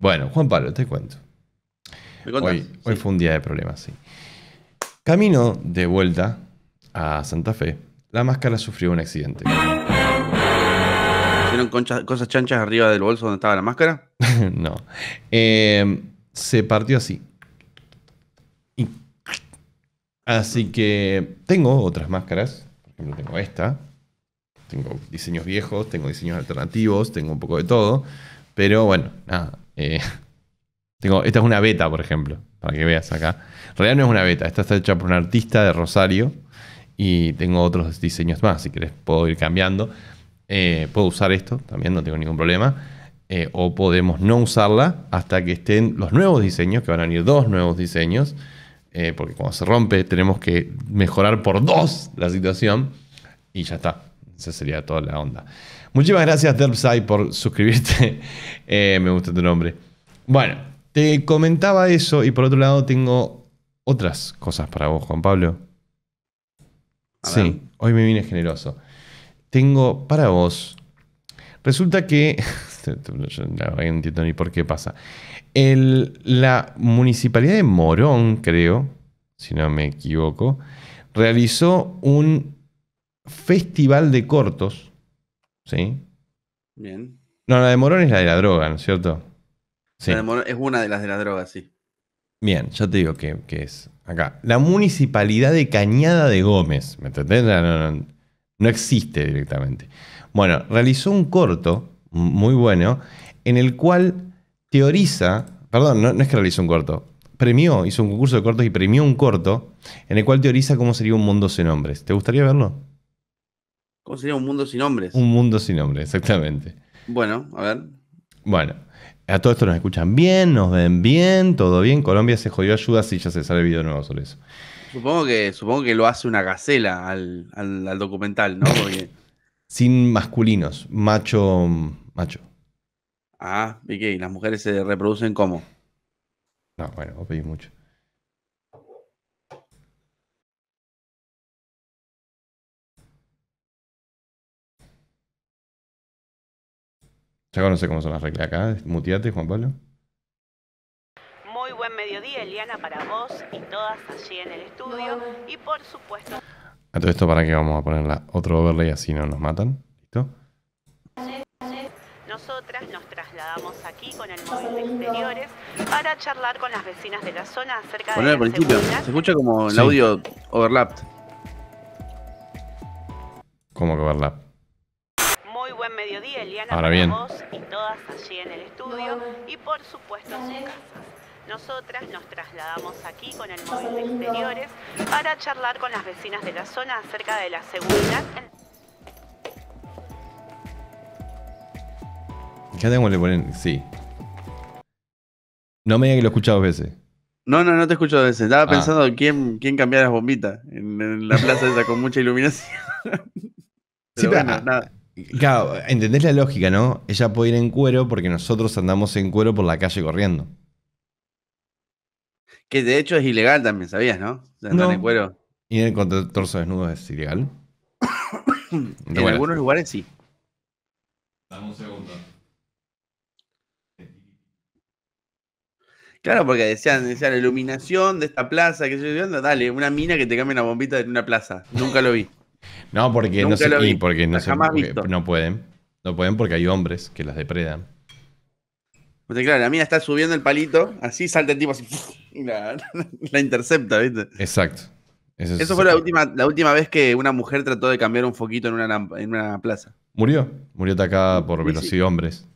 Bueno, Juan Pablo, te cuento. ¿Me hoy, fue un día de problemas, sí. Camino de vuelta a Santa Fe, la máscara sufrió un accidente. ¿Hicieron cosas chanchas arriba del bolso donde estaba la máscara? no. Eh, se partió así. Así que tengo otras máscaras. Por ejemplo, tengo esta. Tengo diseños viejos, tengo diseños alternativos, tengo un poco de todo. Pero bueno, nada tengo, eh, esta es una beta, por ejemplo, para que veas acá. En no es una beta, esta está hecha por un artista de Rosario y tengo otros diseños más, si querés puedo ir cambiando. Eh, puedo usar esto también, no tengo ningún problema. Eh, o podemos no usarla hasta que estén los nuevos diseños, que van a venir dos nuevos diseños, porque cuando se rompe tenemos que mejorar por dos la situación y ya está. Esa sería toda la onda. Muchísimas gracias, Derpside, por suscribirte. Eh, me gusta tu nombre. Bueno, te comentaba eso y por otro lado tengo otras cosas para vos, Juan Pablo. Sí, hoy me vine generoso. Tengo para vos. Resulta que. no entiendo ni por qué pasa. la municipalidad de Morón, creo, si no me equivoco, realizó un festival de cortos ¿Sí? Bien. No, la de Morón es la de la droga, ¿no es cierto? Sí. La Morón es una de las de la droga, sí. Bien, yo te digo que, es acá. La municipalidad de Cañada de Gómez, ¿me entendés? No, existe directamente. Bueno, realizó un corto muy bueno en el cual teoriza, perdón, no, no es que realizó un corto, premió, hizo un concurso de cortos y premió un corto en el cual teoriza cómo sería un mundo sin hombres. ¿Te gustaría verlo? O sería un mundo sin hombres? Un mundo sin hombres, exactamente. Bueno, a ver. Bueno, a todo esto nos escuchan bien, nos ven bien, todo bien. Colombia se jodió ayuda y ya se sale video nuevo sobre eso. Supongo que, supongo que lo hace una gacela al, documental, ¿no? Sin masculinos, macho, macho. Ah, ¿y qué? ¿Y las mujeres se reproducen cómo? No, bueno, vos mucho. Ya conoce cómo son las reglas acá. Mutiate, Juan Pablo. Muy buen mediodía, Eliana, para vos y todas allí en el estudio. Y por supuesto. A todo esto, ¿para qué vamos a poner Otro overlay así no nos matan. ¿Listo? Nosotras nos trasladamos aquí con el móvil de exteriores para charlar con las vecinas de la zona acerca de. la principio. Se escucha como el audio overlapped. ¿Cómo que overlapped mediodía, Eliana. Ahora y todas allí en el estudio y por supuesto en sus Nosotras nos trasladamos aquí con el móvil de exteriores para charlar con las vecinas de la zona acerca de la seguridad. Ya tengo le ponen. Sí. No me que lo escuchado dos veces. No, no, no te escucho dos veces. Estaba ah. pensando quién, quién cambiaba las bombitas en, la plaza esa con mucha iluminación. sí, bueno, ah, nada. Claro, entendés la lógica, ¿no? Ella puede ir en cuero porque nosotros andamos en cuero por la calle corriendo. Que de hecho es ilegal también, ¿sabías, no? Andar en cuero. Y en torso desnudo es ilegal. en algunos lugares sí. Dame un segundo. Claro, porque decían, decían la iluminación de esta plaza, que yo dale, una mina que te cambie una bombita en una plaza. Nunca lo vi. No, porque no, sé, porque no, pueden. No pueden porque hay hombres que las depredan. Porque claro, la mina está subiendo el palito, así salta el tipo así y la, intercepta, ¿viste? Exacto. Eso, fue la última, la última vez que una mujer trató de cambiar un foquito en una, en una plaza. Murió. Murió atacada por sí, velocidad sí. hombres.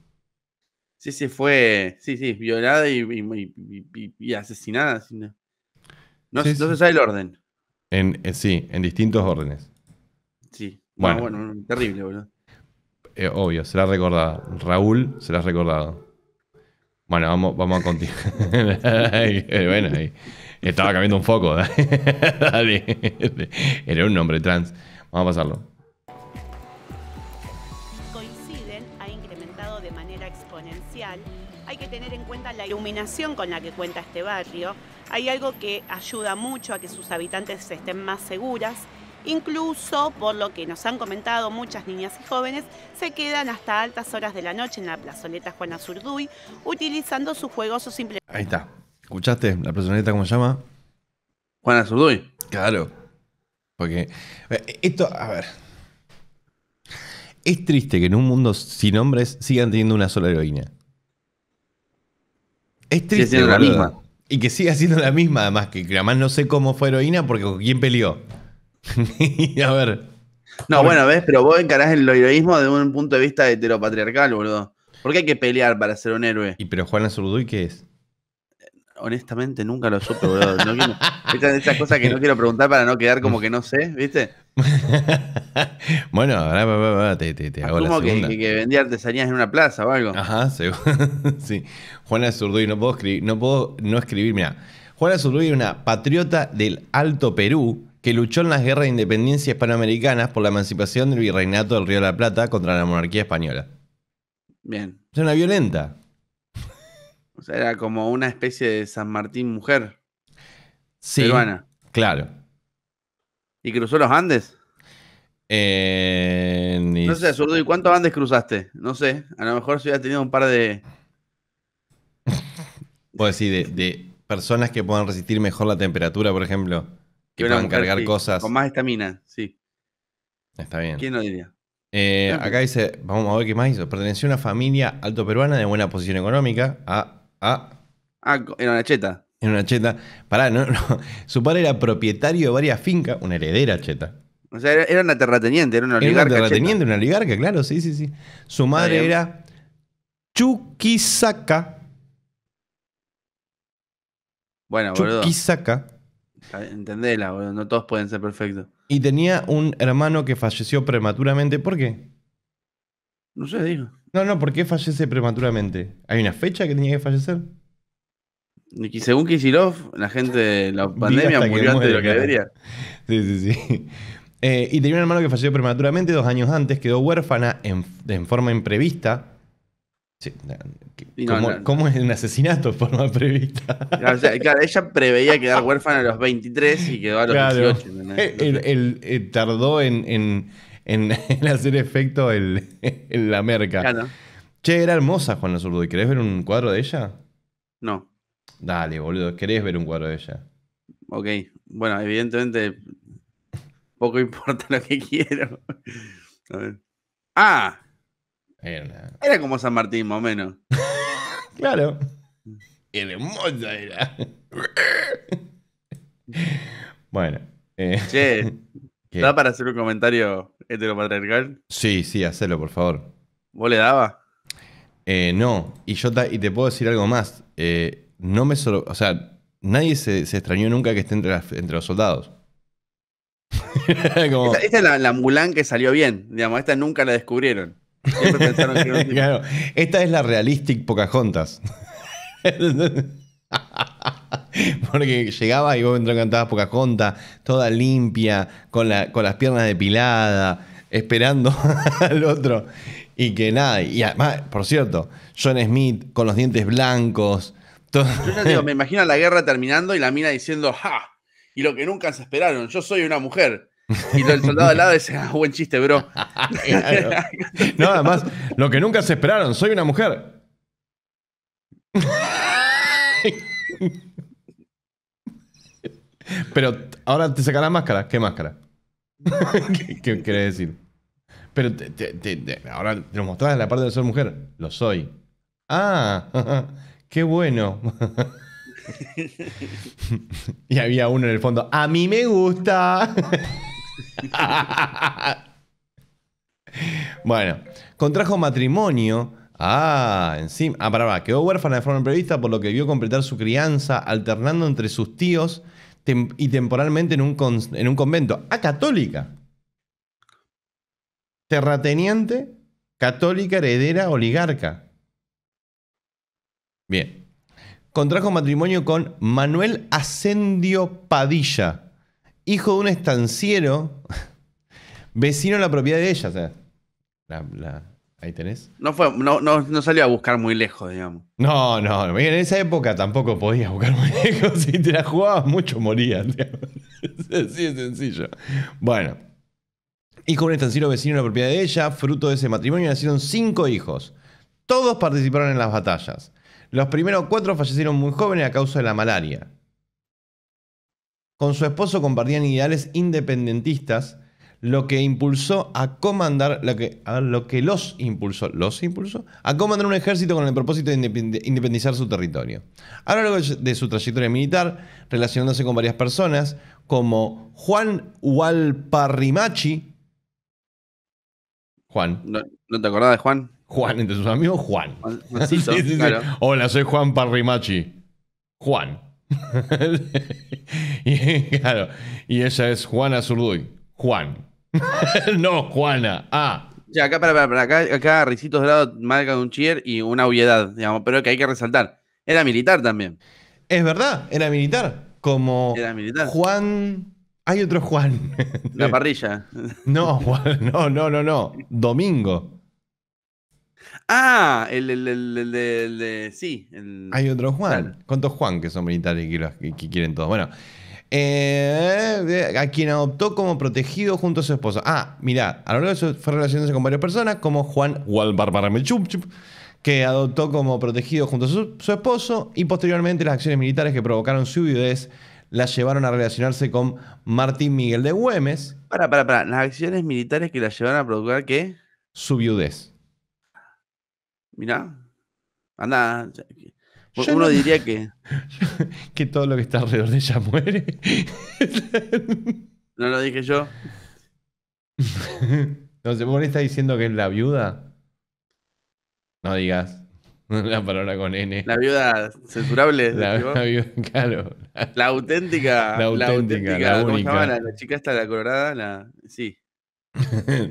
Sí, sí, fue. Sí, sí, violada y, asesinada. No, se el orden. en, eh, sí, en distintos órdenes. Sí. Bueno, ah, bueno mm, terrible, boludo. Eh, obvio, será recordado. Raúl, será recordado. Bueno, vamos, vamos a continuar. bueno, estaba cambiando un foco. Era un nombre trans. Vamos a pasarlo. Coinciden, ha incrementado de manera exponencial. Hay que tener en cuenta la iluminación con la que cuenta este barrio. Hay algo que ayuda mucho a que sus habitantes estén más seguras Incluso, por lo que nos han comentado muchas niñas y jóvenes, se quedan hasta altas horas de la noche en la plazoleta Juana Zurduy, utilizando sus juegos o simplemente... Ahí está. ¿Escuchaste? ¿La plazoleta cómo se llama? Juana Zurduy. Claro. Porque eh, esto, a ver. Es triste que en un mundo sin hombres sigan teniendo una sola heroína. Es triste. la misma. Y que siga siendo la misma, además, que además no sé cómo fue heroína porque con quién peleó. a ver. No, bueno, ves, pero vos encarás el heroísmo desde un punto de vista heteropatriarcal, boludo. Porque hay que pelear para ser un héroe. ¿Y pero Juana Zurduy qué es? Honestamente, nunca lo supe, boludo. Estas cosas que no quiero preguntar para no quedar como que no sé, ¿viste? bueno, ahora, te, te, hago la segunda. Que, que vendía artesanías en una plaza o algo. Ajá, seguro. sí. Juana Zurduy, no puedo no puedo no escribir, mira. Juana Zurduy es una patriota del Alto Perú que luchó en las guerras de independencia hispanoamericanas por la emancipación del virreinato del Río de la Plata contra la monarquía española. Bien. Es una violenta. O sea, era como una especie de San Martín mujer. Sí. Peruana. Claro. ¿Y cruzó los Andes? Eh, no sé, zurdo, ¿y cuántos Andes cruzaste? No sé, a lo mejor si hubiera tenido un par de... Puedo decir, de, de personas que puedan resistir mejor la temperatura, por ejemplo. Que a cargar cosas. Con más estamina, sí. Está bien. ¿Quién lo diría? Eh, acá dice, vamos a ver qué más hizo. Perteneció a una familia alto peruana de buena posición económica. A, a, ah, ah. ah era una cheta. Era una cheta. Pará, no, no. Su padre era propietario de varias fincas, una heredera cheta. O sea, era, una terrateniente, era una oligarca. Era una terrateniente, una oligarca, claro, sí, sí, sí. Su madre era chuquisaca Bueno, boludo. Chuquisaca. Ah, entendela, No todos pueden ser perfectos. Y tenía un hermano que falleció prematuramente. ¿Por qué? No sé, dijo. No, no, ¿por qué fallece prematuramente? ¿Hay una fecha que tenía que fallecer? según Kisilov, la gente la pandemia murió antes de lo que debería. Sí, sí, sí. Eh, y tenía un hermano que falleció prematuramente dos años antes, quedó huérfana en forma imprevista ¿Cómo, es un asesinato de forma prevista? ella preveía quedar huérfana a los 23 y quedó a los 18. Eh, el, eh, tardó en, hacer efecto en la merca. Che, era hermosa Juana Zurdo. ¿Y querés ver un cuadro de ella? No. Dale, boludo, ¿querés ver un cuadro de ella? Ok, bueno, evidentemente poco importa lo que quiero. A ver. Ah, era, como San Martín, más o menos. claro. Hermosa era. bueno. Eh. Che, ¿da para hacer un comentario heteropatriarcal? Sí, sí, hacelo, por favor. ¿Vos le dabas? Eh, no, y yo y te puedo decir algo más. Eh, no me O sea, nadie se, extrañó nunca que esté entre, los soldados. Esta, es la, la Mulan que salió bien. Digamos, esta nunca la descubrieron. esta es la realistic Pocahontas. Porque llegaba y vos cantabas Pocahontas, toda limpia, con, la, con las piernas depiladas, esperando al otro. Y que nada, y además, por cierto, John Smith con los dientes blancos. me imagino la guerra terminando y la mina diciendo, ¡ja! Y lo que nunca se esperaron, yo soy una mujer. Y el soldado al lado dice, ah, buen chiste, bro. No No, además, lo que nunca se esperaron, soy una mujer. Pero ahora te saca la máscara. ¿Qué máscara? ¿Qué, querés decir? Pero ahora te lo mostrás la parte de ser mujer. Lo soy. Ah, qué bueno. y había uno en el fondo. A mí me gusta. bueno, contrajo matrimonio. Ah, encima. Ah, pará, pará, quedó huérfana de forma imprevista, por lo que vio completar su crianza alternando entre sus tíos y temporalmente en un, en un convento. Ah, católica. Terrateniente, católica, heredera, oligarca. Bien. Contrajo matrimonio con Manuel Ascendio Padilla, hijo de un estanciero, vecino de la propiedad de ella. ahí tenés. No, no, no, salió a buscar muy lejos, digamos. No, no, en esa época tampoco podías buscar muy lejos. Si te la jugabas mucho, morías. Así de sencillo. Bueno. Hijo de un estanciero vecino de la propiedad de ella, fruto de ese matrimonio, nacieron cinco hijos. Todos participaron en las batallas. Los primeros cuatro fallecieron muy jóvenes a causa de la malaria. Con su esposo compartían ideales independentistas, lo que impulsó a comandar, lo que, los impulsó, los impulsó, a comandar un ejército con el propósito de independizar su territorio. A lo largo de su trayectoria militar, relacionándose con varias personas, como Juan Walparrimachi. Juan. ¿No, te acordás de Juan? Juan, entre sus amigos, Juan. Hola, soy Juan Parrimachi. Juan. y, ella es Juana Zurduy. Juan. no, Juana. Ah. Ya, acá, para, para, para acá, acá Ricitos lado, marca un cheer y una obviedad, digamos, pero que hay que resaltar. Era militar también. Es verdad, era militar. Como Juan. Hay otro Juan. La parrilla. No, no, no, no, no. Domingo. Ah, el, de... el, sí. Hay otro Juan. ¿Cuántos Juan que son militares y que, quieren todos? Bueno. Eh, a quien adoptó como protegido junto a su esposo. Ah, mirá, a lo largo de eso fue relacionándose con varias personas, como Juan Walbarbarmelchupchup, que adoptó como protegido junto a su, esposo, y posteriormente las acciones militares que provocaron su viudez la llevaron a relacionarse con Martín Miguel de Güemes. Para, para, para, las acciones militares que la llevaron a provocar qué? Su viudez. Mirá, anda. uno diría que. que todo lo que está alrededor de ella muere. no lo dije yo. no sé, vos diciendo que es la viuda. No digas. La palabra con N. La viuda censurable. La, viuda, claro. La, auténtica. La auténtica. La la, chica está la colorada. La, sí.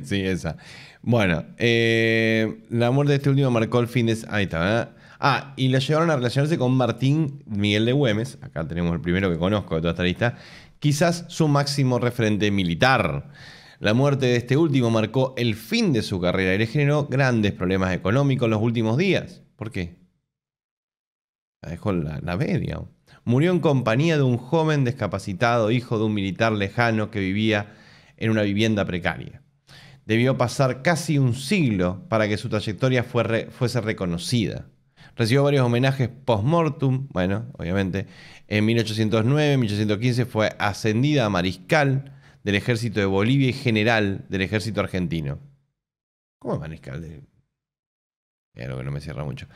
sí, esa. Bueno, eh, la muerte de este último marcó el fin de... Ahí está, ¿verdad? ¿eh? Ah, y le llevaron a relacionarse con Martín Miguel de Güemes, acá tenemos el primero que conozco de toda esta lista, quizás su máximo referente militar. La muerte de este último marcó el fin de su carrera y le generó grandes problemas económicos en los últimos días. ¿Por qué? La dejó la, la media. Murió en compañía de un joven discapacitado, hijo de un militar lejano que vivía en una vivienda precaria debió pasar casi un siglo para que su trayectoria fuese reconocida. Recibió varios homenajes post-mortem, bueno, obviamente. En 1809-1815 fue ascendida a mariscal del ejército de Bolivia y general del ejército argentino. ¿Cómo es mariscal? que no me cierra mucho.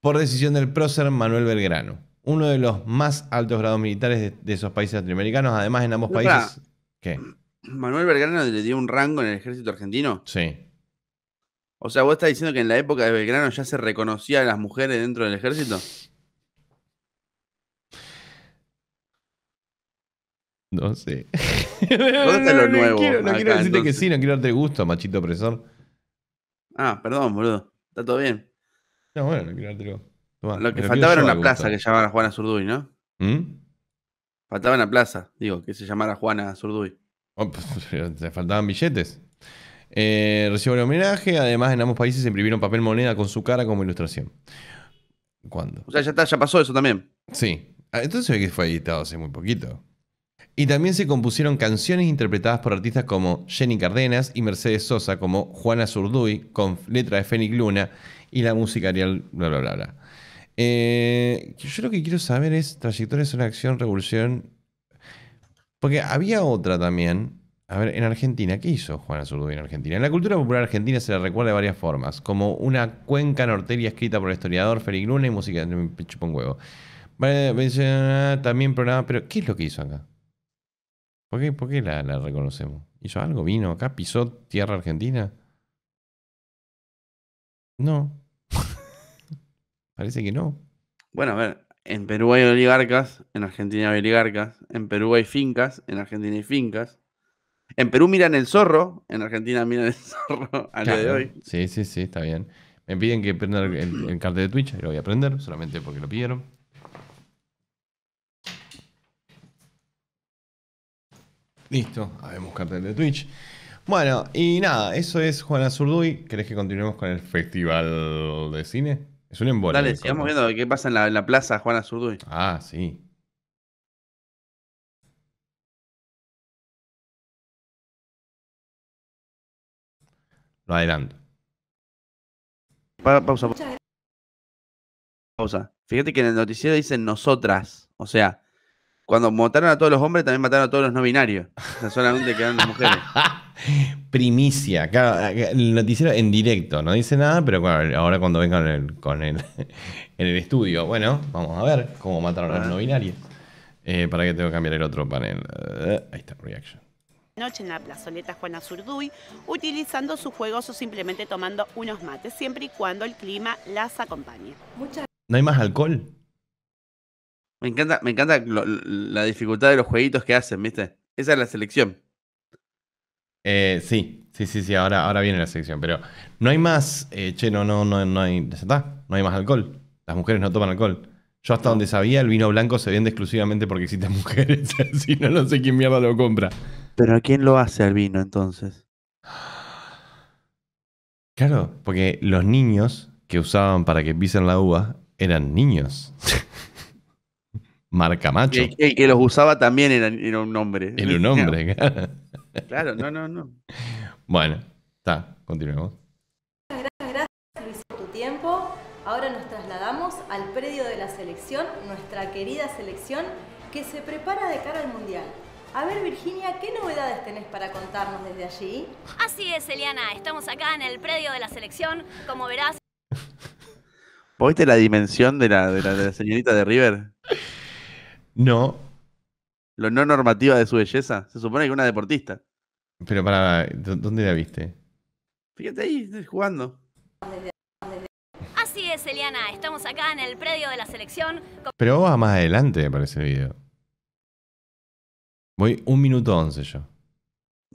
Por decisión del prócer Manuel Belgrano, uno de los más altos grados militares de, esos países latinoamericanos. Además, en ambos países... Manuel Belgrano le dio un rango en el ejército argentino. Sí. O sea, vos estás diciendo que en la época de Belgrano ya se reconocía a las mujeres dentro del ejército. No sé. ¿Dónde está lo nuevo? No quiero, decirte que sí, no quiero darte gusto, machito opresor. Ah, perdón, boludo. Está todo bien. No, bueno, no quiero dártelo. lo que faltaba era una plaza que llamara Juana Zurduy, ¿no? ¿Mm? Faltaba una plaza, digo, que se llamara Juana Zurduy. Oh, pues, te faltaban billetes. Eh, recibo el homenaje. Además, en ambos países se imprimieron papel moneda con su cara como ilustración. ¿Cuándo? O sea, ya, está, ya pasó eso también. Sí. Ah, entonces que fue editado hace muy poquito. Y también se compusieron canciones interpretadas por artistas como Jenny Cardenas y Mercedes Sosa, como Juana Zurduy, con letra de Fénix Luna y la música Arial, bla, bla, bla, bla. Eh, yo lo que quiero saber es trayectoria es una acción, revolución porque había otra también. A ver, en Argentina, ¿qué hizo Juana Azurduy en Argentina? En la cultura popular argentina se la recuerda de varias formas, como una cuenca norteria escrita por el historiador Félix Luna y música de Chupón Huevo. Ah, también programa, pero ¿qué es lo que hizo acá? ¿Por qué, la reconocemos? ¿Hizo algo? ¿Vino acá? ¿Pisó tierra argentina? No. Parece que no. Bueno, a ver, en Perú hay oligarcas, en Argentina hay oligarcas, en Perú hay fincas, en Argentina hay fincas. En Perú miran el zorro, en Argentina miran el zorro a de hoy. Sí, sí, sí, está bien. Me piden que prenda el, cartel de Twitch, lo voy a prender, solamente porque lo pidieron. Listo, habemos cartel de Twitch. Bueno, y nada, eso es Juana Zurduy. ¿Querés que continuemos con el festival de cine? Es un embole. Dale, eh, sigamos viendo qué pasa en la, plaza Juana Zurduy. Ah, sí. Lo adelanto. pausa, pausa. Fíjate que en el noticiero dicen nosotras. O sea, cuando mataron a todos los hombres, también mataron a todos los no binarios. O sea, solamente quedaron las mujeres. Primicia. Claro, el noticiero en directo. No dice nada, pero bueno, ahora cuando ven con el, en el estudio. Bueno, vamos a ver cómo mataron a los ah. no binarios. Eh, ¿Para qué tengo que cambiar el otro panel? Eh, ahí está, reaction noche en la utilizando o simplemente tomando unos mates, siempre y cuando el clima las acompañe. ¿No hay más alcohol? Me encanta, me encanta la dificultad de los jueguitos que hacen, ¿viste? Esa es la selección. Eh, sí, sí, sí, sí, ahora, ahora viene la sección. Pero no hay más, eh, che, no, no, no, hay, no hay más alcohol. Las mujeres no toman alcohol. Yo hasta donde sabía, el vino blanco se vende exclusivamente porque existen mujeres. si no, no sé quién mierda lo compra. Pero ¿a quién lo hace el vino entonces? Claro, porque los niños que usaban para que pisen la uva eran niños. Marca El, que los usaba también era, era un hombre. Era un hombre, claro. Claro, no, no, no. Bueno, está, continuemos. gracias, gracias por tu tiempo. Ahora nos trasladamos al predio de la selección, nuestra querida selección, que se prepara de cara al Mundial. A ver, Virginia, ¿qué novedades tenés para contarnos desde allí? Así es, Eliana, estamos acá en el predio de la selección, como verás. ¿Viste la dimensión de la señorita de River? No, lo no normativa de su belleza. Se supone que una deportista. Pero para, ¿dónde la viste? Fíjate ahí, jugando. Así es, Eliana. Estamos acá en el predio de la selección. Pero va más adelante, para ese video. Voy un minuto once yo.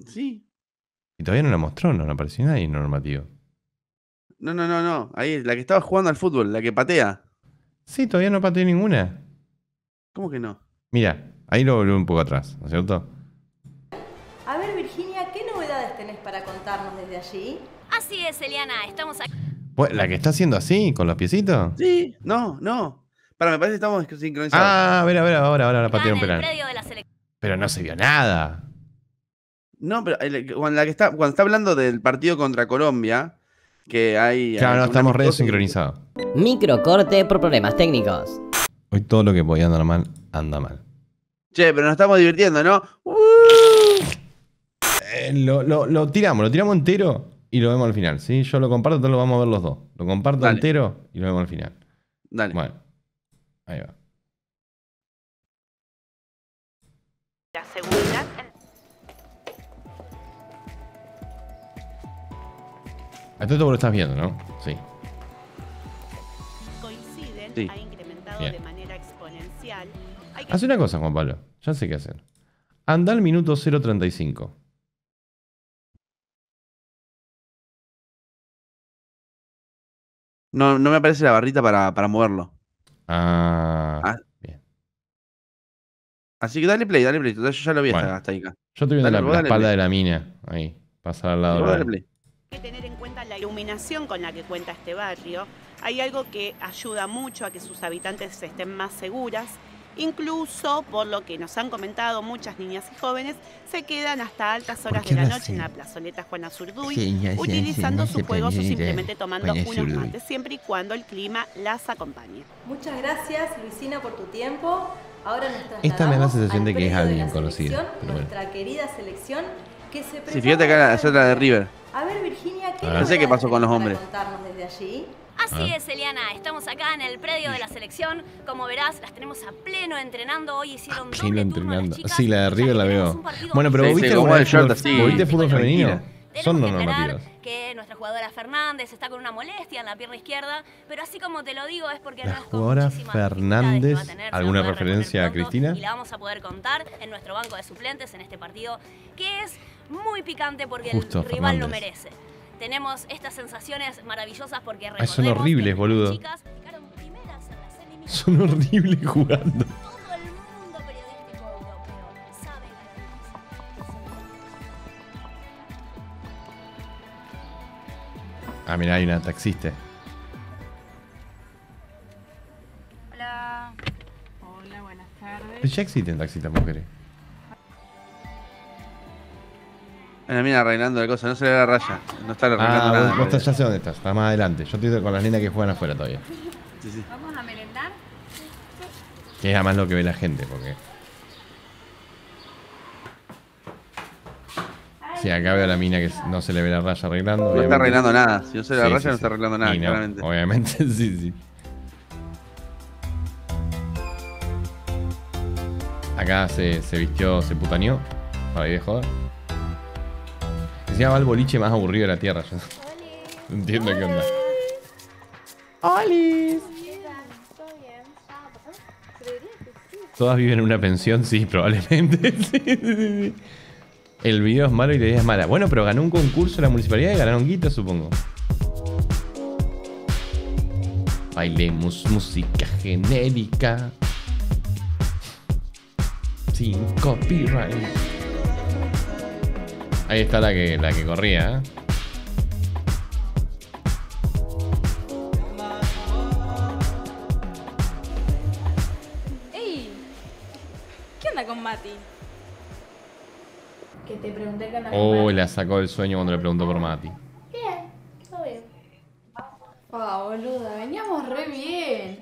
Sí. Y todavía no la mostró, no, no apareció nadie normativo. No, no, no, no. Ahí, la que estaba jugando al fútbol, la que patea. Sí, todavía no pateó ninguna. ¿Cómo que no? Mira, Ahí lo volví un poco atrás, ¿no es cierto? A ver, Virginia, ¿qué novedades tenés para contarnos desde allí? Así es, Eliana, estamos aquí. Pues, ¿La que está haciendo así, con los piecitos? Sí, no, no. Para, me parece que estamos sincronizados. Ah, a ver, a ver, ahora, ahora, ahora, un Pero no se vio nada. No, pero eh, cuando, está, hablando del partido contra Colombia, que hay... Claro, no, estamos re sincronizados. Micro corte por problemas técnicos. Hoy todo lo que podía andar mal, anda mal. Che, pero nos estamos divirtiendo, ¿no? ¡Uh! Eh, lo, tiramos, lo tiramos entero y lo vemos al final. ¿sí? Yo lo comparto, entonces lo vamos a ver los dos. Lo comparto entero y lo vemos al final. Dale. Bueno, ahí va. La seguridad. A todo lo estás viendo, ¿no? Sí. Coinciden, sí. Haz una cosa, Juan Pablo. Ya sé qué hacer. Anda al minuto 0.35. No, no me aparece la barrita para, para moverlo. Ah, ah. Bien. Así que dale play, dale play. Yo ya lo vi hasta, ahí Yo estoy viendo la, espalda de la mina. Ahí. Pasar al lado. Hay que tener en cuenta la iluminación con la que cuenta este barrio. Hay algo que ayuda mucho a que sus habitantes estén más seguras Incluso, por lo que nos han comentado muchas niñas y jóvenes, se quedan hasta altas horas de la noche en la plazoleta Juana Surduy, utilizando sus juegos o simplemente tomando unos mates, siempre y cuando el clima las acompañe. Muchas gracias, Luisina, por tu tiempo. Ahora Esta me da la sensación de que es alguien conocido. nuestra querida selección que se presenta. Sí, fíjate acá la, de River. A ver, Virginia, ¿qué ah, qué pasó con los hombres. contarnos desde allí? Así es, Eliana. Estamos acá en el predio de la selección. Como verás, las tenemos a pleno entrenando. Hoy hicieron un doble Sí, la de arriba la veo. Bueno, pero sí, viste, el fútbol femenino. Son que que nuestra jugadora Fernández está con una molestia en la pierna izquierda, pero así como te lo digo es porque la Fernández, ¿alguna referencia a Cristina? Y la vamos a poder contar en nuestro banco de suplentes en este partido que es muy picante porque el rival no lo merece tenemos estas sensaciones maravillosas porque Ay, ah, son horribles, boludo. son horribles jugando. Todo el mundo periodístico Ah, mira, hay una taxista. Hola. Hola, buenas tardes. Ya existen taxistas mujeres. la mina arreglando la cosa, no se le la raya. No está arreglando ah, nada. Vos, vos estás, ya sé dónde estás, está más adelante. Yo estoy con las niñas que juegan afuera todavía. Sí, sí. ¿Vamos a merendar? sí. es además lo que ve la gente, porque. Sí, acá veo a la mina que no se le ve la raya arreglando. No está arreglando nada. Si no se le ve la raya, no está arreglando nada, claramente. Obviamente, sí, sí. Acá se, se vistió, se putaneó. Para ir de joder. Se llama el boliche más aburrido de la tierra. Yo. No entiendo qué onda. ¡Olis! Todas viven en una pensión, sí, probablemente. El video es malo y la idea es mala. Bueno, pero ganó un concurso la municipalidad y ganaron guita, supongo. Bailemos música genérica. Sin copyright. Ahí está la que, la que corría, ¿eh? Mati? Que te pregunté con oh, Mati. Oh, la sacó del sueño cuando le preguntó por Mati. Bien, todo bien. Ah, boluda, veníamos re bien.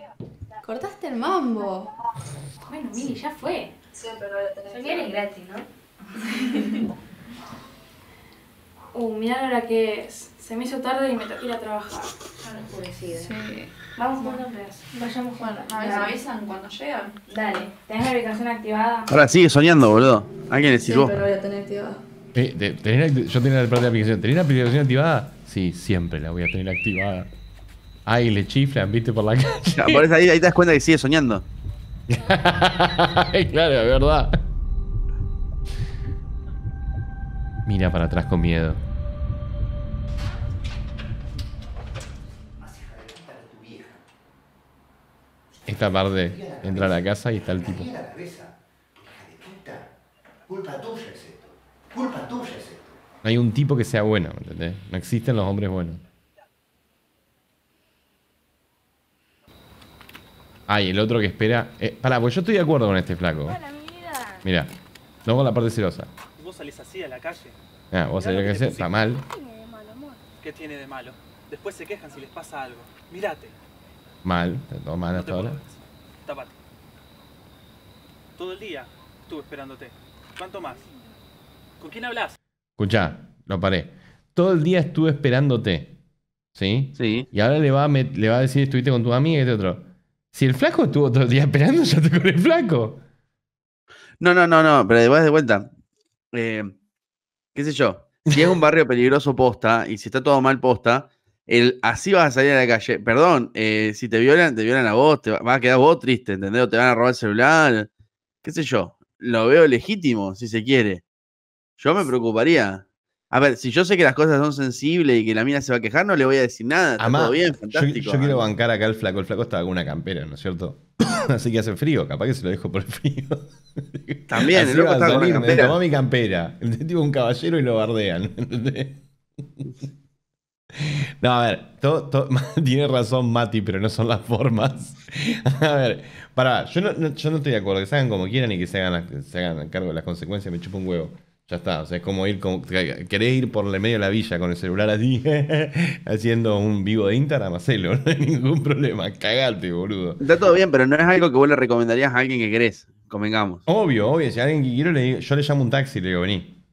Cortaste el mambo. Bueno, Mili, ya fue. Siempre lo tenés. Soñar es gratis, ¿no? uh, mirá la que se me hizo tarde y me tengo ir a trabajar. Ya ah, Sí. Vamos tres. Vayamos cuando. A ver, ¿me avisan cuando llegan? Dale, ¿tenés la aplicación activada? Ahora sigue soñando, boludo. Alguien le sirvo. Siempre la voy a tener activada. Eh, yo tenía la aplicación. ¿Tenés la aplicación activada? Sí, siempre la voy a tener activada. Ay, le chiflan, viste, por la calle. Por eso ahí, ahí te das cuenta que sigue soñando. claro, es verdad. Mira para atrás con miedo. esta parte entra a la casa y está el tipo. No hay un tipo que sea bueno, ¿entendés? No existen los hombres buenos. Ah, el otro que espera... Eh, pará, pues yo estoy de acuerdo con este flaco. mira no la parte celosa. Vos salís así a la calle. Ah, vos salís a la está mal. ¿Qué tiene de malo? ¿Qué tiene de malo? Después se quejan si les pasa algo. mírate Mal, todo mal hasta ahora. Todo el día estuve esperándote. ¿Cuánto más? ¿Con quién hablas? Escucha, lo paré. Todo el día estuve esperándote. ¿Sí? Sí. Y ahora le va a, decir, estuviste con tu amiga y este otro. Si el flaco estuvo todo el día esperando, ya te con el flaco. No, no, no, no, pero después de vuelta. Eh, ¿Qué sé yo? Si es un barrio peligroso posta y si está todo mal posta, así vas a salir a la calle. Perdón, eh, si te violan, te violan a vos, te vas a quedar vos triste, ¿entendés? te van a robar el celular, qué sé yo. Lo veo legítimo, si se quiere. Yo me preocuparía. A ver, si yo sé que las cosas son sensibles y que la mina se va a quejar, no le voy a decir nada. Está todo bien, fantástico. Yo, quiero ¿eh? bancar acá al flaco. El flaco estaba con una campera, ¿no es cierto? Así que hace frío, capaz que se lo dejo por el frío. También, el loco está con una campera. mi campera. El tipo un caballero y lo bardean. No, a ver, tiene razón Mati, pero no son las formas. A ver, pará, yo no, yo no estoy de acuerdo, que se hagan como quieran y que se hagan, se hagan cargo de las consecuencias, me chupa un huevo. Ya está, o sea, es como ir, como, querés ir por el medio de la villa con el celular así, haciendo un vivo de Instagram, hacelo, no hay ningún problema, cagate, boludo. Está todo bien, pero no es algo que vos le recomendarías a alguien que querés, convengamos. Obvio, obvio. si a alguien que quiero, yo le llamo un taxi, le digo, vení,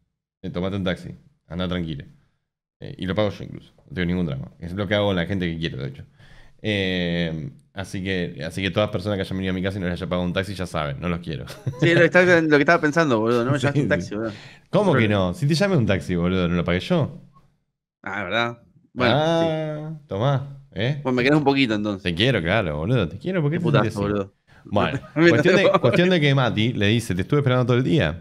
eh, tomate un taxi, anda tranquilo. Eh, y lo pago yo incluso, no tengo ningún drama. Es lo que hago con la gente que quiero, de hecho. Eh, así que, así que todas las personas que hayan venido a mi casa y no les haya pagado un taxi ya saben, no los quiero. Sí, lo que, lo que estaba pensando, boludo, no me llamaste un taxi, boludo. ¿Cómo que no? Si te llamé un taxi, boludo, no lo pagué yo. Ah, ¿verdad? Bueno, ah, sí. tomá, ¿eh? Pues me quedas un poquito entonces. Te quiero, claro, boludo, te quiero porque te putazo, boludo. Bueno, cuestión de, cuestión de que Mati le dice, te estuve esperando todo el día.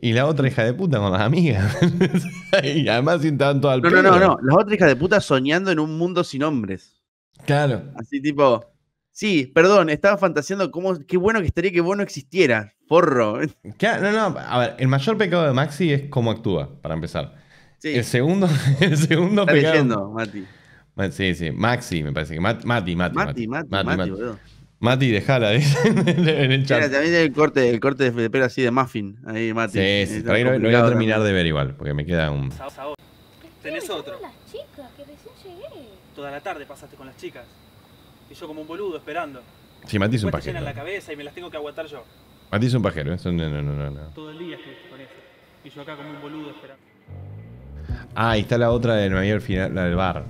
Y la otra hija de puta con las amigas. y además sin todo al No, no, no, no. La otra hija de puta soñando en un mundo sin hombres. Claro. Así tipo. Sí, perdón, estaba fantaseando cómo. Qué bueno que estaría que vos no existieras, porro. no, no. A ver, el mayor pecado de Maxi es cómo actúa, para empezar. Sí. El segundo, el segundo pecado. Mati. Sí, sí. Maxi, me parece que. Mati, Mati. Mati, Mati, Mati. Mati, Mati, Mati, Mati Mati, dejala, dice ¿eh? en el chat. Mira, también el corte, el corte de pelo así de muffin. Ahí, Mati. Sí, sí. Ahí lo, voy a terminar de ver igual, porque me queda un. ¿Tenés otro? las chicas, qué recién llegué. Toda la tarde pasaste con las chicas. Y yo como un boludo esperando. Sí, Mati es un pajero. Me la cabeza y me las tengo que aguantar yo. Mati es un pajero, ¿eh? eso no, no, no, no. Todo el día estuviste con eso. Y yo acá como un boludo esperando. Ah, y está la otra de Nueva York, la del bar.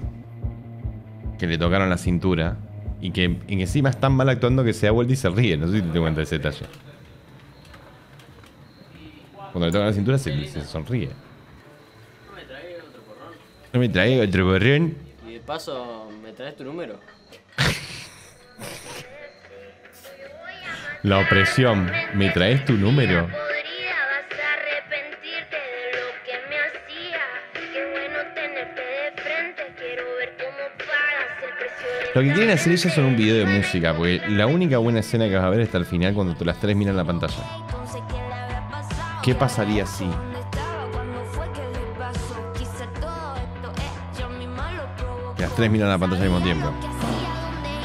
Que le tocaron la cintura. Y que encima es tan mal actuando que se da vuelta y se ríe. No sé si te cuenta ese detalle. Cuando le toca la cintura se, sonríe. ¿No me traes otro porrón? ¿No me traigo otro porrón? Y de paso, ¿me traes tu número? la opresión. ¿Me traes tu número? Lo que quieren hacer ellas son un video de música, porque la única buena escena que vas a ver está al final cuando tú las tres miran la pantalla. ¿Qué pasaría si? Las tres miran la pantalla al mismo tiempo.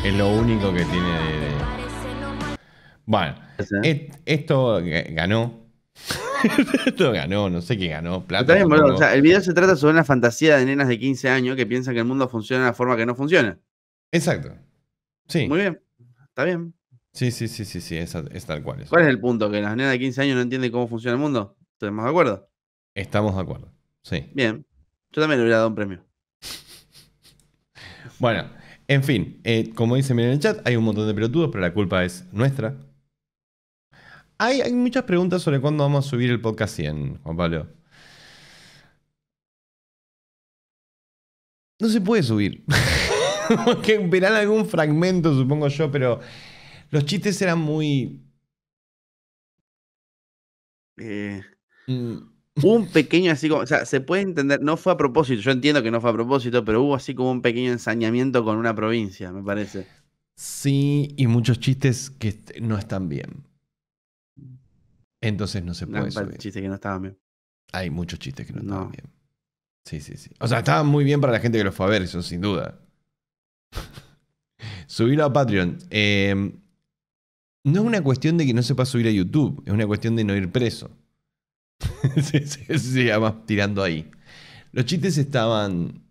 Es lo único que tiene de... Bueno, esto ganó. esto ganó, no sé qué ganó. el video se trata sobre una fantasía de nenas de 15 años que piensan que el mundo funciona de la forma que no funciona. Exacto. Sí. Muy bien. Está bien. Sí, sí, sí, sí, sí, es, tal cual. ¿Cuál es el punto? ¿Que las nenas de 15 años no entiende cómo funciona el mundo? ¿Estamos de acuerdo? Estamos de acuerdo, sí. Bien. Yo también le hubiera dado un premio. bueno, en fin, eh, como dice en el chat, hay un montón de pelotudos, pero la culpa es nuestra. Hay, hay muchas preguntas sobre cuándo vamos a subir el podcast 100, Juan Pablo. No se puede subir. que verán algún fragmento, supongo yo, pero los chistes eran muy... Eh, mm. un pequeño así como, o sea, se puede entender, no fue a propósito, yo entiendo que no fue a propósito, pero hubo así como un pequeño ensañamiento con una provincia, me parece. Sí, y muchos chistes que no están bien. Entonces no se puede Hay muchos chistes que no estaban bien. Sí, sí, sí. O sea, estaban muy bien para la gente que los fue a ver, eso sin duda. Subirlo a Patreon. Em, no es una cuestión de que no sepa subir a YouTube, es una cuestión de no ir preso. se, tirando ahí. Los chistes estaban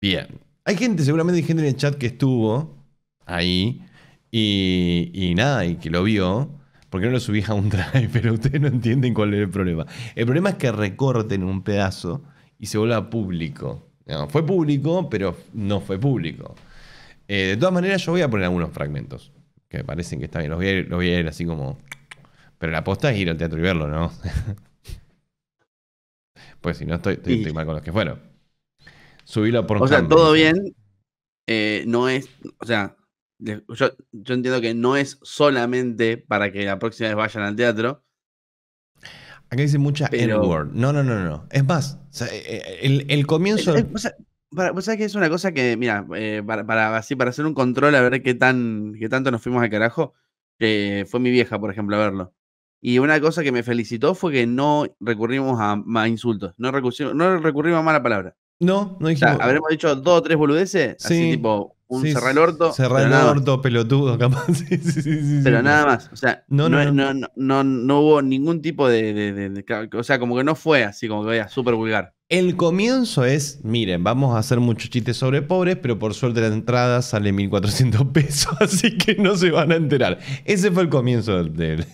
bien. Hay gente, seguramente hay gente en el chat que estuvo ahí y, nada, y que lo vio. porque no lo subí a un drive? Pero ustedes no entienden cuál es el problema. El problema es que recorten un pedazo y se vuelva público fue público, pero no fue público. Eh, de todas maneras, yo voy a poner algunos fragmentos que me parecen que están bien. Los voy, a ir, así como. Pero la aposta es ir al teatro y verlo, ¿no? pues si no, estoy, estoy, mal con los que fueron. Subilo por O sea, todo bien. Eh, no es. O sea, yo entiendo que no es solamente para que la próxima vez vayan al teatro, Acá dice mucha Pero... No, no, no, no. Es más, eh, eh, el, comienzo. Eh, o vos sabés que es una cosa que, mira, para, así, para hacer un control a ver qué, tan, qué tanto nos fuimos al carajo, fue mi vieja, por ejemplo, a verlo. Y una cosa que me felicitó fue que no recurrimos a, más insultos, no recurrimos, no recurrimos a mala palabra. No, no dijimos. habremos dicho dos o tres boludeces, sí. así tipo, un sí, el orto. Cerrar orto, pelotudo, capaz. pero nada más. O sea, no, no, no, no, hubo ningún tipo de, O sea, como que no fue así, como que vaya súper vulgar. El comienzo es, miren, vamos a hacer muchos chistes sobre pobres, pero por suerte la entrada sale 1.400 pesos, así que no se van a enterar. Ese fue el comienzo del,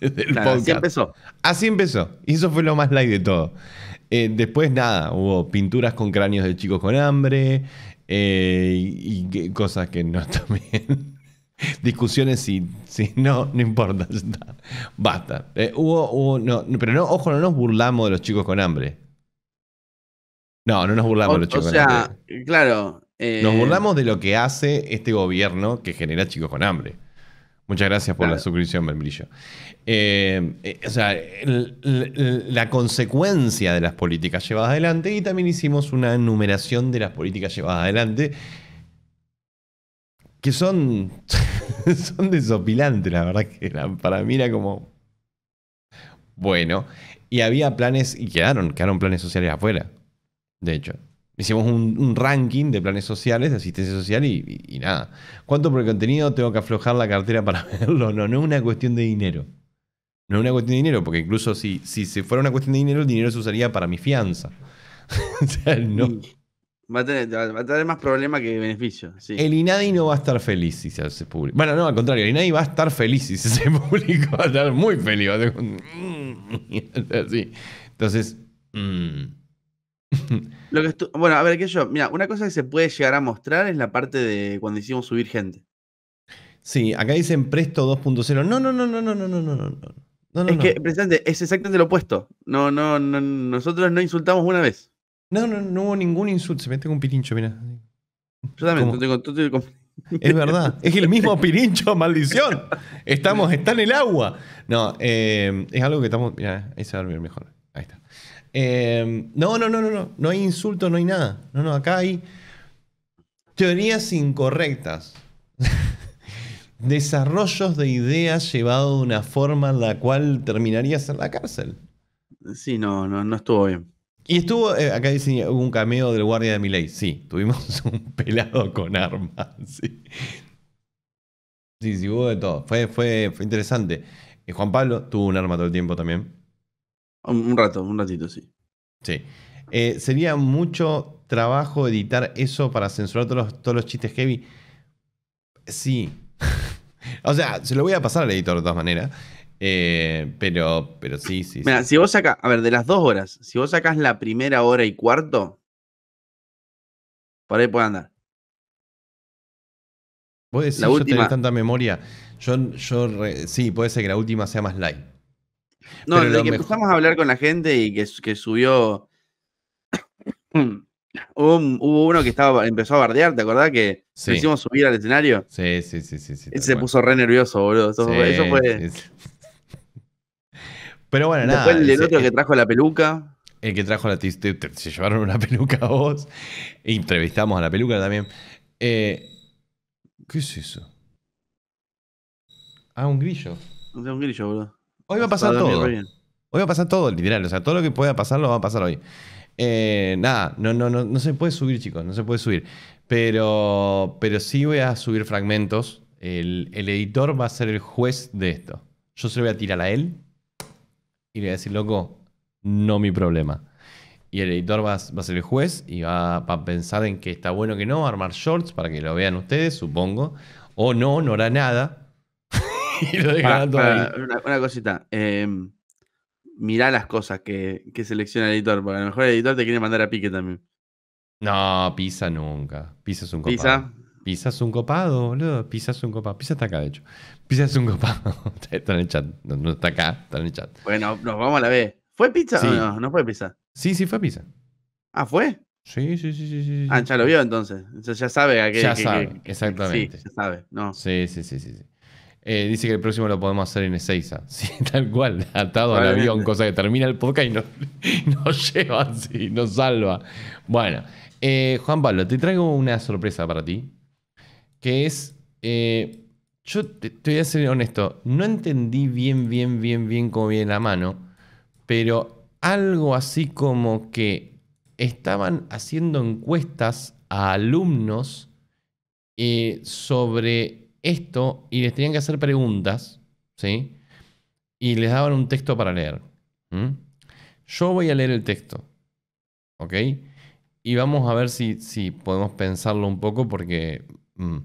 podcast. Así empezó. Así empezó. Y eso fue lo más light de todo. Eh, después nada, hubo pinturas con cráneos de chicos con hambre, eh, y, cosas que no también Discusiones si, si no, no importa, basta. Eh, hubo, no, pero no, ojo, no nos burlamos de los chicos con hambre. No, no nos burlamos de los chicos o sea, claro. Nos eh, burlamos de lo que hace este gobierno que genera chicos con hambre. Muchas gracias por la suscripción, Membrillo. Eh, eh, o sea, la consecuencia de las políticas llevadas adelante y también hicimos una enumeración de las políticas llevadas adelante que son, son desopilantes, la verdad que para mí era como... Bueno, y había planes y quedaron, quedaron planes sociales afuera, de hecho. Hicimos un, ranking de planes sociales, de asistencia social y, y, nada. ¿Cuánto por el contenido tengo que aflojar la cartera para verlo? No, no es una cuestión de dinero. No es una cuestión de dinero, porque incluso si, si se fuera una cuestión de dinero, el dinero se usaría para mi fianza. o sea, no. Mm. Va a, tener, más problema que beneficio. El INADI no va a estar feliz si se hace público. Bueno, no, al contrario, el INADI va a estar feliz si se hace público. Va a estar muy feliz. Entonces. Mm. bueno, a ver, qué yo. Mira, una cosa que se puede llegar a mostrar es la parte de cuando hicimos subir gente. Sí, acá dicen Presto 2.0. No, no, no, no, no, no, no, no, no es que, presidente, es exactamente lo opuesto. No, no, no, nosotros no insultamos una vez. No, no, no hubo ningún insulto. Se mete con un pirincho, mira. Yo también, Es verdad, es el mismo pirincho, maldición. Estamos, está en el agua. No, es algo que estamos. Mira, ahí se va a dormir mejor. Ahí está. no, no, no, no, no. No hay insulto, no hay nada. No, no, acá hay teorías incorrectas desarrollos de ideas llevado de una forma en la cual terminarías en la cárcel. Sí, no, no, estuvo bien. Y estuvo, eh, acá dice, hubo un cameo del guardia de Miley. Sí, tuvimos un pelado con armas. Sí, sí, hubo de todo. Fue, fue, interesante. Eh, Juan Pablo tuvo un arma todo el tiempo también. Un, rato, un ratito, sí. Sí. Eh, sería mucho trabajo editar eso para censurar todos los, todos los chistes heavy. Sí. O sea, se lo voy a pasar al editor de todas maneras. Eh, pero, pero sí, sí. Mira, si vos sacás, a ver, de las dos horas, si vos sacás la primera hora y cuarto, por ahí puede andar. ¿Puede ser que yo última... tanta memoria. Yo, yo sí, puede ser que la última sea más light. No, pero que empezamos a hablar con la gente y que subió Hubo, uno que estaba, empezó a bardear, ¿te acordás? Que hicimos subir al escenario. Sí, sí, sí, sí. sí se puso re nervioso, boludo. Eso, fue, Pero bueno, nada. Después el, otro que trajo la peluca. El que trajo la se llevaron una peluca a vos. entrevistamos a la peluca también. Eh, ¿Qué es eso? Ah, un grillo. Un grillo, boludo. Hoy va a pasar todo. Hoy va a pasar todo, literal. O sea, todo lo que pueda pasar lo va a pasar hoy. Eh, nada, no, no, no, no se puede subir, chicos, no se puede subir. Pero, pero sí voy a subir fragmentos. El, editor va a ser el juez de esto. Yo se lo voy a tirar a él y le voy a decir, loco, no mi problema. Y el editor va, a ser el juez y va a pensar en que está bueno que no, armar shorts para que lo vean ustedes, supongo. O no, no hará nada. y lo dejará Una, cosita. Em, mirá las cosas que, selecciona el editor, porque a lo mejor el editor te quiere mandar a pique también. No, Pisa nunca. Pisa es un copado. Pisa. Pisa es un copado, boludo. Pisa es un copado. Pisa está acá, de hecho. Pisa es un copado. está en el chat. No, está acá, está en el chat. Bueno, nos vamos a la B. ¿Fue Pizza o no? No fue Pizza. Sí, sí, fue Pizza. Ah, ¿fue? Sí, sí, sí, sí, sí. Ah, ya lo vio entonces. Entonces ya sabe a qué. Ya sabe, exactamente. ya sabe. No. sí, sí, sí, sí. Eh, dice que el próximo lo podemos hacer en Ezeiza. tal cual, atado al avión, cosa que termina el podcast y nos, lleva así, nos salva. Bueno, eh, Juan Pablo, te traigo una sorpresa para ti, que es, eh, yo te, voy a ser honesto, no entendí bien, bien, bien, bien cómo viene la mano, pero algo así como que estaban haciendo encuestas a alumnos sobre esto y les tenían que hacer preguntas, ¿sí? Y les daban un texto para leer. Yo voy a leer el texto, ¿ok? Y vamos a ver si, si podemos pensarlo un poco porque mm,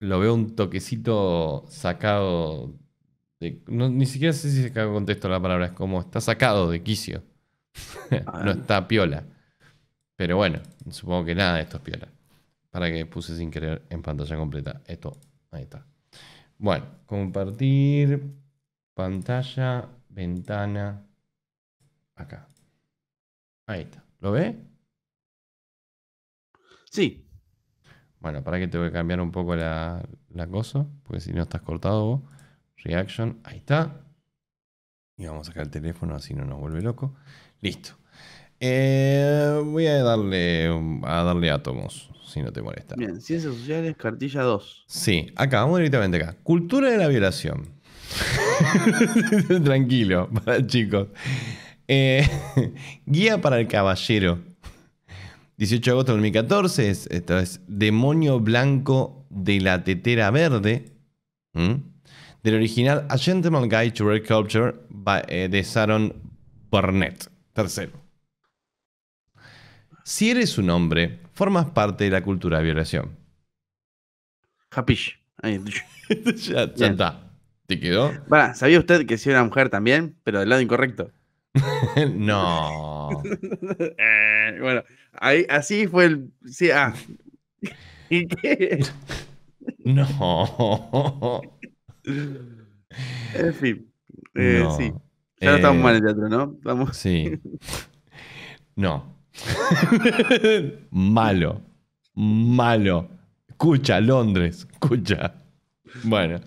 lo veo un toquecito sacado no, ni siquiera sé si se caga contexto la palabra, es como está sacado de quicio. no ah. está piola. Pero bueno, supongo que nada de esto es piola. Para que puse sin querer en pantalla completa esto Ahí está. Bueno, compartir pantalla, ventana, acá. Ahí está. ¿Lo ve? Sí. Bueno, para que te voy a cambiar un poco la, cosa, porque si no estás cortado vos. Reaction, ahí está. Y vamos a sacar el teléfono, así no nos vuelve loco. Listo. Eh, voy a darle a darle átomos si no te molesta. Bien, ciencias sociales, cartilla 2. Sí, acá, vamos directamente acá. Cultura de la violación. Tranquilo, chicos. Eh, guía para el caballero. 18 de agosto de 2014, esto es Demonio Blanco de la Tetera Verde. Del original A Gentleman Guide to Red Culture eh, de Sharon Burnett. Tercero. Si eres un hombre, formas parte de la cultura de violación. Japish. ya, ya está. ¿Te quedó? Bueno, ¿sabía usted que si era mujer también, pero del lado incorrecto? no. Eh, bueno, así fue el. Sí, ah. ¿Y qué? No. en fin. Eh, sí. Ya no estamos eh, mal en el teatro, ¿no? Vamos. Sí. No. malo. Malo. Escucha, Londres. Escucha. Bueno.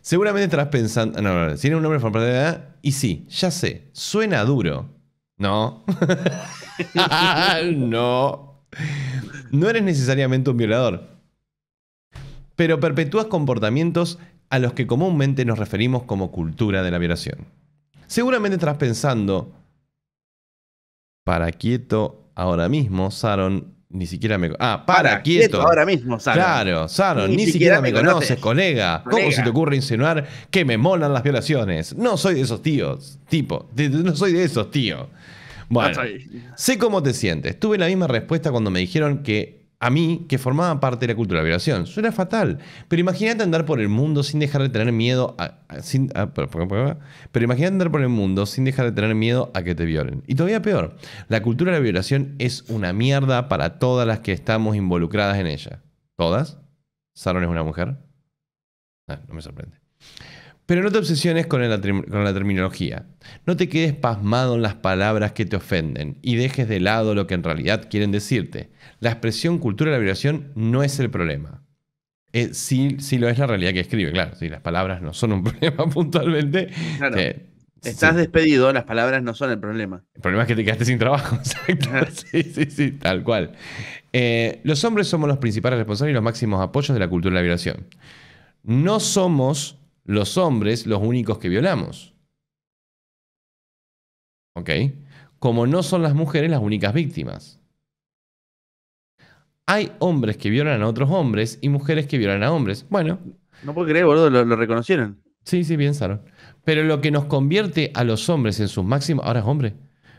Seguramente tras pensando. No, Tiene un nombre de Y sí, ya sé. Suena duro. No. no. No eres necesariamente un violador. Pero perpetúas comportamientos a los que comúnmente nos referimos como cultura de la violación. Seguramente tras pensando para quieto ahora mismo, Saron ni siquiera me Ah, para, quieto. Ahora mismo, Saron. Claro, Saron, ni, siquiera, me conoces, colega. ¿Cómo se te ocurre insinuar que me molan las violaciones? No soy de esos tíos, tipo. no soy de esos tíos. Bueno, sé cómo te sientes. Tuve la misma respuesta cuando me dijeron que a mí que formaba parte de la cultura de la violación. suena fatal. Pero imagínate andar por el mundo sin dejar de tener miedo a, pero imagínate andar por el mundo sin dejar de tener miedo a que te violen. Y todavía peor, la cultura de la violación es una mierda para todas las que estamos involucradas en ella. ¿Todas? ¿Saron es una mujer? Ah, no me sorprende. Pero no te obsesiones con la, terminología. No te quedes pasmado en las palabras que te ofenden y dejes de lado lo que en realidad quieren decirte. La expresión cultura de la vibración no es el problema. Eh, sí, lo es la realidad que escribe, claro. Si las palabras no son un problema puntualmente. Claro. Eh, Estás despedido, las palabras no son el problema. El problema es que te quedaste sin trabajo, sí, sí, sí, tal cual. Eh, los hombres somos los principales responsables y los máximos apoyos de la cultura de la vibración. No somos los hombres los únicos que violamos. ¿Ok? Como no son las mujeres las únicas víctimas. Hay hombres que violan a otros hombres y mujeres que violan a hombres. Bueno. No puedo creer, boludo, lo, reconocieron. Sí, sí, pensaron. Pero lo que nos convierte a los hombres en sus máximos. Ahora es hombre.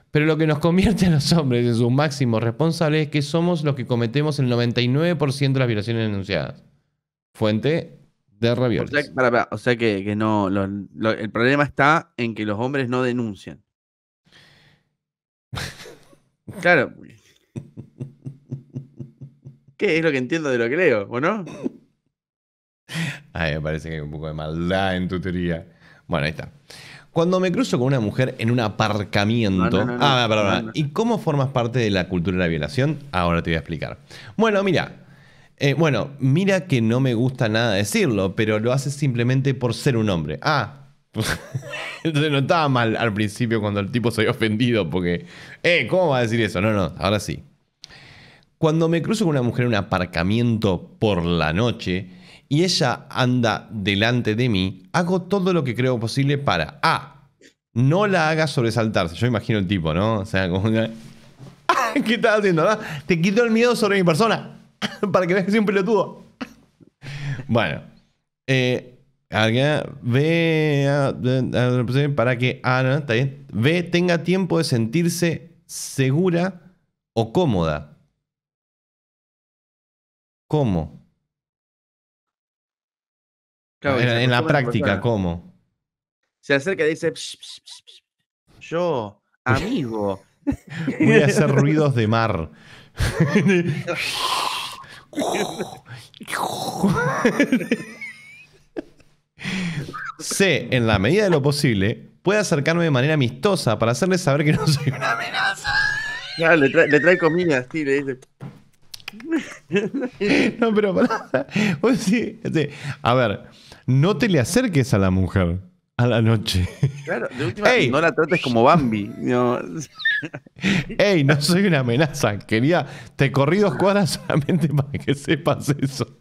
Pero lo que nos convierte a los hombres en sus máximos responsables es que somos los que cometemos el 99% de las violaciones denunciadas. Fuente de ravioles. O sea, que, no. el problema está en que los hombres no denuncian. claro. ¿Qué es lo que entiendo de lo que leo, o no? Ay, me parece que hay un poco de maldad en tu teoría. Bueno, ahí está. Cuando me cruzo con una mujer en un aparcamiento. Ah, perdón. ¿Y cómo formas parte de la cultura de la violación? Ahora te voy a explicar. Bueno, mira, eh, bueno, mira que no me gusta nada decirlo, pero lo hace simplemente por ser un hombre. Ah. Se notaba mal al principio cuando el tipo se había ofendido porque, eh, ¿cómo va a decir eso? No, no, ahora sí. Cuando me cruzo con una mujer en un aparcamiento por la noche y ella anda delante de mí, hago todo lo que creo posible para, ah, no la haga sobresaltarse. Yo imagino el tipo, ¿no? O sea, como ¿Qué estás haciendo? Te quito el miedo sobre mi persona para que veas que soy un pelotudo. bueno. Eh, ve para que Ana ve tenga tiempo de sentirse segura o cómoda. ¿Cómo? en, la práctica, ¿cómo? Se acerca y dice, yo, amigo. Voy a hacer ruidos de mar. C, en la medida de lo posible, puede acercarme de manera amistosa para hacerle saber que no soy una amenaza. Ah, le, trae, le, no, pero para. a ver, no te le acerques a la mujer a la noche. Claro, de última, no la trates como Bambi. No. Ey, no soy una amenaza. Quería, te corrí dos cuadras solamente para que sepas eso.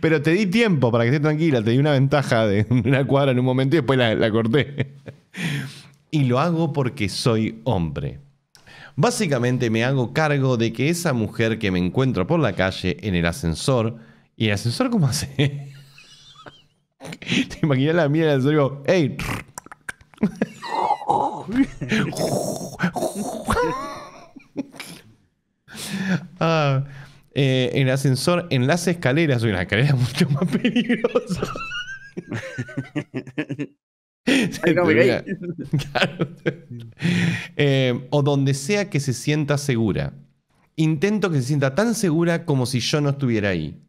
Pero te di tiempo para que estés tranquila, te di una ventaja de una cuadra en un momento y después la, la corté. Y lo hago porque soy hombre. Básicamente me hago cargo de que esa mujer que me encuentro por la calle, en el ascensor, ¿y el ascensor cómo hace? Te imaginas la mierda del digo, ¡Ey! Ah, eh, en el ascensor, en las escaleras, una escalera mucho más peligrosa. Eh, o donde sea que se sienta segura. Intento que se sienta tan segura como si yo no estuviera ahí.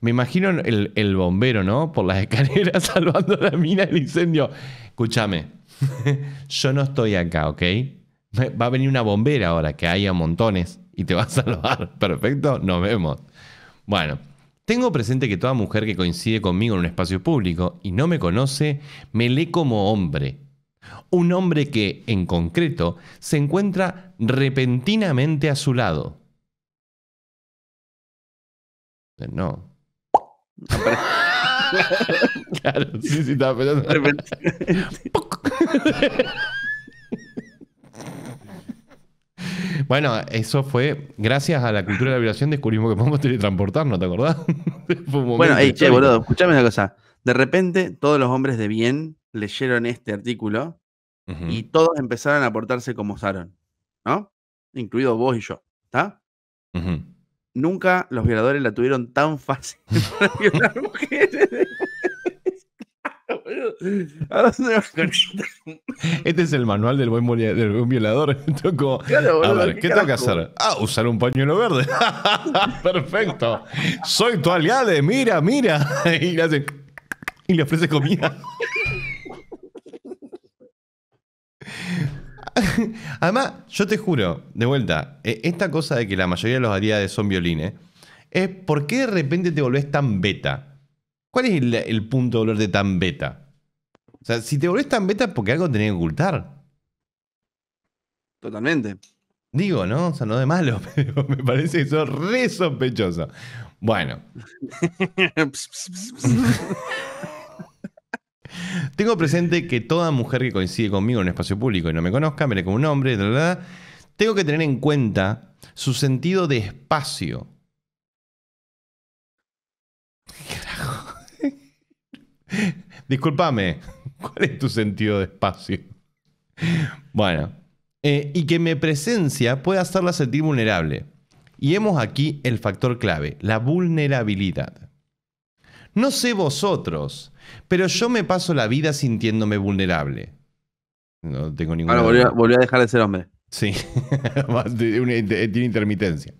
Me imagino el, bombero, ¿no? Por las escaleras salvando la mina del incendio. Escúchame, yo no estoy acá, ¿ok? Va a venir una bombera ahora, que haya montones, y te va a salvar. Perfecto, nos vemos. Bueno, tengo presente que toda mujer que coincide conmigo en un espacio público y no me conoce, me lee como hombre. Un hombre que, en concreto, se encuentra repentinamente a su lado. No, Bueno, eso fue gracias a la cultura de la violación descubrimos que podemos teletransportarnos, ¿te acordás? bueno, hey, che, boludo, escuchame una cosa. De repente, todos los hombres de bien leyeron este artículo y todos empezaron a portarse como usaron, ¿no? Incluido vos y yo, ¿está? Ajá nunca los violadores la tuvieron tan fácil para violar mujeres. Este es el manual del buen, violador. a ver, ¿qué, tengo que hacer? Ah, usar un pañuelo verde. Perfecto. Soy tu aliado, mira, mira. Y le, y le ofrece comida. Además, yo te juro, de vuelta, e, esta cosa de que la mayoría de los de son violines, es por qué de repente te volvés tan beta. ¿Cuál es el, punto de volverte tan beta? O sea, si te volvés tan beta, porque algo tenés que ocultar. Totalmente. Digo, ¿no? O sea, no de malo, pero me parece eso re sospechoso. Bueno. Tengo presente que toda mujer que coincide conmigo en un espacio público y no me conozca, me le como un hombre, de tengo que tener en cuenta su sentido de espacio. Disculpame, ¿cuál es tu sentido de espacio? Bueno, eh, y que mi presencia pueda hacerla sentir vulnerable. Y hemos aquí el factor clave, la vulnerabilidad. No sé vosotros, pero yo me paso la vida sintiéndome vulnerable. No tengo ninguna. Ahora volví a, dejar de ser hombre. Sí, tiene intermitencia.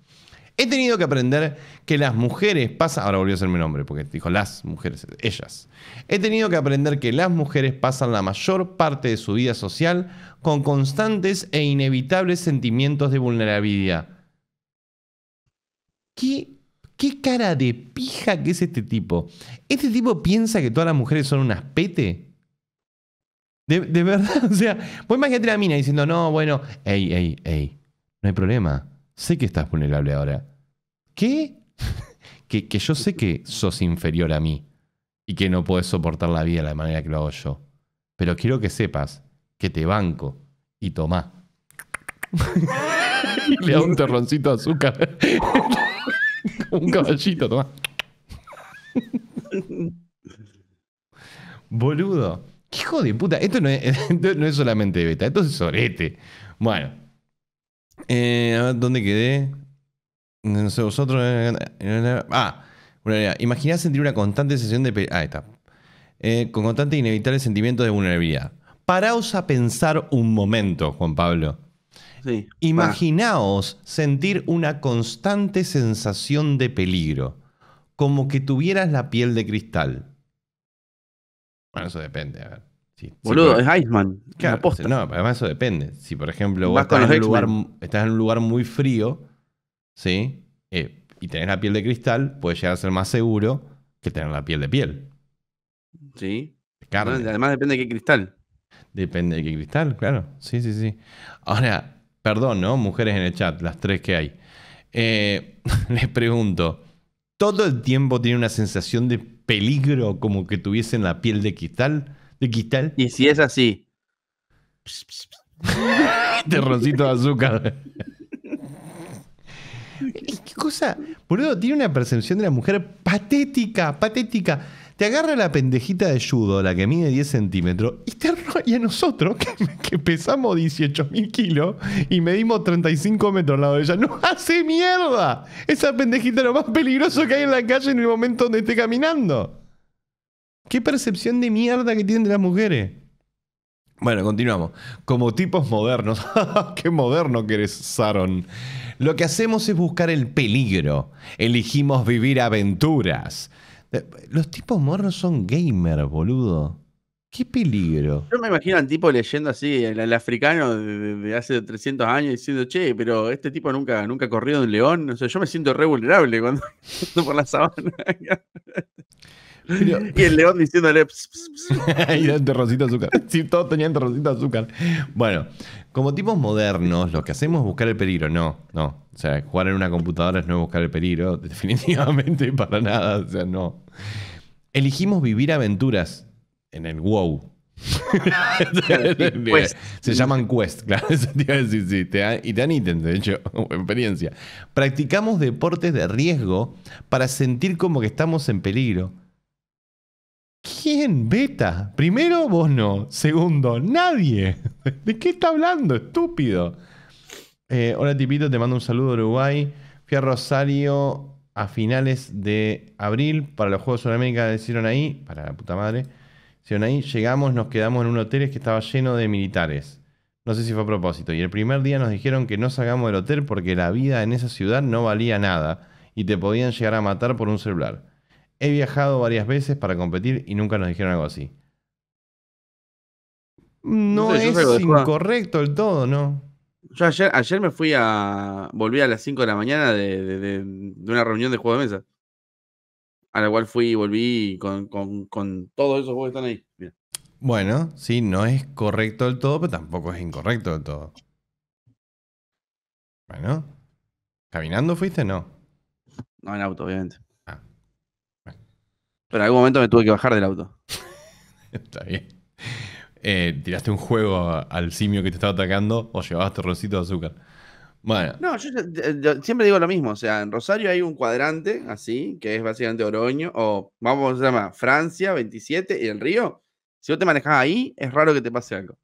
He tenido que aprender que las mujeres pasan. Ahora volvió a hacerme nombre porque dijo las mujeres, ellas. He tenido que aprender que las mujeres pasan la mayor parte de su vida social con constantes e inevitables sentimientos de vulnerabilidad. ¿Qué ¿Qué cara de pija que es este tipo? ¿Este tipo piensa que todas las mujeres son unas pete? De, verdad, o sea, pues imagínate la mina diciendo, no, bueno, hey, hey, ey, no hay problema. Sé que estás vulnerable ahora. ¿Qué? que, yo sé que sos inferior a mí y que no podés soportar la vida de la manera que lo hago yo. Pero quiero que sepas que te banco y tomá. y le da un terroncito de azúcar. Como un caballito, toma. Boludo. ¿Qué hijo de puta? Esto no es, no es solamente beta, esto es sorete. Bueno. Eh, a ver, ¿dónde quedé? No sé, vosotros. Eh, eh, ah, vulnerabilidad. Imaginad sentir una constante sesión de. Ah, ahí está. con constante e inevitable sentimiento de vulnerabilidad. Paraos a pensar un momento, Juan Pablo. Imaginaos sentir una constante sensación de peligro, como que tuvieras la piel de cristal. Bueno, eso depende, Boludo, es Iceman. No, además eso depende. Si, por ejemplo, vos estás en, un lugar, estás en, un lugar, muy frío, ¿sí? Eh, y tenés la piel de cristal, puede llegar a ser más seguro que tener la piel de piel. Sí. Además, además depende de qué cristal. Depende de qué cristal, claro. Sí, sí, sí. Ahora, perdón, ¿no? Mujeres en el chat, las tres que hay. Eh, les pregunto, ¿todo el tiempo tiene una sensación de peligro como que tuviesen la piel de cristal? ¿De cristal? Y si es así. Terroncito de azúcar. ¿Qué cosa? Por eso tiene una percepción de la mujer patética, patética. Te agarra la pendejita de judo, la que mide 10 centímetros, y, te, y a nosotros, que, que pesamos 18.000 kilos y medimos 35 metros al lado de ella, ¡no hace mierda! Esa pendejita es lo más peligroso que hay en la calle en el momento donde esté caminando. ¿Qué percepción de mierda que tienen de las mujeres? Bueno, continuamos. Como tipos modernos. ¡Qué moderno que eres, Saron! Lo que hacemos es buscar el peligro. Elegimos vivir aventuras. Eh, los tipos morros son gamers, boludo. Qué peligro. Yo me imagino al tipo leyendo así, el, africano de, hace 300 años, diciendo, che, pero este tipo nunca, nunca ha corrido un león. O sea, yo me siento re vulnerable cuando ando por la sabana. y el león diciéndole. y de terrocito azúcar. Si todos tenían terrocito azúcar. Bueno, como tipos modernos, lo que hacemos es buscar el peligro. No, no. O sea, jugar en una computadora es no buscar el peligro. Definitivamente para nada. O sea, no. Elegimos vivir aventuras en el WoW. Pues, Se llaman quest, claro. Eso te iba a sí. Te y te dan ítems, de hecho, experiencia. Practicamos deportes de riesgo para sentir como que estamos en peligro ¿Quién? Beta. Primero, vos no. Segundo, nadie. ¿De qué está hablando, estúpido? Eh, hola, Tipito, te mando un saludo de Uruguay. Fui Rosario a finales de abril para los Juegos de Sudamérica. Hicieron ahí, para la puta madre. Hicieron ahí, llegamos, nos quedamos en un hotel que estaba lleno de militares. No sé si fue a propósito. Y el primer día nos dijeron que no salgamos del hotel porque la vida en esa ciudad no valía nada y te podían llegar a matar por un celular. He viajado varias veces para competir y nunca nos dijeron algo así. No, es incorrecto del todo, ¿no? Yo ayer, me fui a. Volví a las 5 de la mañana de, una reunión de juego de mesa. A la cual fui y volví con, con, todos esos juegos que están ahí. Bueno, sí, no es correcto del todo, pero tampoco es incorrecto del todo. Bueno. ¿Caminando fuiste? No. No, en auto, obviamente. Pero en algún momento me tuve que bajar del auto. Está bien. Eh, tiraste un juego al simio que te estaba atacando o llevabas terroncito de azúcar. Bueno. No, yo, siempre digo lo mismo. O sea, en Rosario hay un cuadrante así, que es básicamente Oroño, o vamos a llamar Francia 27 y el Río. Si vos te manejás ahí, es raro que te pase algo.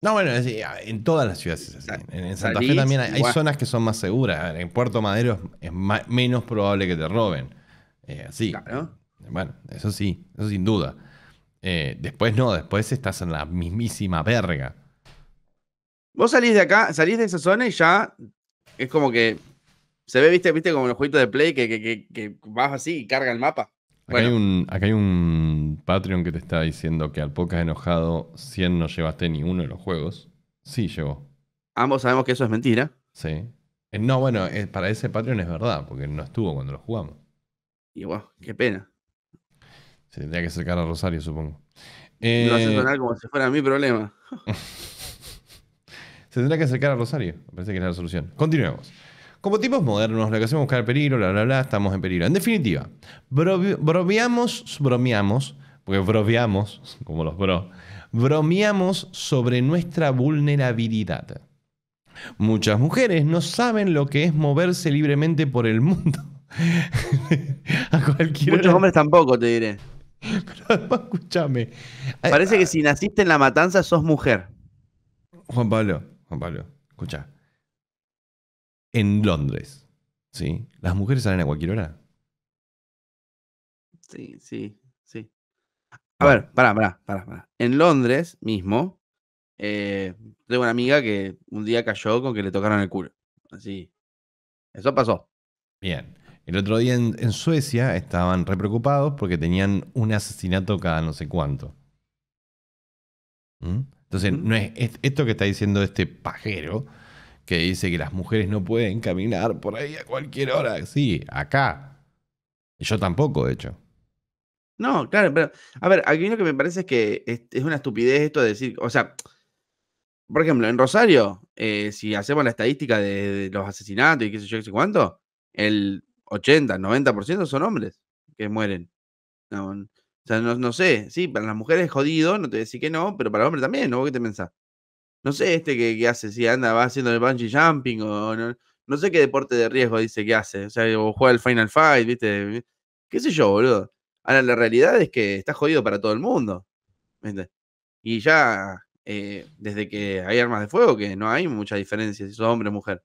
No, bueno, eh, en todas las ciudades es así. En, Santa Fe también hay, zonas que son más seguras. En Puerto Madero es, menos probable que te roben. Eh, así. Claro. Bueno, eso sí, eso sin duda. Eh, después no, después estás en la mismísima verga. Vos salís de acá, salís de esa zona y ya es como que se ve, viste, viste como los jueguitos de play que, vas así y carga el mapa. Acá, hay un, hay un Patreon que te está diciendo que al has enojado 100 no llevaste ni uno de los juegos. Sí, llegó. Ambos sabemos que eso es mentira. Sí. Eh, no, bueno, eh, para ese Patreon es verdad, porque no estuvo cuando lo jugamos. Y guau, qué pena. Se tendría que acercar a Rosario, supongo. Eh, Lo hace eh, sonar como si fuera mi problema. se tendría que acercar a Rosario. parece que es la solución. Continuemos. Como tipos modernos, lo que hacemos es buscar peligro, bla, bla, bla, estamos en peligro. En definitiva, bromeamos, bromeamos, porque bromeamos, como los bro, bromeamos sobre nuestra vulnerabilidad. Muchas mujeres no saben lo que es moverse libremente por el mundo. a cualquier Muchos hombres tampoco, te diré. Pero además, escúchame. Eh, Parece que ah. si naciste en la matanza sos mujer. Juan Pablo, Juan Pablo, escucha. En Londres, ¿sí? ¿Las mujeres salen a cualquier hora? Sí, sí, sí. A ver, pará, pará, pará, En Londres mismo, eh, tengo una amiga que un día cayó con que le tocaron el culo. Así. Eso pasó. Bien. El otro día en, Suecia estaban re preocupados porque tenían un asesinato cada no sé cuánto. ¿Mm? Entonces, no es, esto que está diciendo este pajero que dice que las mujeres no pueden caminar por ahí a cualquier hora. Sí, acá. Y yo tampoco, de hecho. No, claro, pero a ver, aquí lo que me parece es que es, una estupidez esto de decir, o sea, por ejemplo, en Rosario, eh, si hacemos la estadística de, los asesinatos y qué sé yo, qué sé cuánto, el 80, 90% son hombres que mueren. No, o sea, no, sé, sí, para las mujeres es jodido, no te decir que no, pero para los hombres también, ¿no? ¿Qué te pensás? No sé este que, hace, si anda, va haciendo el bungee jumping o no, no sé qué deporte de riesgo dice que hace, o sea, juega el Final Fight, ¿viste? ¿Qué sé yo, boludo? Ahora, la realidad es que está jodido para todo el mundo. Y ya, eh, desde que hay armas de fuego, que no hay mucha diferencia si sos hombre o mujer.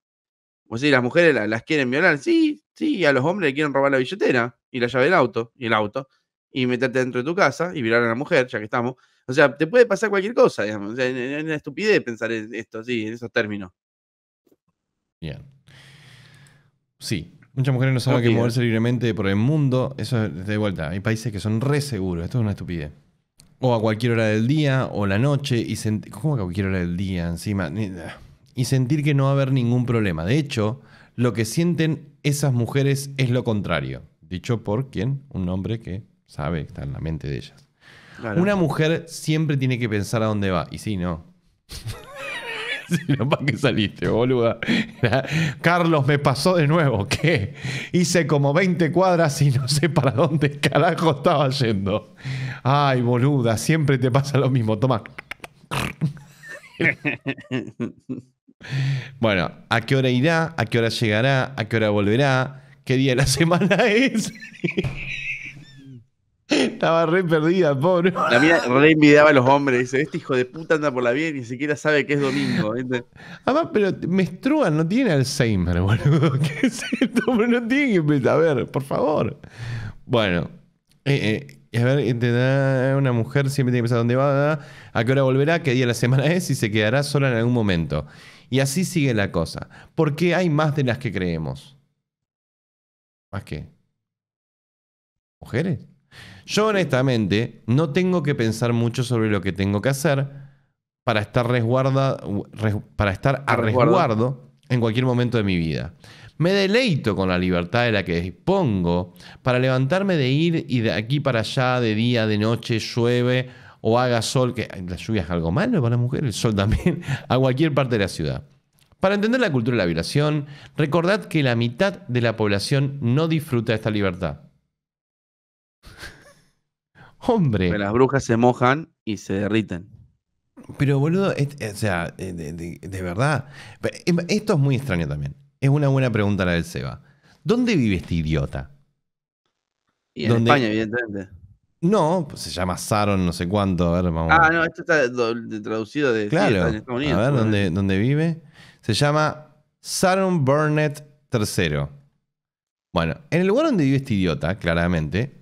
O sea, las mujeres las, quieren violar. Sí, sí, a los hombres le quieren robar la billetera y la llave del auto y el auto y meterte dentro de tu casa y violar a la mujer, ya que estamos. O sea, te puede pasar cualquier cosa, digamos. O sea, es una estupidez pensar en esto, sí, en esos términos. Bien. Sí, muchas mujeres no saben que moverse libremente por el mundo. Eso es de vuelta. Hay países que son re seguros. Esto es una estupidez. O a cualquier hora del día, o la noche, y ¿Cómo a cualquier hora del día encima? Ah y sentir que no va a haber ningún problema. De hecho, lo que sienten esas mujeres es lo contrario. Dicho por quién? Un hombre que sabe, está en la mente de ellas. Una mujer siempre tiene que pensar a dónde va. Y si sí, no. si no, ¿para qué saliste, boluda? Carlos, me pasó de nuevo. ¿Qué? Hice como 20 cuadras y no sé para dónde carajo estaba yendo. Ay, boluda, siempre te pasa lo mismo. Toma. Bueno, ¿a qué hora irá? ¿A qué hora llegará? ¿A qué hora volverá? ¿Qué día de la semana es? Estaba re perdida, pobre. La mía re envidiaba a los hombres. Dice, este hijo de puta anda por la vida y ni siquiera sabe que es domingo. Además, pero menstruan, no tiene Alzheimer, boludo. ¿Qué es esto? no tiene que... A ver, por favor. Bueno. Eh, eh, a ver, una mujer siempre tiene que pensar dónde va, a qué hora volverá, qué día de la semana es y se quedará sola en algún momento. Y así sigue la cosa. ¿Por qué hay más de las que creemos. ¿Más qué? ¿Mujeres? Yo honestamente no tengo que pensar mucho sobre lo que tengo que hacer para estar, para estar a resguardo en cualquier momento de mi vida. Me deleito con la libertad de la que dispongo para levantarme de ir y de aquí para allá, de día, de noche, llueve, o haga sol, que la lluvia es algo malo para la mujer, el sol también, a cualquier parte de la ciudad. Para entender la cultura de la violación, recordad que la mitad de la población no disfruta de esta libertad. Hombre. las brujas se mojan y se derriten. Pero boludo, o sea, de, verdad. Em, esto es muy extraño también. Es una buena pregunta la del Seba. ¿Dónde vive este idiota? en España, evidentemente. No, pues se llama Saron, no sé cuánto. A ver, vamos. Ah, no, esto está traducido de claro. Estados Unidos. A ver, ¿dónde, vive? Se llama Saron Burnett III. Bueno, en el lugar donde vive este idiota, claramente,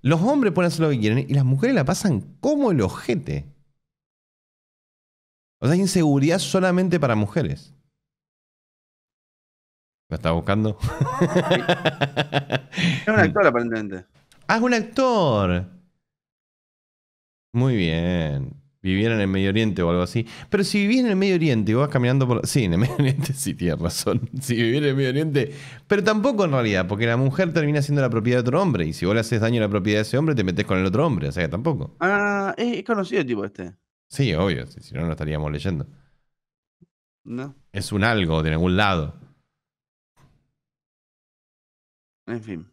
los hombres pueden hacer lo que quieren y las mujeres la pasan como el ojete. O sea, hay inseguridad solamente para mujeres. ¿La está buscando? es un actor, aparentemente. ¡Haz ah, un actor. Muy bien. Vivir en el Medio Oriente o algo así. Pero si vivís en el Medio Oriente y vas caminando por... Sí, en el Medio Oriente sí tienes razón. Si vivís en el Medio Oriente... Pero tampoco en realidad, porque la mujer termina siendo la propiedad de otro hombre. Y si vos le haces daño a la propiedad de ese hombre, te metes con el otro hombre. O sea que tampoco. Ah, es conocido el tipo este. Sí, obvio. Si no, no estaríamos leyendo. No. Es un algo de algún lado. En fin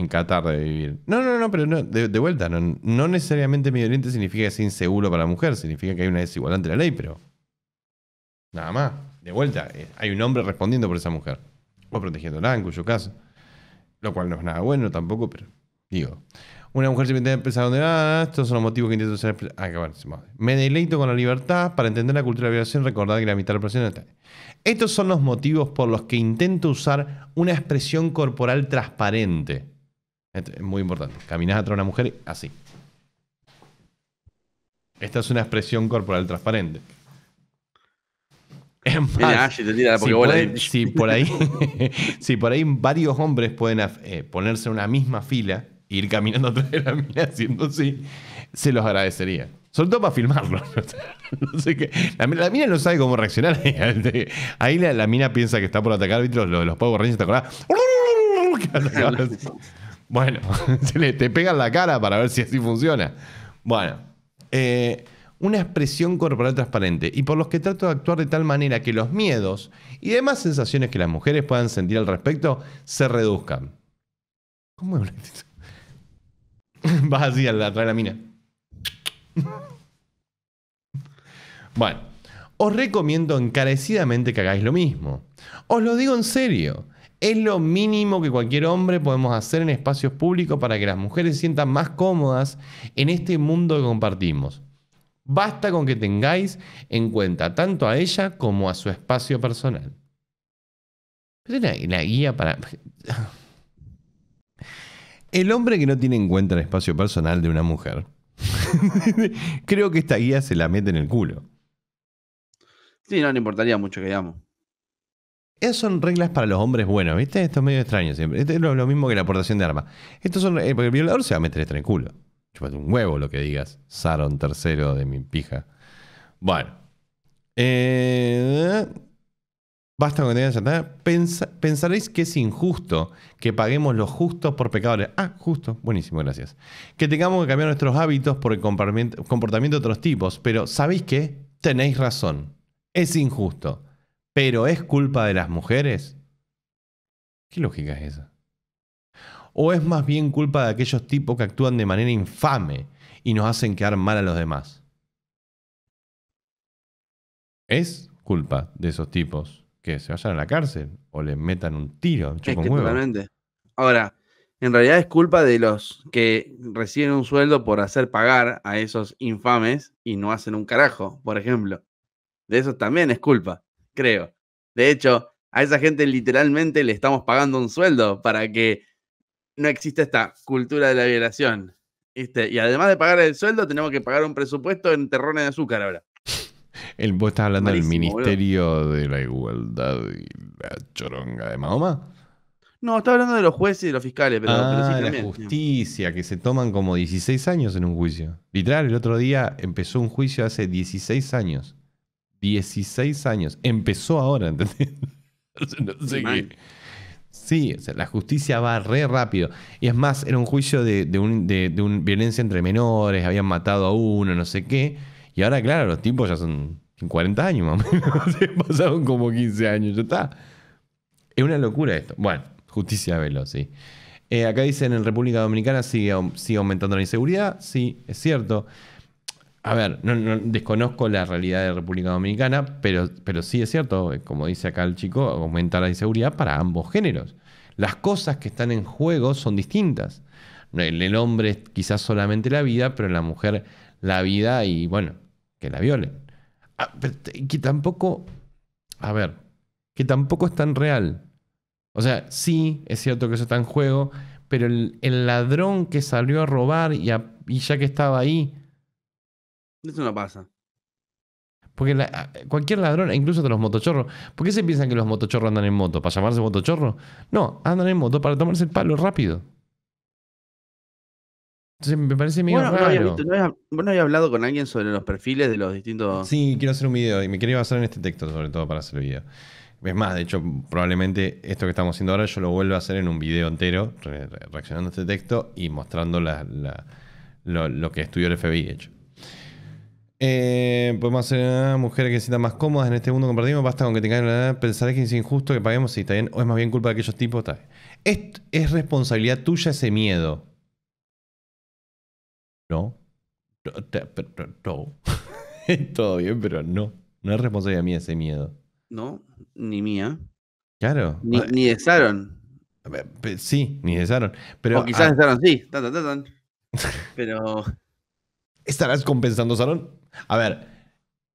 en Qatar de vivir. No, no, no, pero de, vuelta, no, necesariamente Medio Oriente significa que sea inseguro para la mujer, significa que hay una desigualdad ante la ley, pero. Nada más, de vuelta, eh, hay un hombre respondiendo por esa mujer, o protegiéndola en cuyo caso. Lo cual no es nada bueno tampoco, pero. Digo. Una mujer siempre pensar donde nada, ah, estos son los motivos que intento usar ah, Me deleito con la libertad para entender la cultura de la violación, recordar que la mitad de la presión está. Estos son los motivos por los que intento usar una expresión corporal transparente es muy importante. Caminas atrás de una mujer así. Esta es una expresión corporal transparente. si, por ahí, si por ahí varios hombres pueden eh, ponerse en una misma fila e ir caminando atrás de la mina haciendo así, se los agradecería. Sobre todo para filmarlo. no sé qué. La, mina no sabe cómo reaccionar. Ahí la, mina piensa que está por atacar, ¿viste? Los, de los Power Rangers, ¿te acordás? Bueno, te pegan la cara para ver si así funciona. Bueno, eh, una expresión corporal transparente y por los que trato de actuar de tal manera que los miedos y demás sensaciones que las mujeres puedan sentir al respecto se reduzcan. ¿Cómo es ratito? Vas así la, la mina. bueno, os recomiendo encarecidamente que hagáis lo mismo. Os lo digo en serio. Es lo mínimo que cualquier hombre podemos hacer en espacios públicos para que las mujeres se sientan más cómodas en este mundo que compartimos. Basta con que tengáis en cuenta tanto a ella como a su espacio personal. La, guía para... El hombre que no tiene en cuenta el espacio personal de una mujer, creo que esta guía se la mete en el culo. Sí, no le importaría mucho que digamos. Esas son reglas para los hombres buenos, ¿viste? Esto es medio extraño siempre. Este es lo, mismo que la aportación de armas. Estos son, eh, porque el violador se va a meter en el culo. Chupate un huevo lo que digas. Saron tercero de mi pija. Bueno. Eh, basta con que que pensaréis que es injusto que paguemos los justos por pecadores. Ah, justo. Buenísimo, gracias. Que tengamos que cambiar nuestros hábitos por el comportamiento de otros tipos. Pero ¿sabéis qué? Tenéis razón. Es injusto pero es culpa de las mujeres? ¿Qué lógica es esa? ¿O es más bien culpa de aquellos tipos que actúan de manera infame y nos hacen quedar mal a los demás? ¿Es culpa de esos tipos que se vayan a la cárcel o le metan un tiro? Es que Ahora, en realidad es culpa de los que reciben un sueldo por hacer pagar a esos infames y no hacen un carajo, por ejemplo. De eso también es culpa creo. De hecho, a esa gente literalmente le estamos pagando un sueldo para que no exista esta cultura de la violación. Y además de pagar el sueldo, tenemos que pagar un presupuesto en terrones de azúcar ahora. El, ¿Vos estás hablando del Ministerio de la Igualdad y la Choronga de Mahoma? No, estaba hablando de los jueces y de los fiscales, pero, ah, la justicia, que se toman como 16 años en un juicio. Literal, el otro día empezó un juicio hace 16 años. 16 años. Empezó ahora, ¿entendés? Sí, la justicia va re rápido. Y es más, era un juicio de, de, un, violencia entre menores, habían matado a uno, no sé qué. Y ahora, claro, los tipos ya son 40 años más o menos. Se pasaron como 15 años, ya está. Es una locura esto. Bueno, justicia veloz, sí. Eh, acá dicen en República Dominicana sigue, sigue aumentando la inseguridad. Sí, es cierto. A ver, no, desconozco la realidad de República Dominicana, pero, pero sí es cierto, como dice acá el chico, aumentar la inseguridad para ambos géneros. Las cosas que están en juego son distintas. En el hombre quizás solamente la vida, pero en la mujer la vida y bueno, que la violen. Ah, que tampoco, a ver, que tampoco es tan real. O sea, sí, es cierto que eso está en juego, pero el, ladrón que salió a robar y ya que estaba ahí, eso no pasa. Porque ah, cualquier ladrón, incluso de los motochorros, ¿por qué se piensan que los motochorros andan en moto? ¿Para llamarse motochorro? No, andan en moto para tomarse el palo rápido. Entonces me parece medio bueno, raro. ¿Vos no habías hablado con alguien sobre los perfiles de los distintos...? Sí, quiero hacer un video y me quería basar en este texto sobre todo para hacer el video. Es más, de hecho, probablemente esto que estamos haciendo ahora yo lo vuelvo a hacer en un video entero, reaccionando a este texto y mostrando la, lo, lo, que estudió el FBI, de hecho. Eh, podemos hacer una mujeres que se sientan más cómodas en este mundo compartimos. Basta con que tengan la eh, verdad pensar que es injusto que paguemos. Sí, está bien. O es más bien culpa de aquellos tipos. Es, responsabilidad tuya ese miedo. No. No. Todo bien, pero no. No es responsabilidad mía ese miedo. No, ni mía. Claro. Ni, ah. ni de Saron. Sí, ni de Saron. Pero, o quizás de Saron sí. Pero. ¿Estarás compensando, Saron? A ver,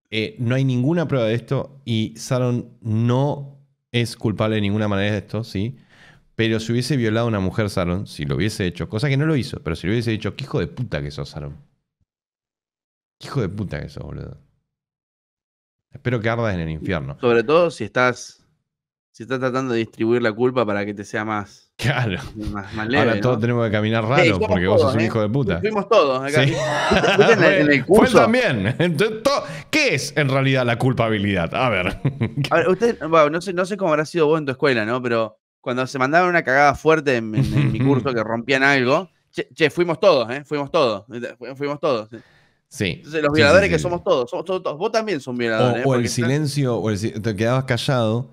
eh, no hay ninguna prueba de esto y Saron no es culpable de ninguna manera de esto, ¿sí? Pero si hubiese violado a una mujer Saron, si lo hubiese hecho, cosa que no lo hizo, pero si lo hubiese dicho, qué hijo de puta que sos Saron. Qué hijo de puta que sos, boludo. Espero que ardas en el infierno. Sobre todo si estás, si estás tratando de distribuir la culpa para que te sea más Claro. Ahora todos tenemos que caminar raro porque vos sos un ¿eh? hijo de puta. Fuimos todos acá. Fue también. ¿Qué es en realidad la culpabilidad? A ver. usted, no, sé, cómo habrá sido vos en tu escuela, ¿no? Pero cuando se mandaban una cagada fuerte en, mi curso que rompían algo, che, fuimos todos, ¿eh? Fuimos todos. Fuimos todos. Sí. los violadores que somos todos, somos todos, Vos también son violadores. ¿eh? O, el silencio, te quedabas callado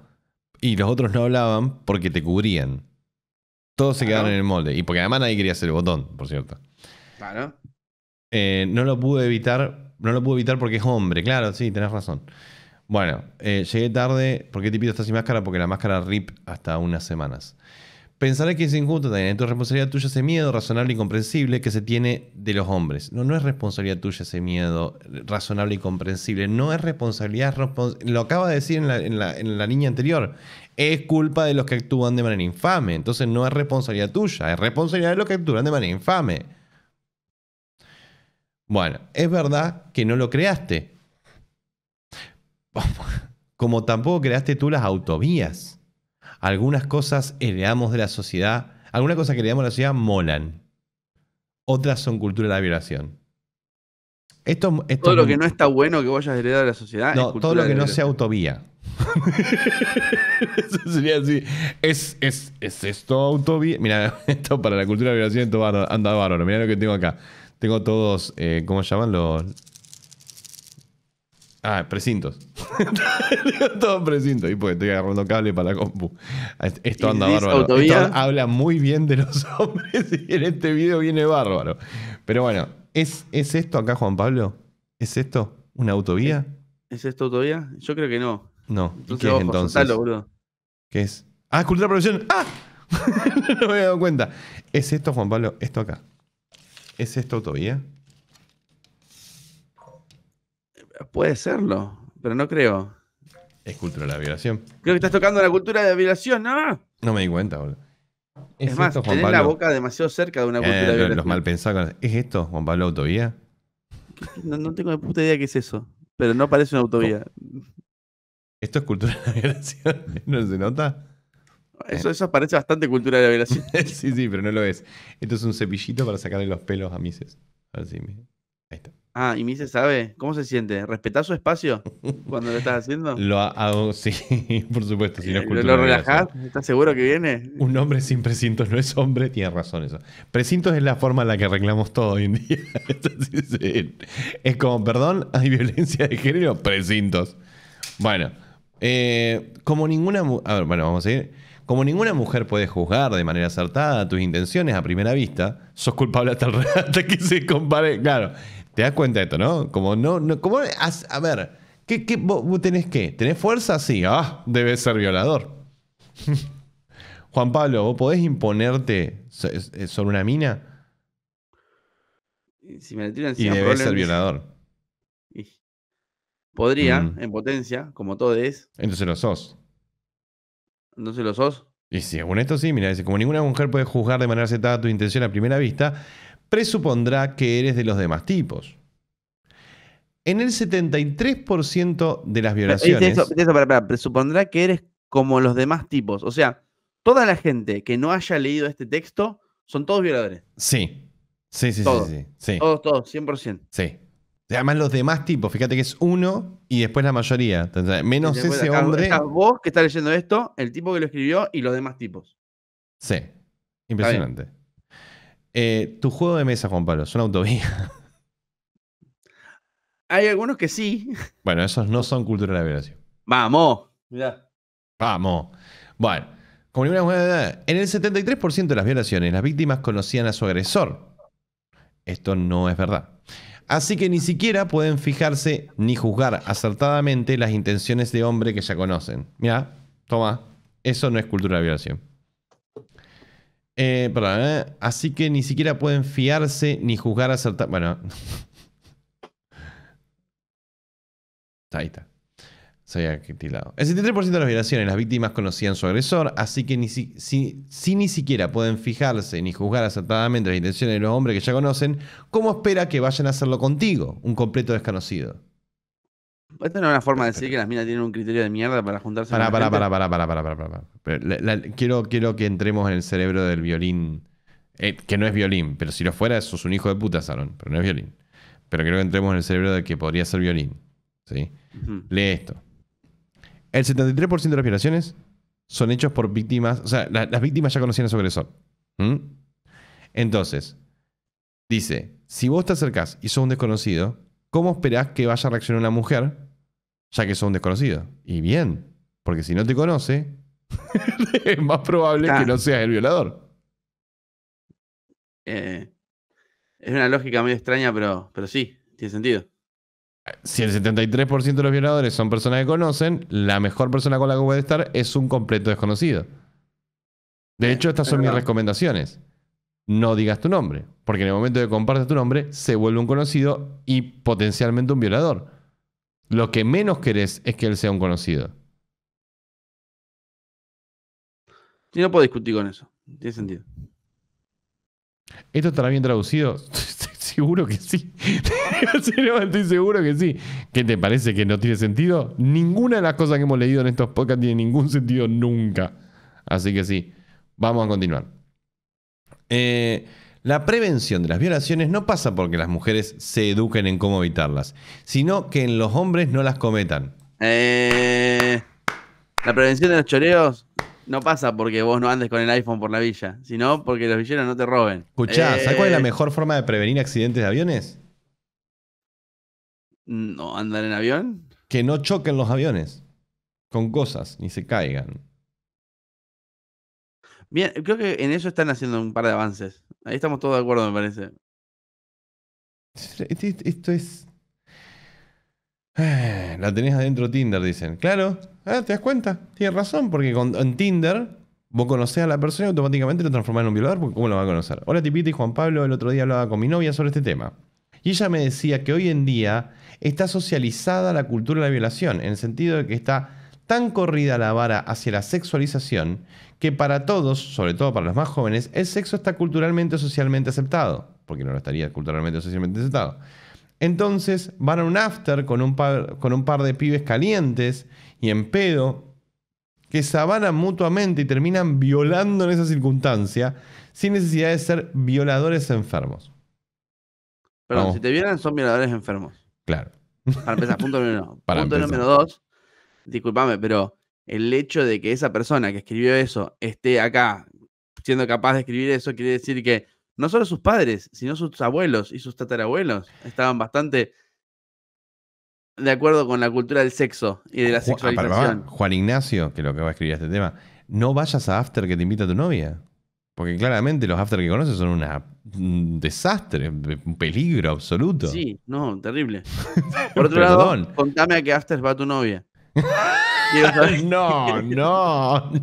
y los otros no hablaban porque te cubrían. Todos se quedaron en el molde. Y porque además nadie quería hacer el botón, por cierto. Claro. Eh, no lo pude evitar. No lo pude evitar porque es hombre. Claro, sí, tenés razón. Bueno, eh, llegué tarde. ¿Por qué te pido sin máscara? Porque la máscara rip hasta unas semanas. Pensaré que es injusto también. tu responsabilidad tuya ese miedo razonable y comprensible que se tiene de los hombres. No, no es responsabilidad tuya ese miedo razonable y comprensible. No es responsabilidad. Lo acaba de decir en la, en la, en la línea anterior es culpa de los que actúan de manera infame. Entonces no es responsabilidad tuya, es responsabilidad de los que actúan de manera infame. Bueno, es verdad que no lo creaste. Como tampoco creaste tú las autovías. Algunas cosas heredamos de la sociedad, algunas cosas que heredamos de la sociedad molan. Otras son cultura de la violación. Esto, todo lo que no está bueno que vayas a heredar de la sociedad. No, todo lo que no sea autovía. Eso sería así. ¿Es, es, esto autovía. Mira, esto para la cultura de violación esto anda bárbaro. Mira lo que tengo acá. Tengo todos, eh, ¿cómo llaman los...? Ah, precintos. Tengo todos precintos. Y porque estoy agarrando cable para la compu. Esto anda bárbaro. habla muy bien de los hombres y en este video viene bárbaro. Pero bueno, ¿es, ¿es esto acá, Juan Pablo? ¿Es esto una autovía? ¿Es esto autovía? Yo creo que no. No. qué es entonces? ¿Qué es? Ah, cultura ¡Ah! no me había dado cuenta. ¿Es esto, Juan Pablo? Esto acá. ¿Es esto autovía? Puede serlo, pero no creo. Es cultura de la violación. Creo que estás tocando la cultura de la violación, ¿no? No me di cuenta, boludo. Es, más, tenés la boca demasiado cerca de una cultura de eh, violación. Los mal ¿Es esto, Juan Pablo, autovía? No, no tengo ni puta idea qué es eso. Pero no parece una autovía. ¿Esto es cultura de la violación? ¿No se nota? Eso, eso parece bastante cultura de la violación. sí, sí, pero no lo es. Esto es un cepillito para sacarle los pelos a Mises. Ah, y Mises sabe. ¿Cómo se siente? ¿Respetás su espacio cuando lo estás haciendo? lo hago, sí, por supuesto. Si eh, cultura ¿Lo, lo relajás? ¿Estás seguro que viene? Un hombre sin precintos no es hombre, tiene razón eso. Precintos es la forma en la que arreglamos todo hoy en día. es como, perdón, hay violencia de género, precintos. Bueno. Eh, como ninguna. vamos Como ninguna mujer puede juzgar de manera acertada tus intenciones a primera vista, sos culpable hasta, el, que se compare. Claro, te das cuenta de esto, ¿no? Como no. no como, a, ver, ¿qué, vos, tenés qué? ¿Tenés fuerza? Sí, ah, debes ser violador. Juan Pablo, ¿vos podés imponerte eh, sobre una mina? Si me tiran, y debes ser violador. Podría, mm. en potencia, como todo es. Entonces lo sos. Entonces lo sos. Y si según esto sí, mira, dice, como ninguna mujer puede juzgar de manera aceptada tu intención a primera vista, presupondrá que eres de los demás tipos. En el 73% de las violaciones... eso, presupondrá que eres como los demás tipos. O sea, toda la gente que no haya leído este texto son todos violadores. Sí. Sí, sí, sí, sí. Todos, todos, 100%. Sí. Además, los demás tipos, fíjate que es uno y después la mayoría. menos ese hombre. vos que estás leyendo esto, el tipo que lo escribió y los demás tipos. Sí, impresionante. Eh, tu juego de mesa, Juan Pablo, es una autovía. Hay algunos que sí. Bueno, esos no son cultura de la violación. Vamos, mirá. Vamos. Bueno, como edad. en el 73% de las violaciones, las víctimas conocían a su agresor. Esto no es verdad. Así que ni siquiera pueden fijarse ni juzgar acertadamente las intenciones de hombre que ya conocen. Mira, toma, eso no es cultura de violación. Eh, perdón, eh. Así que ni siquiera pueden fiarse ni juzgar acertadamente. Bueno. Ahí está se El 73% de las violaciones las víctimas conocían su agresor, así que ni si, ni siquiera pueden fijarse ni juzgar acertadamente las intenciones de los hombres que ya conocen, ¿cómo espera que vayan a hacerlo contigo, un completo desconocido? Esta no es una forma de decir que las minas tienen un criterio de mierda para juntarse. para pará, pará, para para para para quiero, quiero que entremos en el cerebro del violín, eh, que no es violín, pero si lo fuera, es un hijo de puta, Salón, pero no es violín. Pero quiero que entremos en el cerebro de que podría ser violín. Lee esto. El 73% de las violaciones son hechos por víctimas, o sea, las víctimas ya conocían a su agresor. Entonces, dice, si vos te acercás y sos un desconocido, ¿cómo esperás que vaya a reaccionar una mujer ya que sos un desconocido? Y bien, porque si no te conoce, es más probable que no seas el violador. Eh, es una lógica medio extraña, pero, pero sí, tiene sentido. Si el 73% de los violadores son personas que conocen, la mejor persona con la que puede estar es un completo desconocido. De eh, hecho, estas son mis recomendaciones. No digas tu nombre, porque en el momento que compartes tu nombre, se vuelve un conocido y potencialmente un violador. Lo que menos querés es que él sea un conocido. Y no puedo discutir con eso. Tiene sentido. ¿Esto estará bien traducido? seguro que sí. estoy seguro que sí. ¿Qué te parece que no tiene sentido? Ninguna de las cosas que hemos leído en estos podcasts tiene ningún sentido nunca. Así que sí, vamos a continuar. Eh, la prevención de las violaciones no pasa porque las mujeres se eduquen en cómo evitarlas, sino que en los hombres no las cometan. Eh, la prevención de los choreos no pasa porque vos no andes con el iPhone por la villa, sino porque los villeros no te roben. Escuchá, eh, ¿sabes cuál es la mejor forma de prevenir accidentes de aviones? No, andar en avión. Que no choquen los aviones con cosas, ni se caigan. Bien, creo que en eso están haciendo un par de avances. Ahí estamos todos de acuerdo, me parece. Esto es La tenés adentro Tinder, dicen. Claro, ah, te das cuenta, tienes razón, porque con, en Tinder vos conocés a la persona y automáticamente lo transformás en un violador, porque ¿cómo lo vas a conocer? Hola Tipita y Juan Pablo, el otro día hablaba con mi novia sobre este tema. Y ella me decía que hoy en día está socializada la cultura de la violación, en el sentido de que está tan corrida la vara hacia la sexualización que para todos, sobre todo para los más jóvenes, el sexo está culturalmente o socialmente aceptado, porque no lo estaría culturalmente o socialmente aceptado. Entonces van a un after con un par, con un par de pibes calientes y en pedo que se mutuamente y terminan violando en esa circunstancia sin necesidad de ser violadores enfermos. Perdón, si te violan son violadores enfermos. Claro. Para empezar, punto número uno. punto número dos, discúlpame, pero el hecho de que esa persona que escribió eso esté acá siendo capaz de escribir eso quiere decir que no solo sus padres, sino sus abuelos y sus tatarabuelos estaban bastante de acuerdo con la cultura del sexo y de ah, la ah, sexualización. Juan Ignacio, que lo que va a escribir este tema, no vayas a after que te invita tu novia. Porque claramente los after que conoces son un desastre, un peligro absoluto. Sí, no, terrible. Por otro lado, contame a que after va tu novia. no, no, no.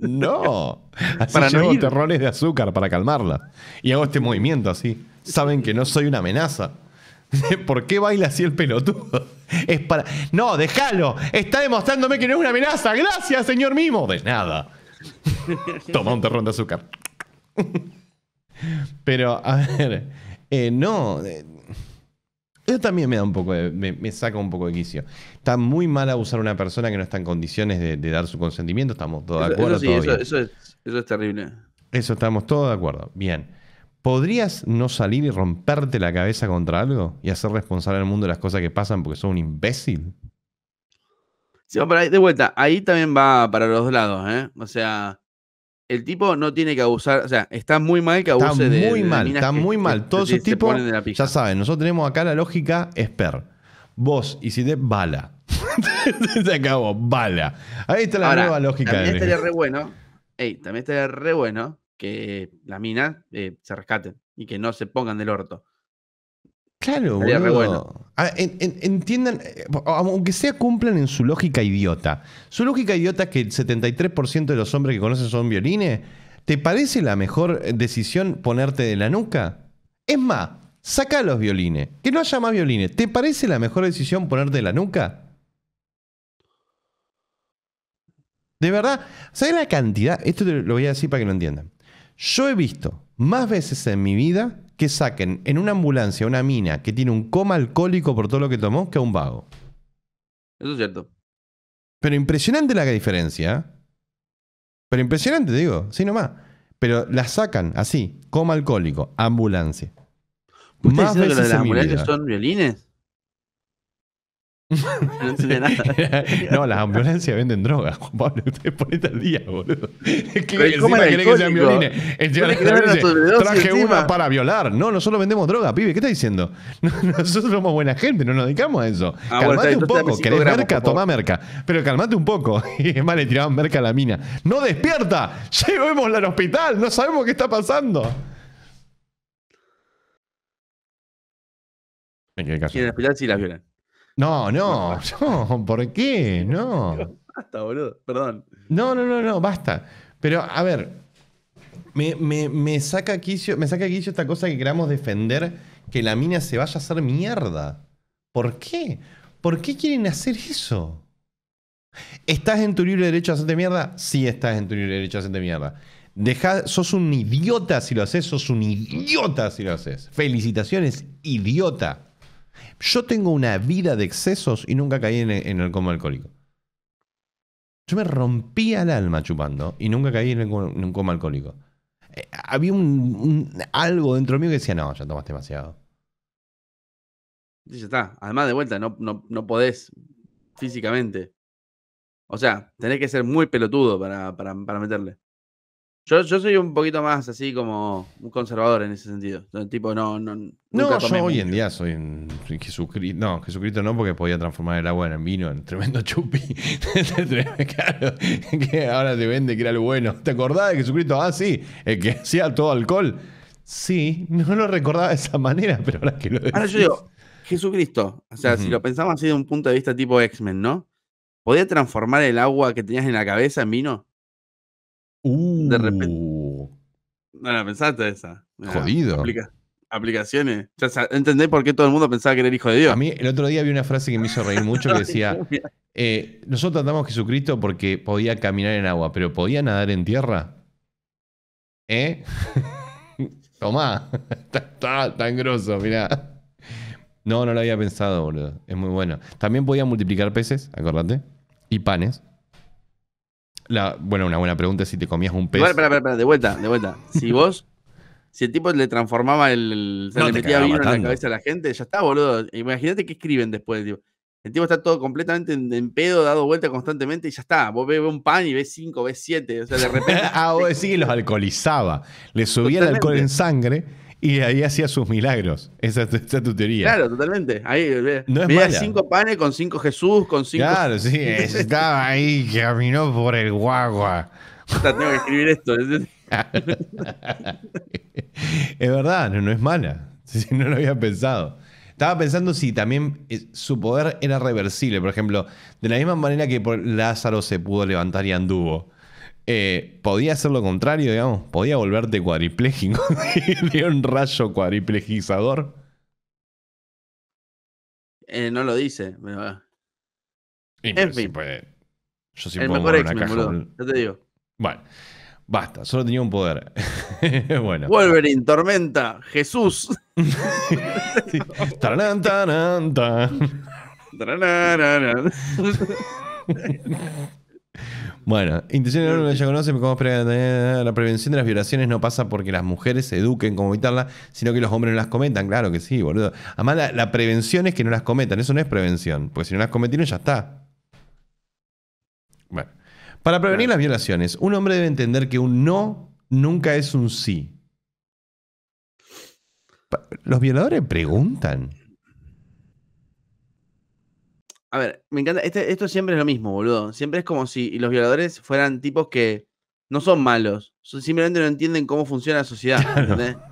No. Así para terrores terrones de azúcar para calmarla. Y hago este movimiento así. Saben que no soy una amenaza. ¿Por qué baila así el pelotudo? Es para. No, déjalo. Está demostrándome que no es una amenaza. Gracias, señor Mimo. De nada. Toma un terrón de azúcar. Pero, a ver. Eh, no. Eh, eso también me da un poco me, saca un poco de quicio. Está muy mal abusar a una persona que no está en condiciones de, dar su consentimiento. Estamos todos de acuerdo. Eso, eso, es, terrible. Eso estamos todos de acuerdo. Bien. ¿Podrías no salir y romperte la cabeza contra algo y hacer responsable al mundo de las cosas que pasan porque sos un imbécil? Sí, pero ahí, de vuelta, ahí también va para los lados, ¿eh? O sea, el tipo no tiene que abusar, o sea, está muy mal que abuse está muy mal, Está muy mal, todos esos tipos, ya saben, nosotros tenemos acá la lógica esper. Vos hiciste bala. Se acabó, bala. Ahí está la nueva lógica. También estaría re bueno, hey, también estaría re bueno que las minas eh, se rescaten y que no se pongan del orto. Claro, Bueno. Ah, entiendan, eh, aunque sea cumplan en su lógica idiota. Su lógica idiota es que el 73% de los hombres que conoces son violines. ¿Te parece la mejor decisión ponerte de la nuca? Es más, saca los violines. Que no haya más violines. ¿Te parece la mejor decisión ponerte de la nuca? De verdad, ¿sabes la cantidad? Esto te lo voy a decir para que lo entiendan. Yo he visto más veces en mi vida que saquen en una ambulancia una mina que tiene un coma alcohólico por todo lo que tomó que a un vago. Eso es cierto. Pero impresionante la diferencia. Pero impresionante, digo, sí nomás. Pero la sacan así, coma alcohólico, ambulancia. ¿Usted que las ambulancias son violines? No las ambulancias venden drogas, Juan Pablo. ustedes al día, boludo. Es que encima que sean violines. traje una para violar. No, nosotros vendemos droga, pibe. ¿Qué estás diciendo? Nosotros somos buena gente, no nos dedicamos a eso. Ah, calmate un poco. ¿Querés merca? Tomá merca. Pero calmate un poco. Y es más, le tiraban merca a la mina. ¡No despierta! Llevémosla al hospital. No sabemos qué está pasando. En el en el hospital sí las violan. No, no, no, ¿por qué? No. Basta, boludo, perdón. No, no, no, no, basta. Pero, a ver, me, me, me saca quicio, me saca esta cosa que queramos defender que la mina se vaya a hacer mierda. ¿Por qué? ¿Por qué quieren hacer eso? ¿Estás en tu libre derecho a hacerte mierda? Sí, estás en tu libre derecho a hacerte mierda. Deja, sos un idiota si lo haces, sos un idiota si lo haces. Felicitaciones, idiota. Yo tengo una vida de excesos y nunca caí en, el coma alcohólico. Yo me rompía el alma chupando y nunca caí en, un coma alcohólico. Eh, había un, algo dentro mío que decía, no, ya tomaste demasiado. Sí, ya está. Además, de vuelta, no, no, no podés físicamente. O sea, tenés que ser muy pelotudo para, para meterle. Yo, soy un poquito más así como un conservador en ese sentido. Tipo, no, no. no, yo hoy en día soy en Jesucristo. No, Jesucristo no, porque podía transformar el agua en vino, en tremendo chupi. claro, que ahora te vende que era lo bueno. ¿Te acordás de Jesucristo? Ah, sí, el que hacía todo alcohol. Sí, no lo recordaba de esa manera, pero ahora que lo Ahora yo digo, Jesucristo, o sea, si lo pensamos así de un punto de vista tipo X-Men, ¿no? ¿Podía transformar el agua que tenías en la cabeza en vino? de repente. Uh. No la pensaste esa. jodido. aplicaciones. O por qué todo el mundo pensaba que era hijo de Dios? A mí el otro día vi una frase que me hizo reír mucho que decía, eh, nosotros andamos Jesucristo porque podía caminar en agua, pero ¿podía nadar en tierra? ¿Eh? Tomá, está tan grosso, mirá. No, no lo había pensado, boludo. Es muy bueno. También podía multiplicar peces, acordate, y panes bueno, una buena pregunta es si te comías un pez. de vuelta, de vuelta. Si vos, si el tipo le transformaba el. se le metía vino en la cabeza a la gente, ya está, boludo. Imagínate qué escriben después. Tipo. El tipo está todo completamente en, pedo, dado vuelta constantemente y ya está. Vos ves, un pan y ves cinco, ves siete. O sea, de repente. ah, vos decís que los alcoholizaba. Le subía el alcohol en sangre y ahí hacía sus milagros. Esa, esa es tu teoría. Claro, totalmente. Ahí, eh, cinco panes con cinco Jesús, con cinco. Claro, sí, estaba ahí, caminó por el guagua. tengo que escribir esto. es verdad, no, no es mala. No lo había pensado. Estaba pensando si también eh, su poder era reversible. Por ejemplo, de la misma manera que Lázaro se pudo levantar y anduvo eh, podía hacer lo contrario, digamos. Podía volverte cuadripléjico de un rayo cuadriplejizador. Eh, no lo dice. Pero... En fin. Puede... Yo sí el mejor una caja boludo. Ya te digo. Bueno. Basta, solo tenía un poder. bueno. Wolverine, Tormenta, Jesús. taran, taran, taran. Bueno, Intención ya conoce, la prevención de las violaciones no pasa porque las mujeres se eduquen cómo evitarla, sino que los hombres no las cometan. Claro que sí, boludo. Además, la, la prevención es que no las cometan. Eso no es prevención. Porque si no las cometieron, ya está. Bueno. Para prevenir las violaciones, un hombre debe entender que un no nunca es un sí. Los violadores preguntan. A ver, me encanta. Este, esto siempre es lo mismo, boludo. Siempre es como si los violadores fueran tipos que no son malos. Simplemente no entienden cómo funciona la sociedad.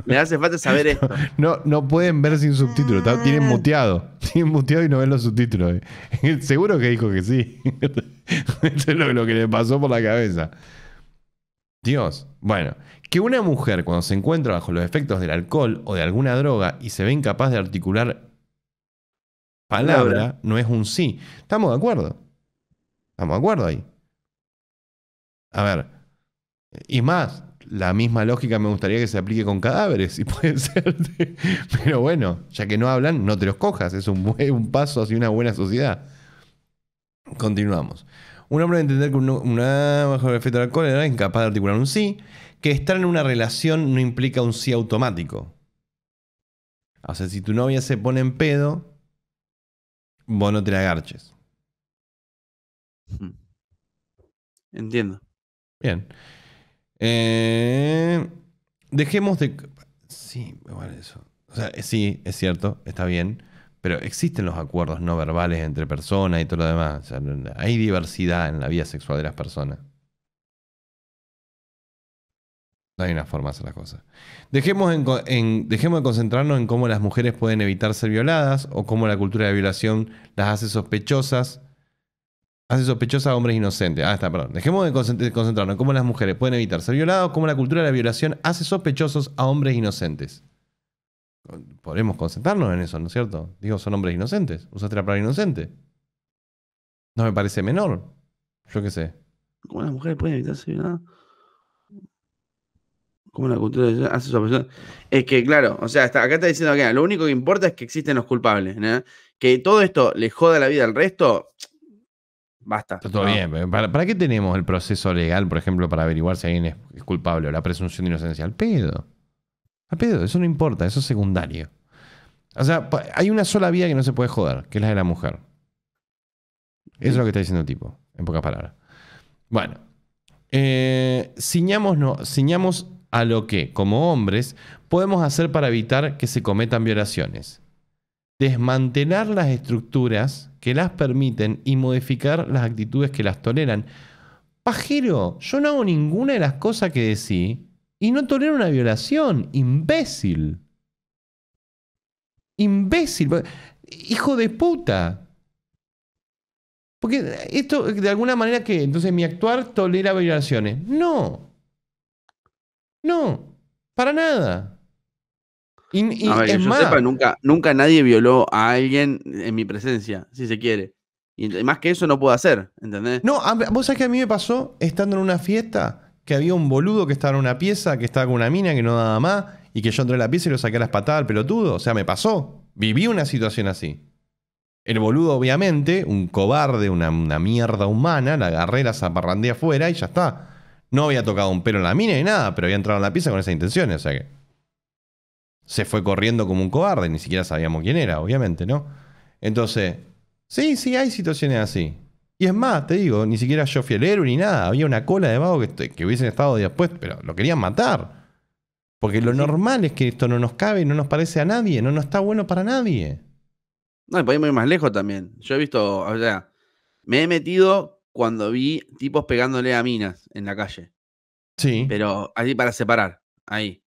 Me hace falta saber esto. No, no pueden ver sin subtítulos. Tienen mm. muteado. Tienen muteado y no ven los subtítulos. Seguro que dijo que sí. Eso es lo, lo que le pasó por la cabeza. Dios. Bueno, que una mujer cuando se encuentra bajo los efectos del alcohol o de alguna droga y se ve incapaz de articular palabra no es un sí. ¿Estamos de acuerdo? ¿Estamos de acuerdo ahí? A ver, y más, la misma lógica me gustaría que se aplique con cadáveres, si puede ser. Pero bueno, ya que no hablan, no te los cojas. Es un, paso hacia una buena sociedad. Continuamos. Un hombre debe entender que una mejor el efecto del alcohol incapaz de articular un sí, que estar en una relación no implica un sí automático. O sea, si tu novia se pone en pedo, vos no te la garches. Hmm. Entiendo. Bien. Eh, dejemos de. Sí, vale eso. O sea, eh, sí, es cierto, está bien. Pero existen los acuerdos no verbales entre personas y todo lo demás. hay diversidad en la vida sexual de las personas. No hay una forma de hacer las cosas. Dejemos, de concentrarnos en cómo las mujeres pueden evitar ser violadas o cómo la cultura de violación las hace sospechosas. Hace sospechosas a hombres inocentes. Ah, está, perdón. Dejemos de concentrarnos en cómo las mujeres pueden evitar ser violadas o cómo la cultura de la violación hace sospechosos a hombres inocentes. Podemos concentrarnos en eso, ¿no es cierto? Digo, son hombres inocentes. Usaste la palabra inocente. No me parece menor. Yo qué sé. ¿Cómo las mujeres pueden evitar ser violadas? ¿Cómo la cultura hace Es que, claro, o sea, acá está diciendo que lo único que importa es que existen los culpables. Que todo esto le joda la vida al resto, basta. Está todo bien. ¿Para, ¿Para, qué tenemos el proceso legal, por ejemplo, para averiguar si alguien es, culpable o la presunción de inocencia? Al pedo. Al pedo, eso no importa, eso es secundario. O sea, hay una sola vía que no se puede joder, que es la de la mujer. Eso es lo que está diciendo el tipo, en pocas palabras. Bueno, eh, ciñamos, no, ciñamos a lo que, como hombres, podemos hacer para evitar que se cometan violaciones. Desmantelar las estructuras que las permiten y modificar las actitudes que las toleran. Pajero, yo no hago ninguna de las cosas que decí y no tolero una violación, imbécil. Imbécil, hijo de puta. Porque esto de alguna manera que entonces mi actuar tolera violaciones. No, no, para nada. nunca, nadie violó a alguien en mi presencia, si se quiere. Y más que eso no puedo hacer, ¿entendés? No, vos sabés que a mí me pasó estando en una fiesta que había un boludo que estaba en una pieza, que estaba con una mina que no daba más, y que yo entré a la pieza y lo saqué a las patadas al pelotudo. O sea, me pasó. Viví una situación así. El boludo, obviamente, un cobarde, una, una mierda humana, la agarré, la zaparrandé afuera y ya está. No había tocado un pelo en la mina ni nada, pero había entrado en la pieza con esas intenciones, o sea que. Se fue corriendo como un cobarde, ni siquiera sabíamos quién era, obviamente, ¿no? Entonces, sí, sí, hay situaciones así. Y es más, te digo, ni siquiera yo fui el héroe ni nada. Había una cola de vago que, hubiesen estado después, pero lo querían matar. Porque lo normal es que esto no nos cabe, no nos parece a nadie, no nos está bueno para nadie. No, y podemos ir más lejos también. Yo he visto, o sea, me he metido cuando vi tipos pegándole a minas en la calle. Sí. Pero así para separar, ahí.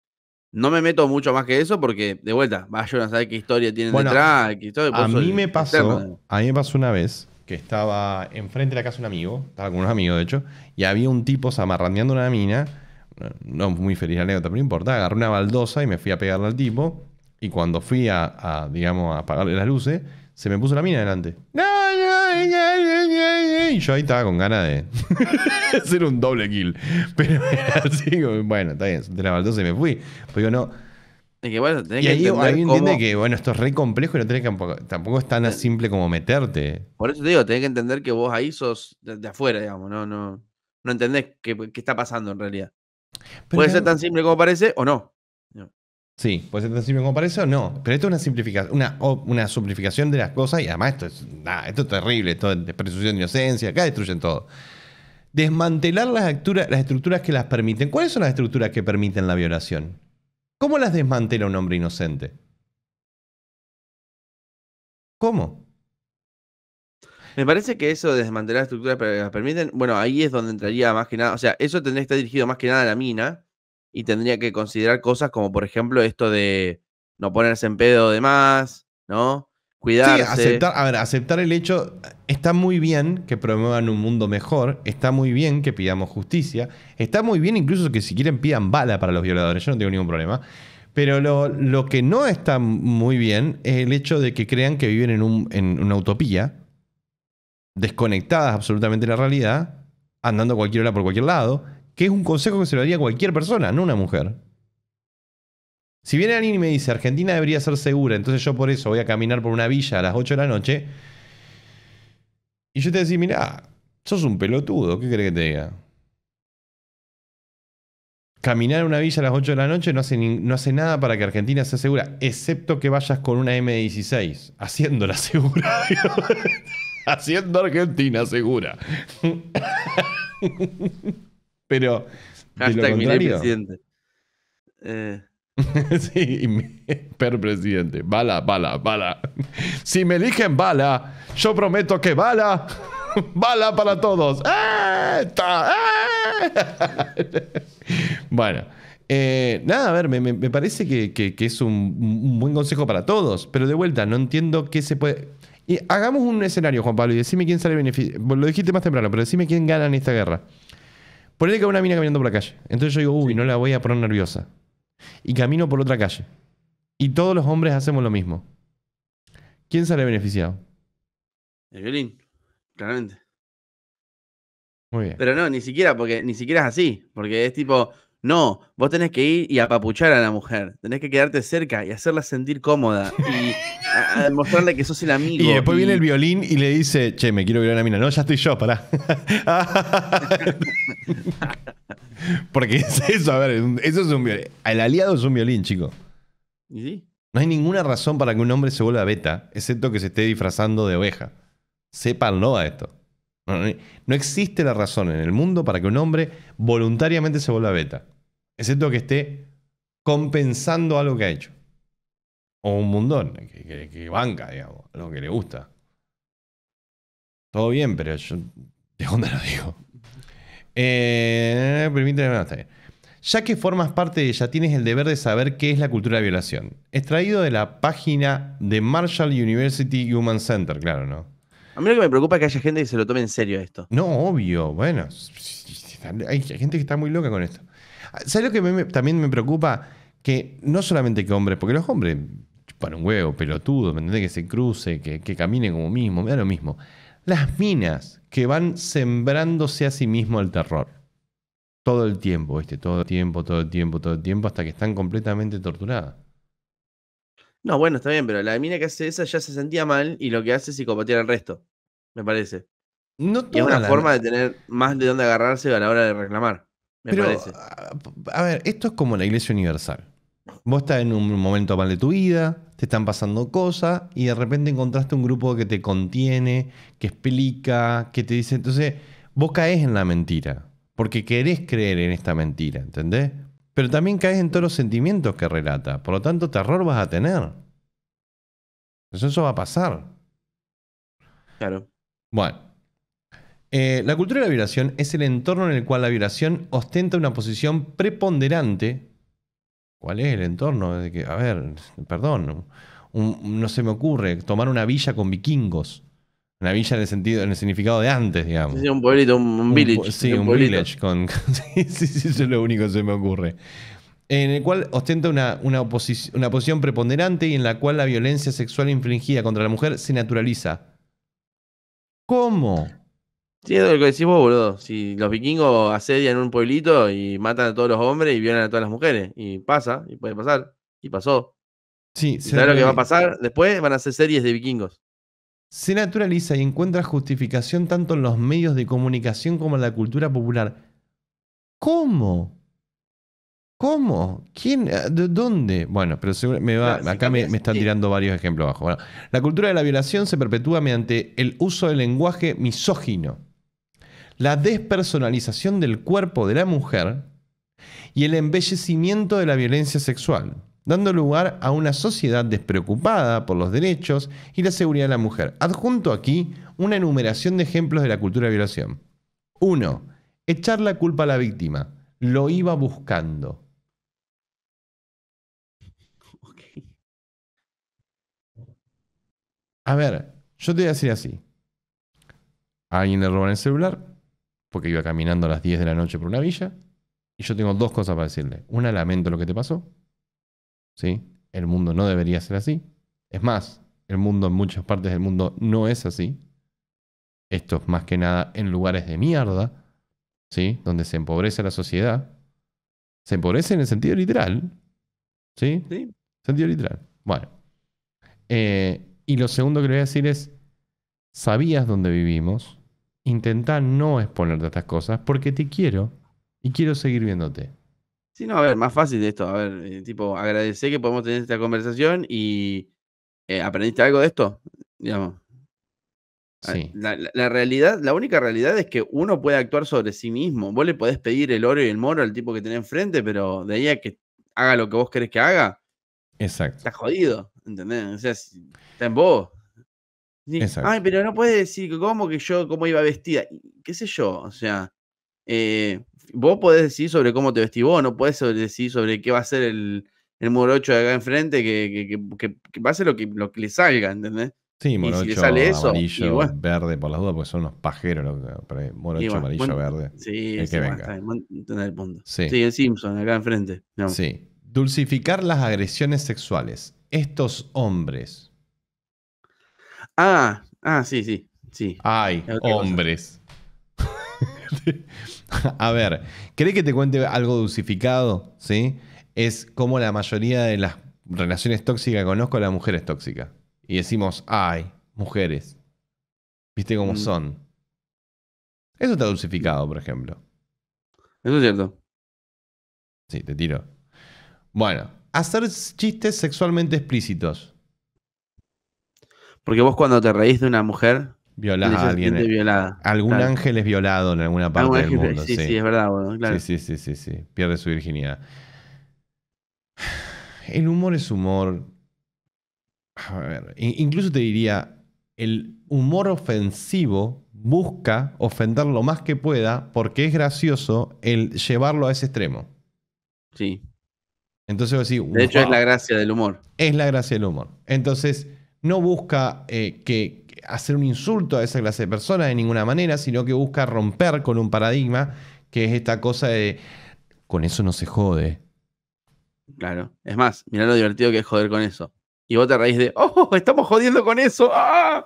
No me meto mucho más que eso porque, de vuelta, vaya a saber qué historia tienen detrás. Qué historia, a mí me pasó, a mí me pasó una vez que estaba enfrente de la casa de un amigo, estaba con unos amigos de hecho, y había un tipo zamarrandeando una mina, no muy feliz la anécdota, pero no importa, agarré una baldosa y me fui a pegarle al tipo, y cuando fui a, digamos, a apagarle las luces, se me puso la mina delante. no, no, no y yo ahí estaba con ganas de hacer un doble kill. Pero bueno, está bien, te la baldosa y me fui. pues digo, no. Y, ahí que entiende que, bueno, esto es re complejo y no tenés que, tampoco, es tan simple como meterte. Por eso te digo, tenés que entender que vos ahí sos de, afuera, digamos, no, no, no entendés qué, está pasando en realidad. Puede ser tan simple como parece o no. Sí, ser pues tan simple como parece o no. Pero esto es una simplificación, una, simplificación de las cosas y además esto es, esto es terrible, esto es presunción de inocencia, acá destruyen todo. Desmantelar las, estructuras que las permiten. ¿Cuáles son las estructuras que permiten la violación? ¿Cómo las desmantela un hombre inocente? ¿Cómo? Me parece que eso de desmantelar estructuras que las permiten, bueno, ahí es donde entraría más que nada, o sea, eso tendría que estar dirigido más que nada a la mina, y tendría que considerar cosas como, por ejemplo, esto de no ponerse en pedo de más, ¿no? Cuidarse. aceptar, a ver, aceptar el hecho. Está muy bien que promuevan un mundo mejor, está muy bien que pidamos justicia, está muy bien incluso que si quieren pidan bala para los violadores, yo no tengo ningún problema. Pero lo, que no está muy bien es el hecho de que crean que viven en, un, en una utopía, desconectadas absolutamente de la realidad, andando a cualquier hora por cualquier lado, que es un consejo que se lo daría a cualquier persona, no una mujer. Si viene alguien y me dice, Argentina debería ser segura, entonces yo por eso voy a caminar por una villa a las 8 de la noche, y yo te decía, mirá, sos un pelotudo, ¿qué crees que te diga? Caminar en una villa a las 8 de la noche no hace, no hace nada para que Argentina sea segura, excepto que vayas con una M16, haciéndola segura. haciendo Argentina segura. Pero. Hasta el presidente. Eh. sí, Pero presidente. Bala, bala, bala. Si me eligen bala, yo prometo que bala. Bala para todos. ¡Eh! Eh. bueno, nada, a ver, me, parece que, es un, buen consejo para todos, pero de vuelta, no entiendo qué se puede... Y hagamos un escenario, Juan Pablo, y decime quién sale beneficiado. Lo dijiste más temprano, pero decime quién gana en esta guerra. Ponele que una mina caminando por la calle. Entonces yo digo, uy, no la voy a poner nerviosa. Y camino por otra calle. Y todos los hombres hacemos lo mismo. ¿Quién sale beneficiado? El violín, claramente. Muy bien. Pero no, ni siquiera, porque ni siquiera es así. Porque es tipo, no, vos tenés que ir y apapuchar a la mujer. Tenés que quedarte cerca y hacerla sentir cómoda. Y mostrarle que sos el amigo. Y después viene el violín y le dice, che, me quiero violar a la mina. No, ya estoy yo, pará. Porque es eso, a ver, eso es un violín. El aliado es un violín, chico. ¿Y sí? No hay ninguna razón para que un hombre se vuelva beta, excepto que se esté disfrazando de oveja. Sépanlo a esto. no existe la razón en el mundo para que un hombre voluntariamente se vuelva beta excepto que esté compensando algo que ha hecho. O un mundón, que, banca, digamos, lo que le gusta. Todo bien, pero yo de dónde lo digo. Eh, permíteme, Ya que formas parte de ella, tienes el deber de saber qué es la cultura de violación. Extraído de la página de Marshall University Human Center, claro, ¿no? A mí lo que me preocupa es que haya gente que se lo tome en serio esto. No, obvio, bueno. Hay gente que está muy loca con esto. ¿Sabes lo que también me preocupa? Que no solamente que hombres, porque los hombres para un huevo, pelotudo, ¿me Que se cruce, que, que camine como mismo, me da lo mismo. Las minas que van sembrándose a sí mismo el terror. Todo el tiempo, ¿viste? Todo el tiempo, todo el tiempo, todo el tiempo, hasta que están completamente torturadas. No, bueno, está bien, pero la mina que hace esa ya se sentía mal y lo que hace es psicopatear al resto, me parece. No y es una forma de tener más de dónde agarrarse a la hora de reclamar. Pero, ah, A, ver, esto es como la iglesia universal. Vos estás en un momento mal de tu vida, te están pasando cosas y de repente encontraste un grupo que te contiene, que explica, que te dice. Entonces, vos caes en la mentira porque querés creer en esta mentira, ¿entendés? Pero también caes en todos los sentimientos que relata. Por lo tanto, terror vas a tener. Eso, eso va a pasar. Claro. Bueno, eh, la cultura de la violación es el entorno en el cual la violación ostenta una posición preponderante. ¿Cuál es el entorno? De que, a ver, perdón, no se me ocurre tomar una villa con vikingos. Una villa en el sentido, en el significado de antes, digamos. un pueblito, un, village. sí, un, village. sí, sí, eso es lo único que se me ocurre. En el cual ostenta una, una posición preponderante y en la cual la violencia sexual infligida contra la mujer se naturaliza. ¿Cómo? Sí, es lo que decís vos, boludo. Si los vikingos asedian un pueblito y matan a todos los hombres y violan a todas las mujeres. Y pasa, y puede pasar. Y pasó. Sí, ¿Sabes que va a pasar? Después van a ser series de vikingos. Se naturaliza y encuentra justificación tanto en los medios de comunicación como en la cultura popular. ¿Cómo? ¿Cómo? ¿Quién? Ah, ¿De dónde? Bueno, pero acá me, están tirando varios ejemplos abajo. la cultura de la violación se perpetúa mediante el uso del lenguaje misógino la despersonalización del cuerpo de la mujer y el embellecimiento de la violencia sexual, dando lugar a una sociedad despreocupada por los derechos y la seguridad de la mujer. Adjunto aquí una enumeración de ejemplos de la cultura de violación. 1. Echar la culpa a la víctima. Lo iba buscando. A ver, yo te voy a decir así. alguien le en el celular, porque iba caminando a las 10 de la noche por una villa. Y yo tengo dos cosas para decirle. Una, lamento lo que te pasó. ¿Sí? El mundo no debería ser así. Es más, el mundo en muchas partes del mundo no es así. Esto es más que nada en lugares de mierda, ¿sí? Donde se empobrece la sociedad. Se empobrece en el sentido literal. ¿Sí? Sentido literal. Bueno. Eh, y lo segundo que le voy a decir es, ¿sabías dónde vivimos? Intentar no exponerte a estas cosas porque te quiero y quiero seguir viéndote. Sí, no, a ver, más fácil de esto. A ver, eh, tipo, agradecer que podemos tener esta conversación y eh, aprendiste algo de esto, digamos. Sí. La, realidad, la única realidad es que uno puede actuar sobre sí mismo. Vos le podés pedir el oro y el moro al tipo que tenés enfrente, pero de ahí a que haga lo que vos querés que haga. Exacto. Está jodido, ¿entendés? O sea, está en vos. Ay, pero no puedes decir cómo que yo, cómo iba vestida. ¿Qué sé yo? O sea, eh, vos podés decir sobre cómo te vestís vos, no podés decir sobre qué va a ser el, el morocho de acá enfrente, que, que, que, va a ser lo que, lo que le salga, ¿entendés? Sí, morocho, sale eso, amarillo, verde, por las dudas, porque son unos pajeros. morocho, amarillo, verde. Sí, el que venga. el punto. Sí. En el Simpson, acá enfrente. Sí. Dulcificar las agresiones sexuales. Estos hombres Ah, ah, sí, sí, sí. Ay, hombres. a ver, ¿cree que te cuente algo dulcificado? ¿Sí? Es como la mayoría de las relaciones tóxicas que conozco, la mujer es tóxica. Y decimos, ay, mujeres. ¿Viste cómo mm. son? Eso está dulcificado, por ejemplo. Eso es cierto. Sí, te tiro. Bueno, hacer chistes sexualmente explícitos. Porque vos cuando te reís de una mujer... violada, a alguien. Eh, violada, algún ángel es violado en alguna parte del mundo. Sí, sí, es verdad. Bueno, claro. sí, sí, sí, sí, sí. Pierde su virginidad. El humor es humor. A ver, incluso te diría, el humor ofensivo busca ofender lo más que pueda porque es gracioso el llevarlo a ese extremo. Sí. Entonces así. De hecho, es la gracia del humor. Es la gracia del humor. Entonces, no busca eh, hacer un insulto a esa clase de personas de ninguna manera, sino que busca romper con un paradigma que es esta cosa de con eso no se jode. Claro, es más, mirá lo divertido que es joder con eso. Y vos te raís de, oh, estamos jodiendo con eso. ¡Ah!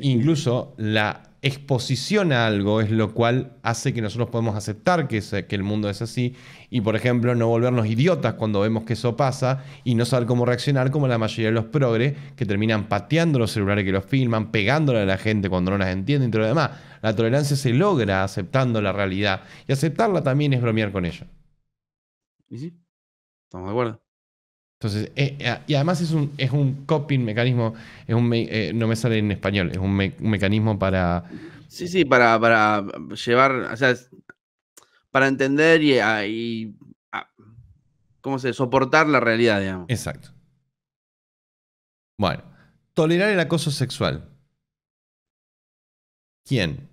incluso la exposición a algo es lo cual hace que nosotros podemos aceptar que, el mundo es así y, por ejemplo, no volvernos idiotas cuando vemos que eso pasa y no saber cómo reaccionar como la mayoría de los progres que terminan pateando los celulares que los filman, pegándole a la gente cuando no las entienden y todo lo demás. La tolerancia se logra aceptando la realidad y aceptarla también es bromear con ella. ¿Y sí? Estamos de acuerdo. Entonces, eh, eh, y además es un, es un coping mecanismo, es un eh, no me sale en español, es un, mecanismo para... Sí, sí, para, para, llevar, o sea, para entender y, ah, y ah, ¿cómo se Soportar la realidad, digamos. Exacto. Bueno, tolerar el acoso sexual. ¿Quién?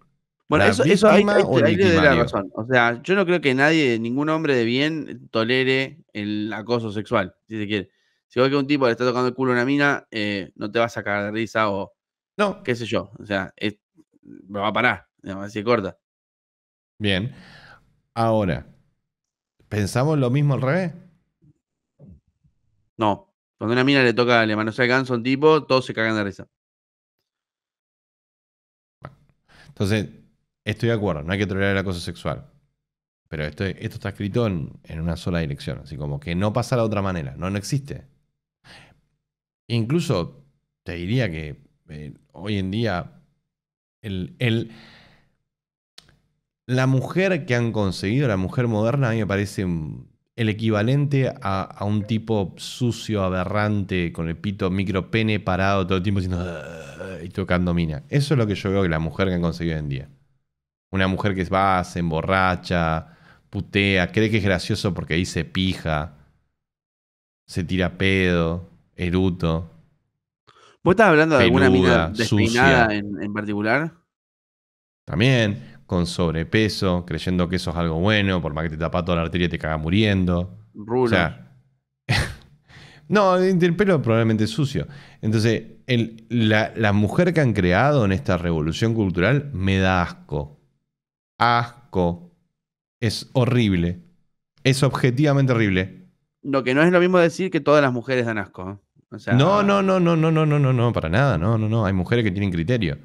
Bueno, eso, eso hay, hay, de la razón. O sea, yo no creo que nadie, ningún hombre de bien, tolere el acoso sexual, si se quiere. Si vos que un tipo le está tocando el culo a una mina, eh, no te vas a cagar de risa o. No. Qué sé yo. O sea, me va a parar. Así corta. Bien. Ahora, ¿pensamos lo mismo al revés? No. Cuando una mina le toca, le mano, se ganso a un tipo, todos se cagan de risa. Entonces, Estoy de acuerdo, no hay que tolerar el acoso sexual. Pero esto, esto está escrito en, una sola dirección, así como que no pasa de otra manera, no, no existe. Incluso te diría que eh, hoy en día el, la mujer que han conseguido, la mujer moderna, a mí me parece el equivalente a, un tipo sucio, aberrante, con el pito pene parado todo el tiempo diciendo ah", y tocando mina. Eso es lo que yo veo que la mujer que han conseguido hoy en día. Una mujer que va, se emborracha, putea, cree que es gracioso porque dice pija, se tira pedo, eruto. ¿Vos estás hablando de alguna mina despeinada en, en particular? También, con sobrepeso, creyendo que eso es algo bueno, por más que te tapa toda la arteria y te caga muriendo. Rulo. no, el pelo probablemente es sucio. Entonces, la, mujer que han creado en esta revolución cultural me da asco asco. Es horrible. Es objetivamente horrible. Lo que no es lo mismo decir que todas las mujeres dan asco. ¿eh? O sea, no, no, no, no, no, no, no, no, no, para nada. No, no, no. Hay mujeres que tienen criterio.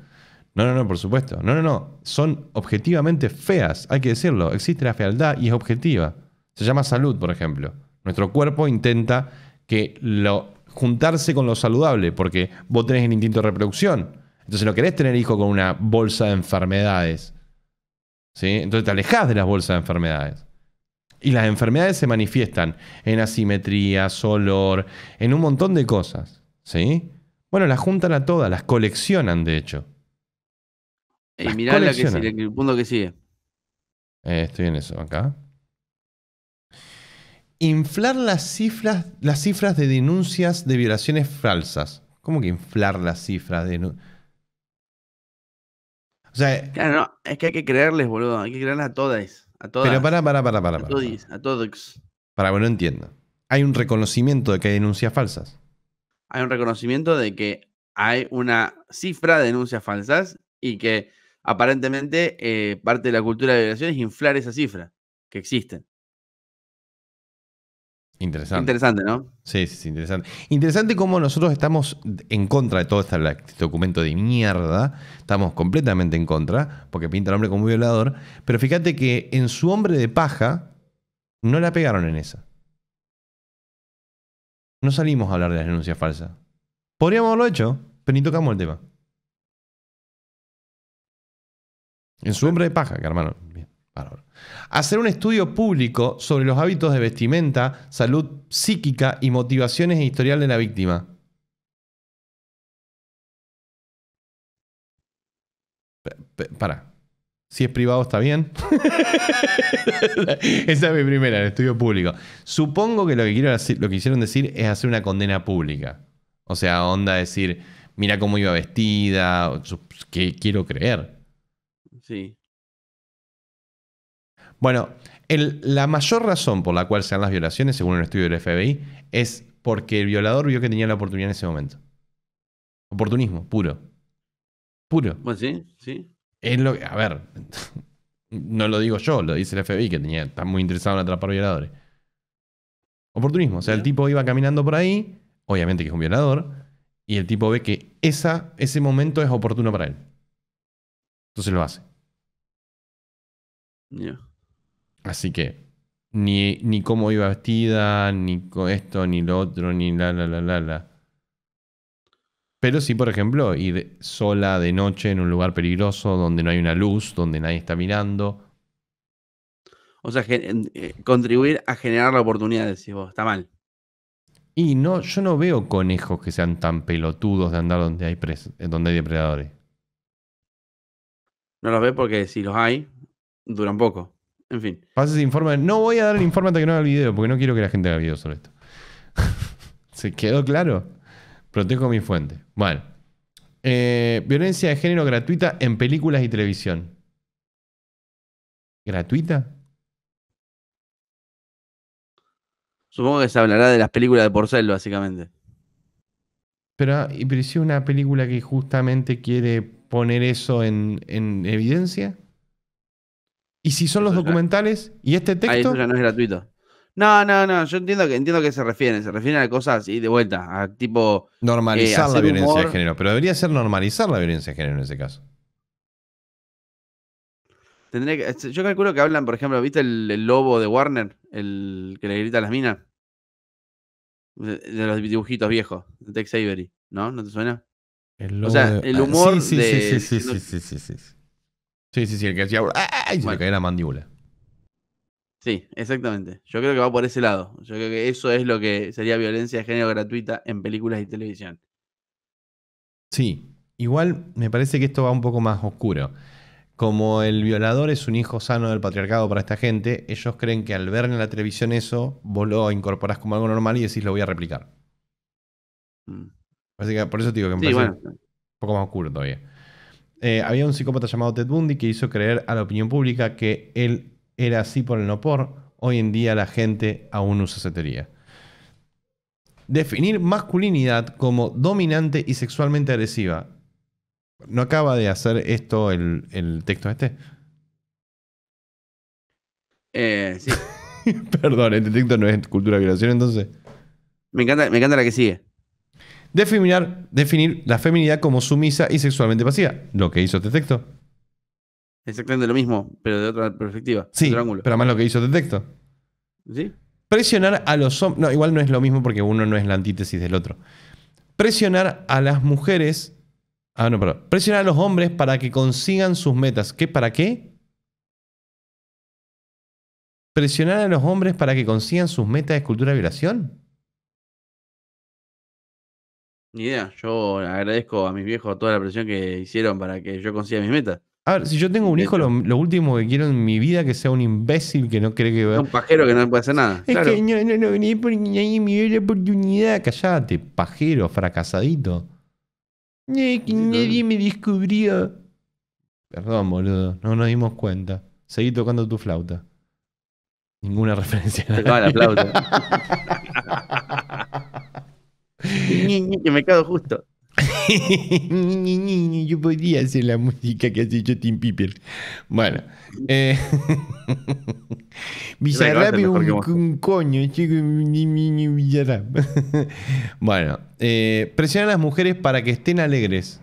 No, no, no, por supuesto. No, no, no. Son objetivamente feas, hay que decirlo. Existe la fealdad y es objetiva. Se llama salud, por ejemplo. Nuestro cuerpo intenta que lo, juntarse con lo saludable, porque vos tenés el instinto de reproducción. Entonces no querés tener hijo con una bolsa de enfermedades. Entonces te alejas de las bolsas de enfermedades. Y las enfermedades se manifiestan en asimetría, olor, en un montón de cosas. ¿sí? Bueno, las juntan a todas, las coleccionan, de hecho. Y mirá el punto que sigue. Eh, estoy en eso, acá. Inflar las cifras, las cifras de denuncias de violaciones falsas. ¿Cómo que inflar las cifras de denuncias? O sea, claro, es que hay que creerles, boludo. Hay que creerles a todas. A todas. Pero para, para, para, A todos, a todos. Para que no entienda. Hay un reconocimiento de que hay denuncias falsas. Hay un reconocimiento de que hay una cifra de denuncias falsas y que aparentemente eh, parte de la cultura de violación es inflar esa cifra que existen. Interesante. Interesante, ¿no? Sí, sí, interesante. Interesante como nosotros estamos en contra de todo este documento de mierda. Estamos completamente en contra, porque pinta al hombre como un violador. Pero fíjate que en su hombre de paja no la pegaron en esa. No salimos a hablar de las denuncias falsas. Podríamos haberlo hecho, pero ni tocamos el tema. En su hombre de paja, hermano. Hacer un estudio público sobre los hábitos de vestimenta, salud psíquica y motivaciones e historial de la víctima. para. Si es privado está bien. Esa es mi primera, el estudio público. Supongo que lo que, quiero lo que quisieron decir es hacer una condena pública. O sea, onda decir, mira cómo iba vestida, que quiero creer. Sí. Bueno, la mayor razón por la cual se dan las violaciones, según un estudio del FBI, es porque el violador vio que tenía la oportunidad en ese momento. Oportunismo, puro. Puro. Pues sí, sí. Es lo que, a ver, no lo digo yo, lo dice el FBI, que tenía, está muy interesado en atrapar violadores. Oportunismo, o sea, el tipo iba caminando por ahí, obviamente que es un violador, y el tipo ve que esa, ese momento es oportuno para él. Entonces lo hace. Ya. Así que ni, ni cómo iba vestida, ni esto, ni lo otro, ni la, la, la, la, la. Pero sí, por ejemplo, ir sola de noche en un lugar peligroso donde no hay una luz, donde nadie está mirando. O sea, eh, contribuir a generar la oportunidad, decís vos, está mal. Y no, yo no veo conejos que sean tan pelotudos de andar donde hay, eh, donde hay depredadores. No los ve porque si los hay, duran poco. En fin. No voy a dar el informe hasta que no haga el video, porque no quiero que la gente haga video sobre esto. ¿Se quedó claro? Protejo mi fuente. Bueno. Eh, violencia de género gratuita en películas y televisión. ¿Gratuita? Supongo que se hablará de las películas de Porcel, básicamente. Pero, ¿y pero una película que justamente quiere poner eso en, en evidencia? ¿Y si son los documentales y este texto? no es gratuito. No, no, no, yo entiendo que entiendo que se refieren, se refieren a cosas y de vuelta, a tipo normalizar eh, la violencia de género, pero debería ser normalizar la violencia de género en ese caso. Tendría que, yo calculo que hablan, por ejemplo, ¿viste el, lobo de Warner, el que le grita a las minas? De, los dibujitos viejos, de Tex Avery, ¿no? ¿No te suena? El o sea, el ah, humor de... sí, sí, sí, sí, sí, sí, sí. Sí, sí, sí, el que hacía. ¡Ay! Ah, ah, se le caía la mandíbula. Sí, exactamente. Yo creo que va por ese lado. Yo creo que eso es lo que sería violencia de género gratuita en películas y televisión. Sí, igual me parece que esto va un poco más oscuro. Como el violador es un hijo sano del patriarcado para esta gente, ellos creen que al ver en la televisión eso, vos lo incorporás como algo normal y decís lo voy a replicar. Mm. Así que por eso te digo que me parece un poco más oscuro todavía. Eh, había un psicópata llamado Ted Bundy que hizo creer a la opinión pública que él era así por el no por. Hoy en día la gente aún usa esa Definir masculinidad como dominante y sexualmente agresiva. ¿No acaba de hacer esto el, el texto este? Eh, Perdón, este texto no es cultura de violación entonces. Me encanta, me encanta la que sigue definir la feminidad como sumisa y sexualmente pasiva. Lo que hizo este texto. Exactamente lo mismo, pero de otra perspectiva. Sí, pero más lo que hizo este texto. ¿Sí? Presionar a los hombres. No, igual no es lo mismo porque uno no es la antítesis del otro. Presionar a las mujeres. Ah, no, perdón. Presionar a los hombres para que consigan sus metas. ¿Qué? ¿Para qué? Presionar a los hombres para que consigan sus metas de escultura de violación. Ni idea. Yo agradezco a mis viejos toda la presión que hicieron para que yo consiga mis metas. A ver, si yo tengo un hijo, lo, último que quiero en mi vida que sea un imbécil que no cree que va. Un pajero que no puede hacer nada. Es que no, no, ni por ni me dio la oportunidad. Callate, pajero, fracasadito. Ni nadie me descubrió. Perdón, boludo. No nos dimos cuenta. Seguí tocando tu flauta. Ninguna referencia. Tocaba la flauta. que me cago justo. yo podría hacer la música que has hecho Tim Piper. Bueno, eh, es un, coño, chico. bueno, eh, presiona a las mujeres para que estén alegres.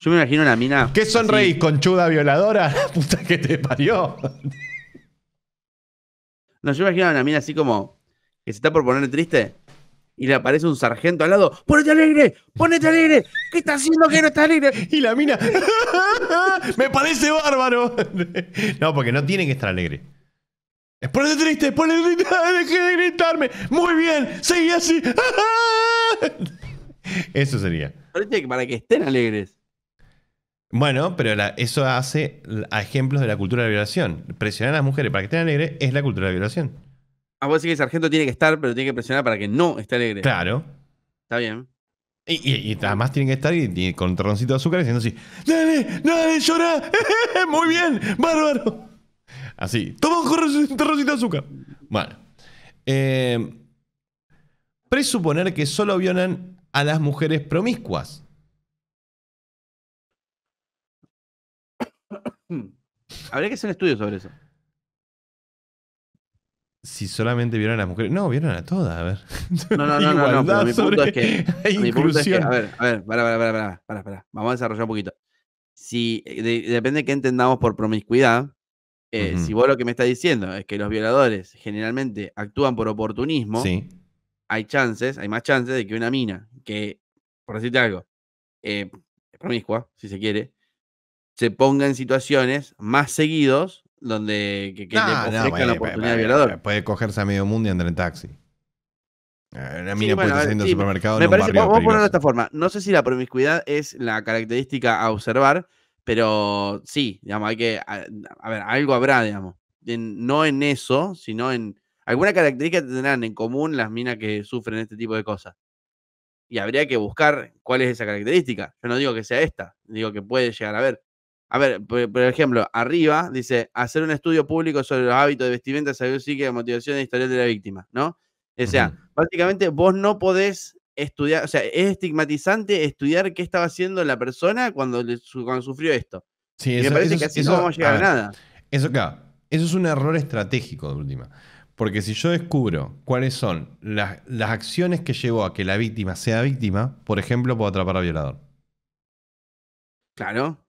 Yo me imagino una mina. ¿Qué sonreís, conchuda violadora? puta que te parió. No, yo imagino a una mina así como que se está por poner triste y le aparece un sargento al lado. ¡Ponete alegre! ¡Ponete alegre! ¿Qué está haciendo que no está alegre? Y la mina. ¡Me parece bárbaro! no, porque no tiene que estar alegre. Es triste, ponete triste, ¡Dejé de gritarme. Muy bien, seguí así. Eso sería. para que estén alegres. Bueno, pero eso hace a ejemplos de la cultura de la violación. Presionar a las mujeres para que estén alegres es la cultura de la violación. Ah, vos decís que el sargento tiene que estar, pero tiene que presionar para que no esté alegre. Claro. Está bien. Y, además tiene que estar con un de azúcar diciendo así: ¡Dale, dale, llora! ¡Muy bien! ¡Bárbaro! Así: ¡Toma un terroncito de azúcar! Bueno. Eh, presuponer que solo violan a las mujeres promiscuas. Hmm. Habría que hacer un estudio sobre eso. Si solamente vieron a las mujeres. No, vieron a todas, a ver. No, no, no, no, no mi punto, es que, mi punto es A ver, a ver, para, para, para, para, para, Vamos a desarrollar un poquito. Si, eh, depende de qué entendamos por promiscuidad. Eh, si vos lo que me estás diciendo es que los violadores generalmente actúan por oportunismo, hay chances, hay más chances de que una mina que, por decirte algo, eh, es promiscua, si se quiere, se ponga en situaciones más seguidos donde que, la oportunidad puede, de violador. Puede cogerse a medio mundo y andar en taxi. Eh, una mina estar en el supermercado. vamos a ponerlo de esta forma. No sé si la promiscuidad es la característica a observar, pero sí, digamos, hay que. A, ver, algo habrá, digamos. no en eso, sino en. Alguna característica tendrán en común las minas que sufren este tipo de cosas. Y habría que buscar cuál es esa característica. Yo no digo que sea esta, digo que puede llegar a ver. A ver, por, ejemplo, arriba dice hacer un estudio público sobre los hábitos de vestimenta, salud psíquica, motivación e historial de la víctima, ¿no? O sea, básicamente vos no podés estudiar, o sea, es estigmatizante estudiar qué estaba haciendo la persona cuando, sufrió esto. Sí, y me parece que así no vamos a llegar a, nada. Eso, eso es un error estratégico de última. Porque si yo descubro cuáles son las, las, acciones que llevó a que la víctima sea víctima, por ejemplo, puedo atrapar a violador. Claro.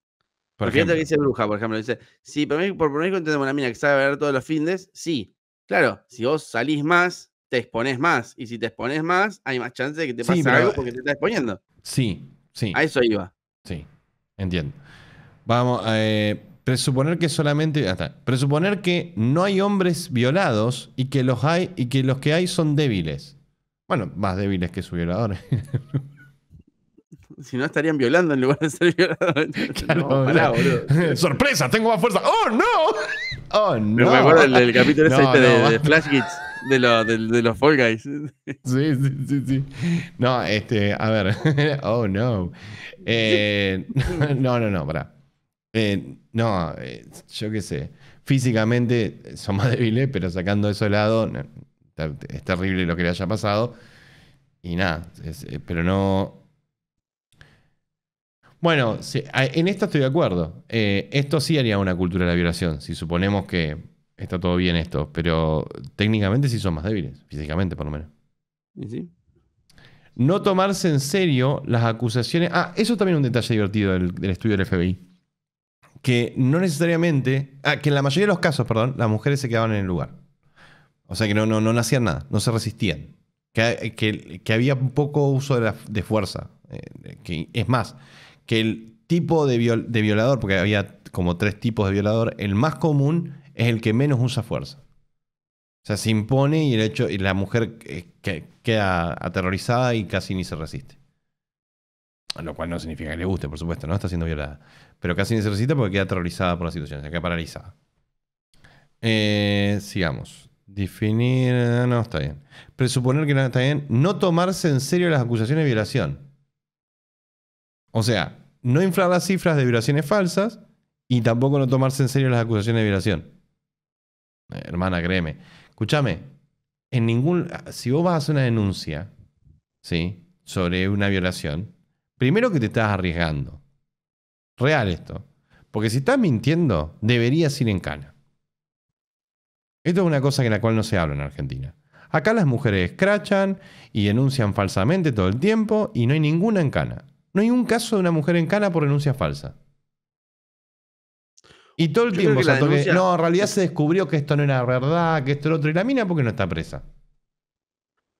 Por ejemplo. que dice bruja, por ejemplo, dice, sí, por mí que entendemos una mina que sabe ver todos los findes, sí. Claro, si vos salís más, te exponés más. Y si te exponés más, hay más chance de que te pase algo eh, porque te estás exponiendo. Sí, sí. A eso iba. Sí, entiendo. Vamos, a eh, presuponer que solamente. Hasta, presuponer que no hay hombres violados y que los hay y que los que hay son débiles. Bueno, más débiles que sus violadores. si no estarían violando en lugar de ser violados. Claro, no, boludo. Sorpresa, tengo más fuerza. ¡Oh, no! ¡Oh, no! me acuerdo del, capítulo ese este de, Flash Kids. De, los Fall Guys. Sí, sí, sí, sí. No, este, a ver. Oh, no. Eh, no, no, no, pará. Eh, no, eh, yo qué sé. Físicamente son más débiles, pero sacando eso de lado, es terrible lo que le haya pasado. Y nada, pero no, bueno, en esto estoy de acuerdo. Eh, esto sí haría una cultura de la violación, si suponemos que está todo bien esto, pero técnicamente sí son más débiles, físicamente por lo menos. sí? No tomarse en serio las acusaciones. Ah, eso también es un detalle divertido del, estudio del FBI. Que no necesariamente. Ah, que en la mayoría de los casos, perdón, las mujeres se quedaban en el lugar. O sea que no, no, no, hacían nada, no se resistían. Que, que, había poco uso de, fuerza. Eh, que, es más, que el tipo de, violador, porque había como tres tipos de violador, el más común es el que menos usa fuerza. O sea, se impone y el hecho y la mujer eh, queda aterrorizada y casi ni se resiste. Lo cual no significa que le guste, por supuesto, no está siendo violada. Pero casi ni se resiste porque queda aterrorizada por la situación, se queda paralizada. Eh, sigamos. Definir. Eh, no, está bien. Presuponer que no está bien. No tomarse en serio las acusaciones de violación. O sea, no inflar las cifras de violaciones falsas y tampoco no tomarse en serio las acusaciones de violación. Eh, hermana, créeme. Escúchame, en ningún. Si vos vas a hacer una denuncia, ¿sí? Sobre una violación, primero que te estás arriesgando. Real esto. Porque si estás mintiendo, deberías ir en cana. Esto es una cosa en la cual no se habla en Argentina. Acá las mujeres escrachan y denuncian falsamente todo el tiempo y no hay ninguna en cana. No hay un caso de una mujer en cana por denuncia falsa. Y todo el tiempo, no, en realidad se descubrió que esto no era verdad, que esto era otro. Y la mina, porque no está presa?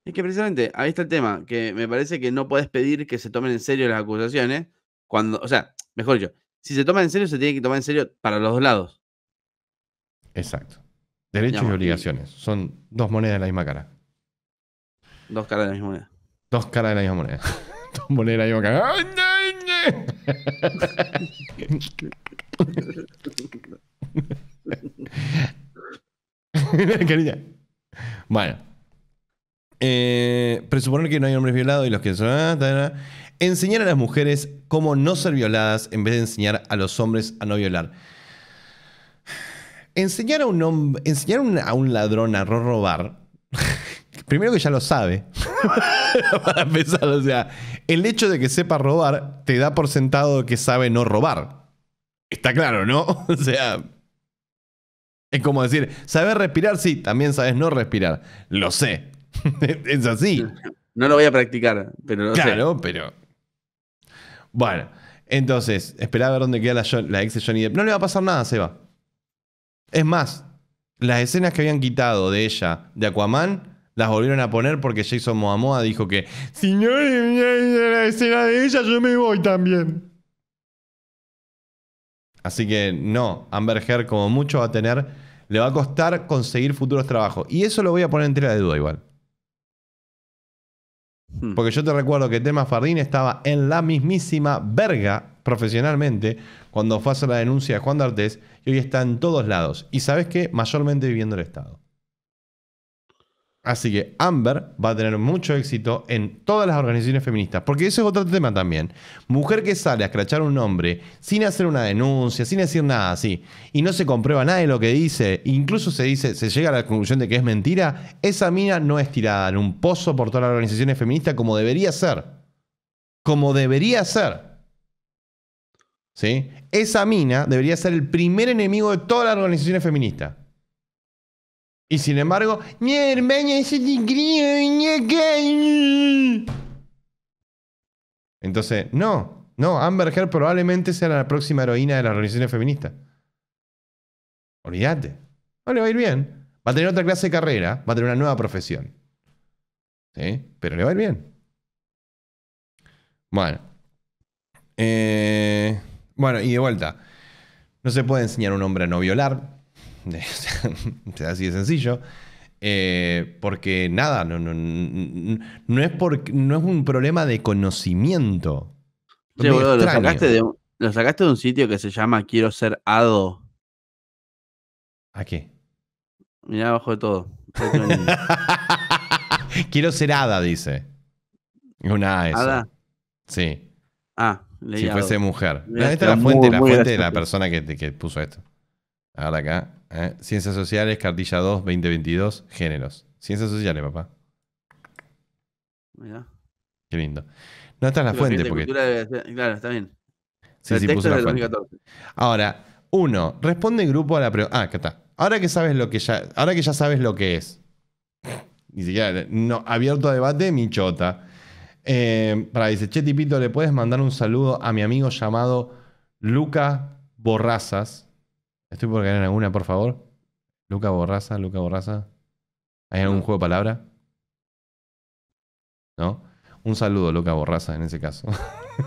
Es que precisamente ahí está el tema, que me parece que no puedes pedir que se tomen en serio las acusaciones cuando, o sea, mejor dicho, si se toman en serio, se tiene que tomar en serio para los dos lados. Exacto. Derechos y obligaciones. Son dos monedas de la misma cara. Dos caras de la misma moneda. Dos caras de la misma moneda. Tombolera yo ¡Ay, ay, Bueno. Eh, presuponer que no hay hombres violados y los que son. Ah, enseñar a las mujeres cómo no ser violadas en vez de enseñar a los hombres a no violar. Enseñar a un, enseñar a un ladrón a robar Primero que ya lo sabe. Para empezar, o sea, el hecho de que sepa robar te da por sentado que sabe no robar. Está claro, ¿no? O sea, es como decir, ¿sabes respirar? Sí, también sabes no respirar. Lo sé. es así. No lo voy a practicar, pero lo Claro, pero. Bueno, entonces, esperá a ver dónde queda la, ex Johnny Depp. No le va a pasar nada, Seba. Es más, las escenas que habían quitado de ella, de Aquaman, las volvieron a poner porque Jason Moamoa dijo que si no la escena de ella, yo me voy también. Así que no, Amber como mucho va a tener, le va a costar conseguir futuros trabajos. Y eso lo voy a poner en tela de duda igual. Hmm. Porque yo te recuerdo que Tema Fardín estaba en la mismísima verga profesionalmente cuando fue a hacer la denuncia de Juan Artes y hoy está en todos lados. Y sabes que? mayormente viviendo el Estado. Así que Amber va a tener mucho éxito en todas las organizaciones feministas, porque eso es otro tema también. Mujer que sale a escrachar un hombre sin hacer una denuncia, sin decir nada así, y no se comprueba nada de lo que dice, incluso se dice, se llega a la conclusión de que es mentira, esa mina no es tirada en un pozo por todas las organizaciones feministas como debería ser. Como debería ser. ¿Sí? Esa mina debería ser el primer enemigo de todas las organizaciones feministas. Y sin embargo, mi hermana es Entonces, no, no, Amber Heard probablemente sea la próxima heroína de las organizaciones feministas. Olvídate. No le va a ir bien. Va a tener otra clase de carrera, va a tener una nueva profesión. ¿Sí? Pero le va a ir bien. Bueno. Eh, bueno, y de vuelta. No se puede enseñar a un hombre a no violar. así de sencillo. Eh, porque nada, no, no, es por, no es un problema de conocimiento. lo, sacaste de, un sitio que se llama Quiero ser Ado. ¿A qué? Mirá abajo de todo. Quiero ser hada dice. Una A. ¿Ada? Sí. Ah, leí Si fuese mujer. esta es la fuente, la fuente de la persona que, que puso esto. Ahora acá. ¿eh? Ciencias Sociales, cartilla 2, 2022, géneros. Ciencias Sociales, papá. Mira. Qué lindo. No está en la fuente. Porque... Claro, está bien. Sí, la Ahora, uno, responde el grupo a la pregunta. Ah, acá está. Ahora que sabes lo que ya. Ahora que ya sabes lo que es. Ni siquiera. No, abierto a debate, michota. Eh, para dice, Che Tipito, ¿le puedes mandar un saludo a mi amigo llamado Luca Borrazas? Estoy por ganar alguna, por favor. Luca Borraza, Luca Borraza. ¿Hay algún juego de palabra? ¿No? Un saludo, Luca Borraza, en ese caso.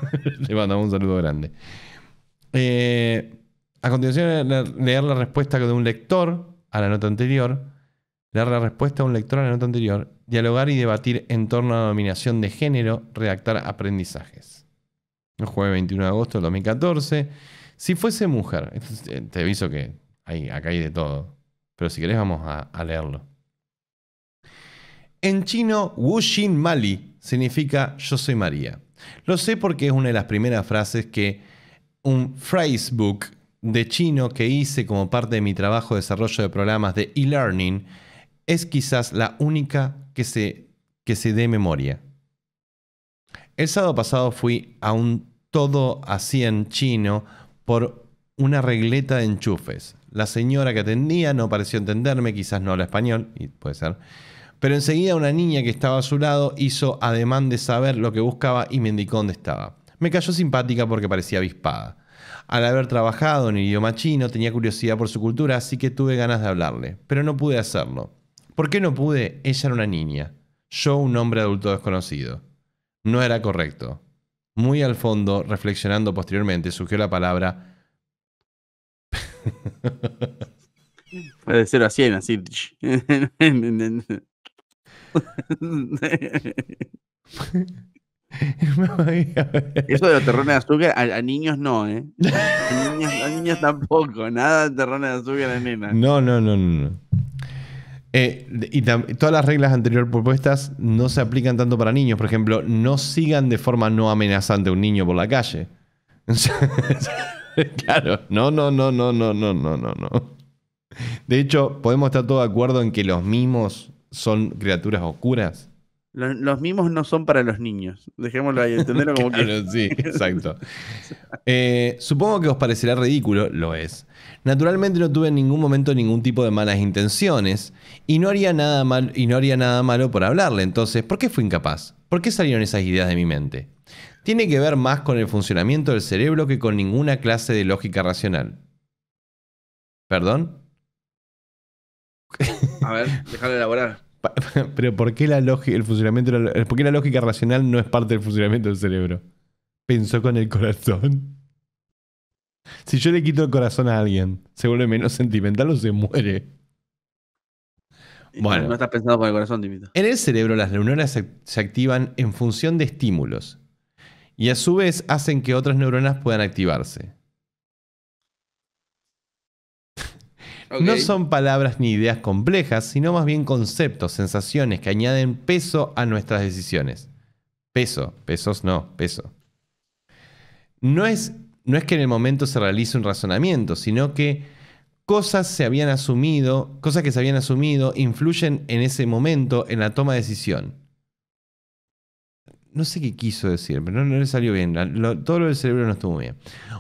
Le mandamos un saludo grande. Eh, a continuación, eh, leer la respuesta de un lector a la nota anterior. Leer la respuesta a un lector a la nota anterior. Dialogar y debatir en torno a la dominación de género. Redactar aprendizajes. El jueves 21 de agosto del 2014. Si fuese mujer, eh, te aviso que hay, acá hay de todo, pero si querés vamos a, leerlo. En chino, Wu Xin Mali significa yo soy María. Lo sé porque es una de las primeras frases que un Facebook de chino que hice como parte de mi trabajo de desarrollo de programas de e-learning es quizás la única que se, que se dé memoria. El sábado pasado fui a un todo Así en chino por una regleta de enchufes. La señora que atendía no pareció entenderme, quizás no habla español, y puede ser. Pero enseguida una niña que estaba a su lado hizo ademán de saber lo que buscaba y me indicó dónde estaba. Me cayó simpática porque parecía avispada. Al haber trabajado en idioma chino, tenía curiosidad por su cultura, así que tuve ganas de hablarle, pero no pude hacerlo. ¿Por qué no pude? Ella era una niña, yo un hombre adulto desconocido. No era correcto muy al fondo, reflexionando posteriormente, surgió la palabra. de ser a 100, así. Eso de los terrones de azúcar a, niños no, ¿eh? A niños, tampoco, nada de terrones de azúcar a No, no, no, no. Eh, y todas las reglas anteriores propuestas no se aplican tanto para niños. Por ejemplo, no sigan de forma no amenazante a un niño por la calle. claro, no, no, no, no, no, no, no, no, no. De hecho, podemos estar todos de acuerdo en que los mimos son criaturas oscuras. Los, mismos mimos no son para los niños. Dejémoslo ahí, entenderlo como Sí, exacto. Eh, supongo que os parecerá ridículo, lo es. Naturalmente no tuve en ningún momento ningún tipo de malas intenciones y no haría nada y no haría nada malo por hablarle. Entonces, ¿por qué fui incapaz? ¿Por qué salieron esas ideas de mi mente? Tiene que ver más con el funcionamiento del cerebro que con ninguna clase de lógica racional. ¿Perdón? A ver, déjalo elaborar. Pero ¿por qué, la el funcionamiento, ¿por qué la lógica racional no es parte del funcionamiento del cerebro? Pensó con el corazón. Si yo le quito el corazón a alguien, ¿se vuelve menos sentimental o se muere? Bueno, no estás pensando con el corazón, Dimito. En el cerebro las neuronas se activan en función de estímulos y a su vez hacen que otras neuronas puedan activarse. No son palabras ni ideas complejas, sino más bien conceptos, sensaciones que añaden peso a nuestras decisiones. Peso, pesos no, peso. No es, no es que en el momento se realice un razonamiento, sino que cosas se habían asumido, cosas que se habían asumido influyen en ese momento en la toma de decisión. No sé qué quiso decir, pero no, le salió bien. todo lo del cerebro no estuvo bien.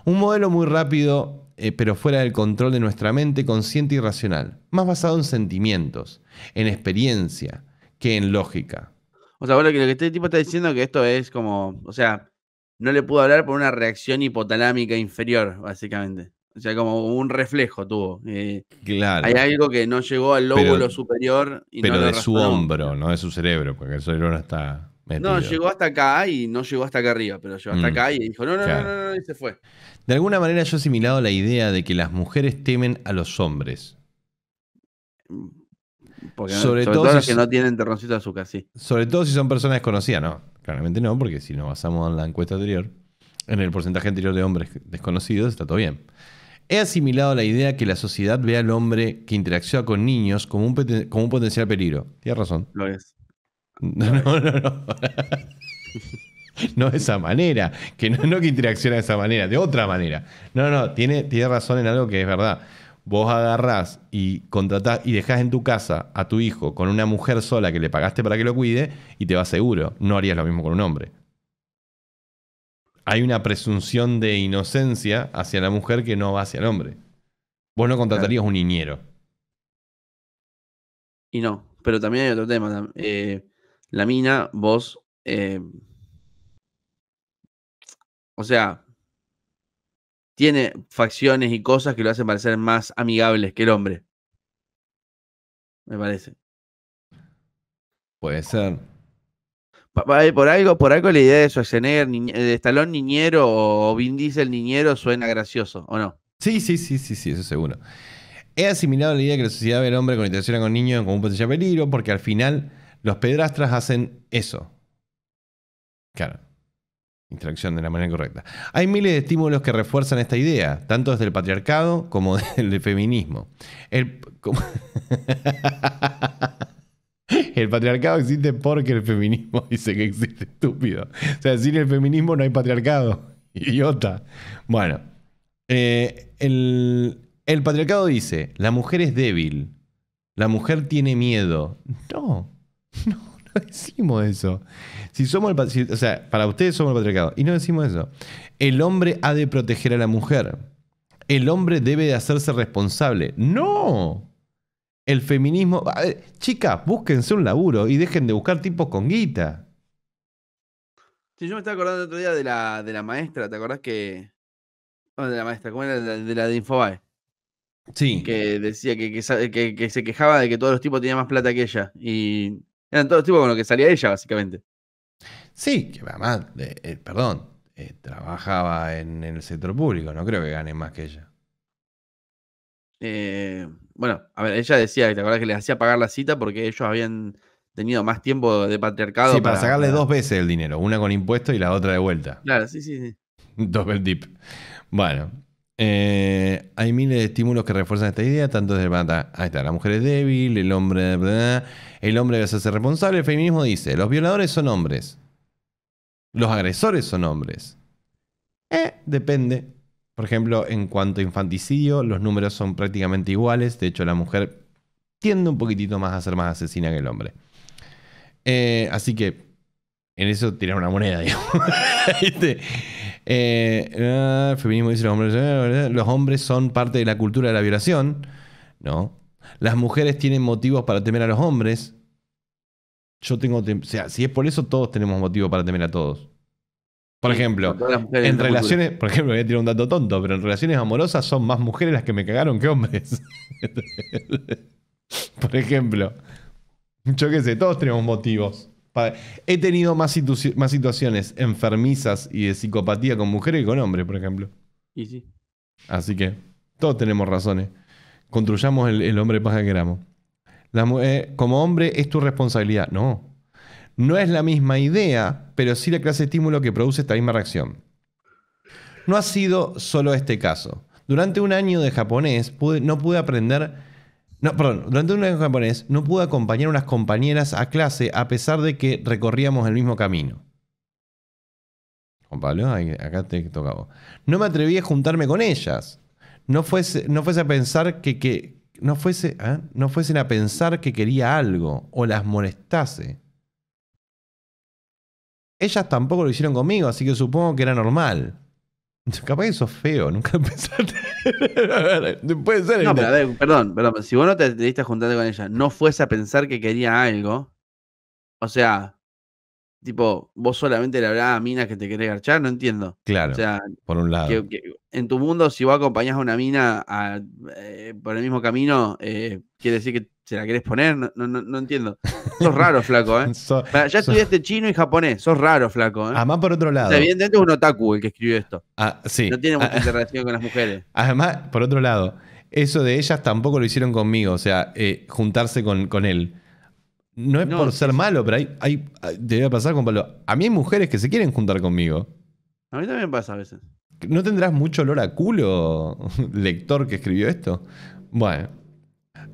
Un modelo muy rápido eh, pero fuera del control de nuestra mente consciente y racional, más basado en sentimientos, en experiencia, que en lógica. O sea, bueno, que lo que este tipo está diciendo es que esto es como, o sea, no le pudo hablar por una reacción hipotalámica inferior, básicamente. O sea, como un reflejo tuvo. Eh. claro. Hay algo que no llegó al lóbulo superior. pero de su hombro, no de su cerebro, porque el cerebro no está. Metido. No, llegó hasta acá y no llegó hasta acá arriba, pero llegó hasta mm. acá y dijo, no, no, no, no, no, y se fue. De alguna manera yo he asimilado la idea de que las mujeres temen a los hombres. sobre, todo, si, que no tienen terroncito de azúcar, sí. Sobre todo si son personas desconocidas, no. Claramente no, porque si nos basamos en la encuesta anterior, en el porcentaje anterior de hombres desconocidos, está todo bien. He asimilado la idea que la sociedad ve al hombre que interacciona con niños como un, como un potencial peligro. Tienes razón. Lo es. No, no, no, no. No de esa manera, que no, que interacciona de esa manera, de otra manera. No, no, tiene, tiene razón en algo que es verdad. Vos agarrás y contratás y dejás en tu casa a tu hijo con una mujer sola que le pagaste para que lo cuide y te va seguro. No harías lo mismo con un hombre. Hay una presunción de inocencia hacia la mujer que no va hacia el hombre. Vos no contratarías un niñero. Y no, pero también hay otro tema. Eh, la mina, vos eh, o sea, tiene facciones y cosas que lo hacen parecer más amigables que el hombre. Me parece. Puede ser. Eh, por algo, por algo la idea de Schwarzenegger, eh, de Stallone niñero o Vin el niñero suena gracioso, ¿o no? Sí, sí, sí, sí, sí, eso seguro. He asimilado la idea de que la sociedad ve al hombre con interacción con niños como un potencial peligro, porque al final los pedrastras hacen eso. Claro. Interacción de la manera correcta. Hay miles de estímulos que refuerzan esta idea, tanto desde el patriarcado como desde feminismo. El, feminismo el patriarcado existe porque el feminismo dice que existe, estúpido. O sea, sin el feminismo no hay patriarcado. Idiota. Bueno, eh, el patriarcado dice, la mujer es débil, la mujer tiene miedo. No, no. no decimos eso. Si somos o sea, para ustedes somos el patriarcado. Y no decimos eso. El hombre ha de proteger a la mujer. El hombre debe de hacerse responsable. ¡No! El feminismo. chicas, búsquense un laburo y dejen de buscar tipos con guita. Sí, yo me estaba acordando el otro día de la, de la maestra, ¿te acordás que. de la maestra, ¿cómo era? De, la de Infobae. Sí. Que decía que, se quejaba de que todos los tipos tenían más plata que ella. Y eran todos tipos con los que salía ella, básicamente. Sí, que además, eh, perdón, eh, trabajaba en, el sector público, no creo que gane más que ella. Eh, bueno, a ver, ella decía, ¿te acuerdas que les hacía pagar la cita porque ellos habían tenido más tiempo de patriarcado? Sí, para, sacarle dos veces el dinero, una con impuestos y la otra de vuelta. Claro, sí, sí, sí. Double dip. Bueno, eh, hay miles de estímulos que refuerzan esta idea, tanto desde el ahí está, la mujer es débil, el hombre, el hombre debe hacerse responsable. El feminismo dice: los violadores son hombres, los agresores son hombres. Eh, depende. Por ejemplo, en cuanto a infanticidio, los números son prácticamente iguales. De hecho, la mujer tiende un poquitito más a ser más asesina que el hombre. Eh, así que en eso tirar una moneda, digamos. Este, el eh, eh, feminismo dice los hombres, eh, los hombres son parte de la cultura de la violación. No. Las mujeres tienen motivos para temer a los hombres. Yo tengo, sea, si es por eso todos tenemos motivos para temer a todos. Por ejemplo, en relaciones, por ejemplo, voy a tirar un dato tonto, pero en relaciones amorosas son más mujeres las que me cagaron que hombres. por ejemplo, yo qué sé, todos tenemos motivos. He tenido más, situaciones enfermizas y de psicopatía con mujeres que con hombres, por ejemplo. Y sí. Así que todos tenemos razones. Construyamos el, hombre más que queramos. Eh, como hombre es tu responsabilidad. No. No es la misma idea, pero sí la clase de estímulo que produce esta misma reacción. No ha sido solo este caso. Durante un año de japonés no pude aprender no, perdón, durante un año japonés no pude acompañar a unas compañeras a clase a pesar de que recorríamos el mismo camino. acá te No me atreví a juntarme con ellas. No fuese, a pensar no, ¿ah? no fuesen a pensar que quería algo o las molestase. Ellas tampoco lo hicieron conmigo, así que supongo que era normal. Capaz que sos feo, nunca pensaste. Puede ser. No, pero perdón, perdón. Si vos no te diste a juntarte con ella, no fuese a pensar que quería algo. O sea, tipo, vos solamente le hablabas a mina que te querés garchar, no entiendo. Claro. por un lado. en tu mundo, si vos acompañás a una mina eh, por el mismo camino, eh, quiere decir que ¿Se la querés poner? No, no, no entiendo. Sos raro, flaco, ¿eh? ya estudiaste chino y japonés. Sos raro, flaco, ¿eh? Además, por otro lado. evidentemente es un otaku el que escribió esto. Ah, sí. No tiene mucha ah, ah. con las mujeres. Además, por otro lado, eso de ellas tampoco lo hicieron conmigo. O sea, eh, juntarse con, él. No es por ser malo, pero hay, hay, te voy a pasar con Pablo. A mí hay mujeres que se quieren juntar conmigo. A mí también pasa a veces. ¿No tendrás mucho olor a culo, lector que escribió esto? Bueno.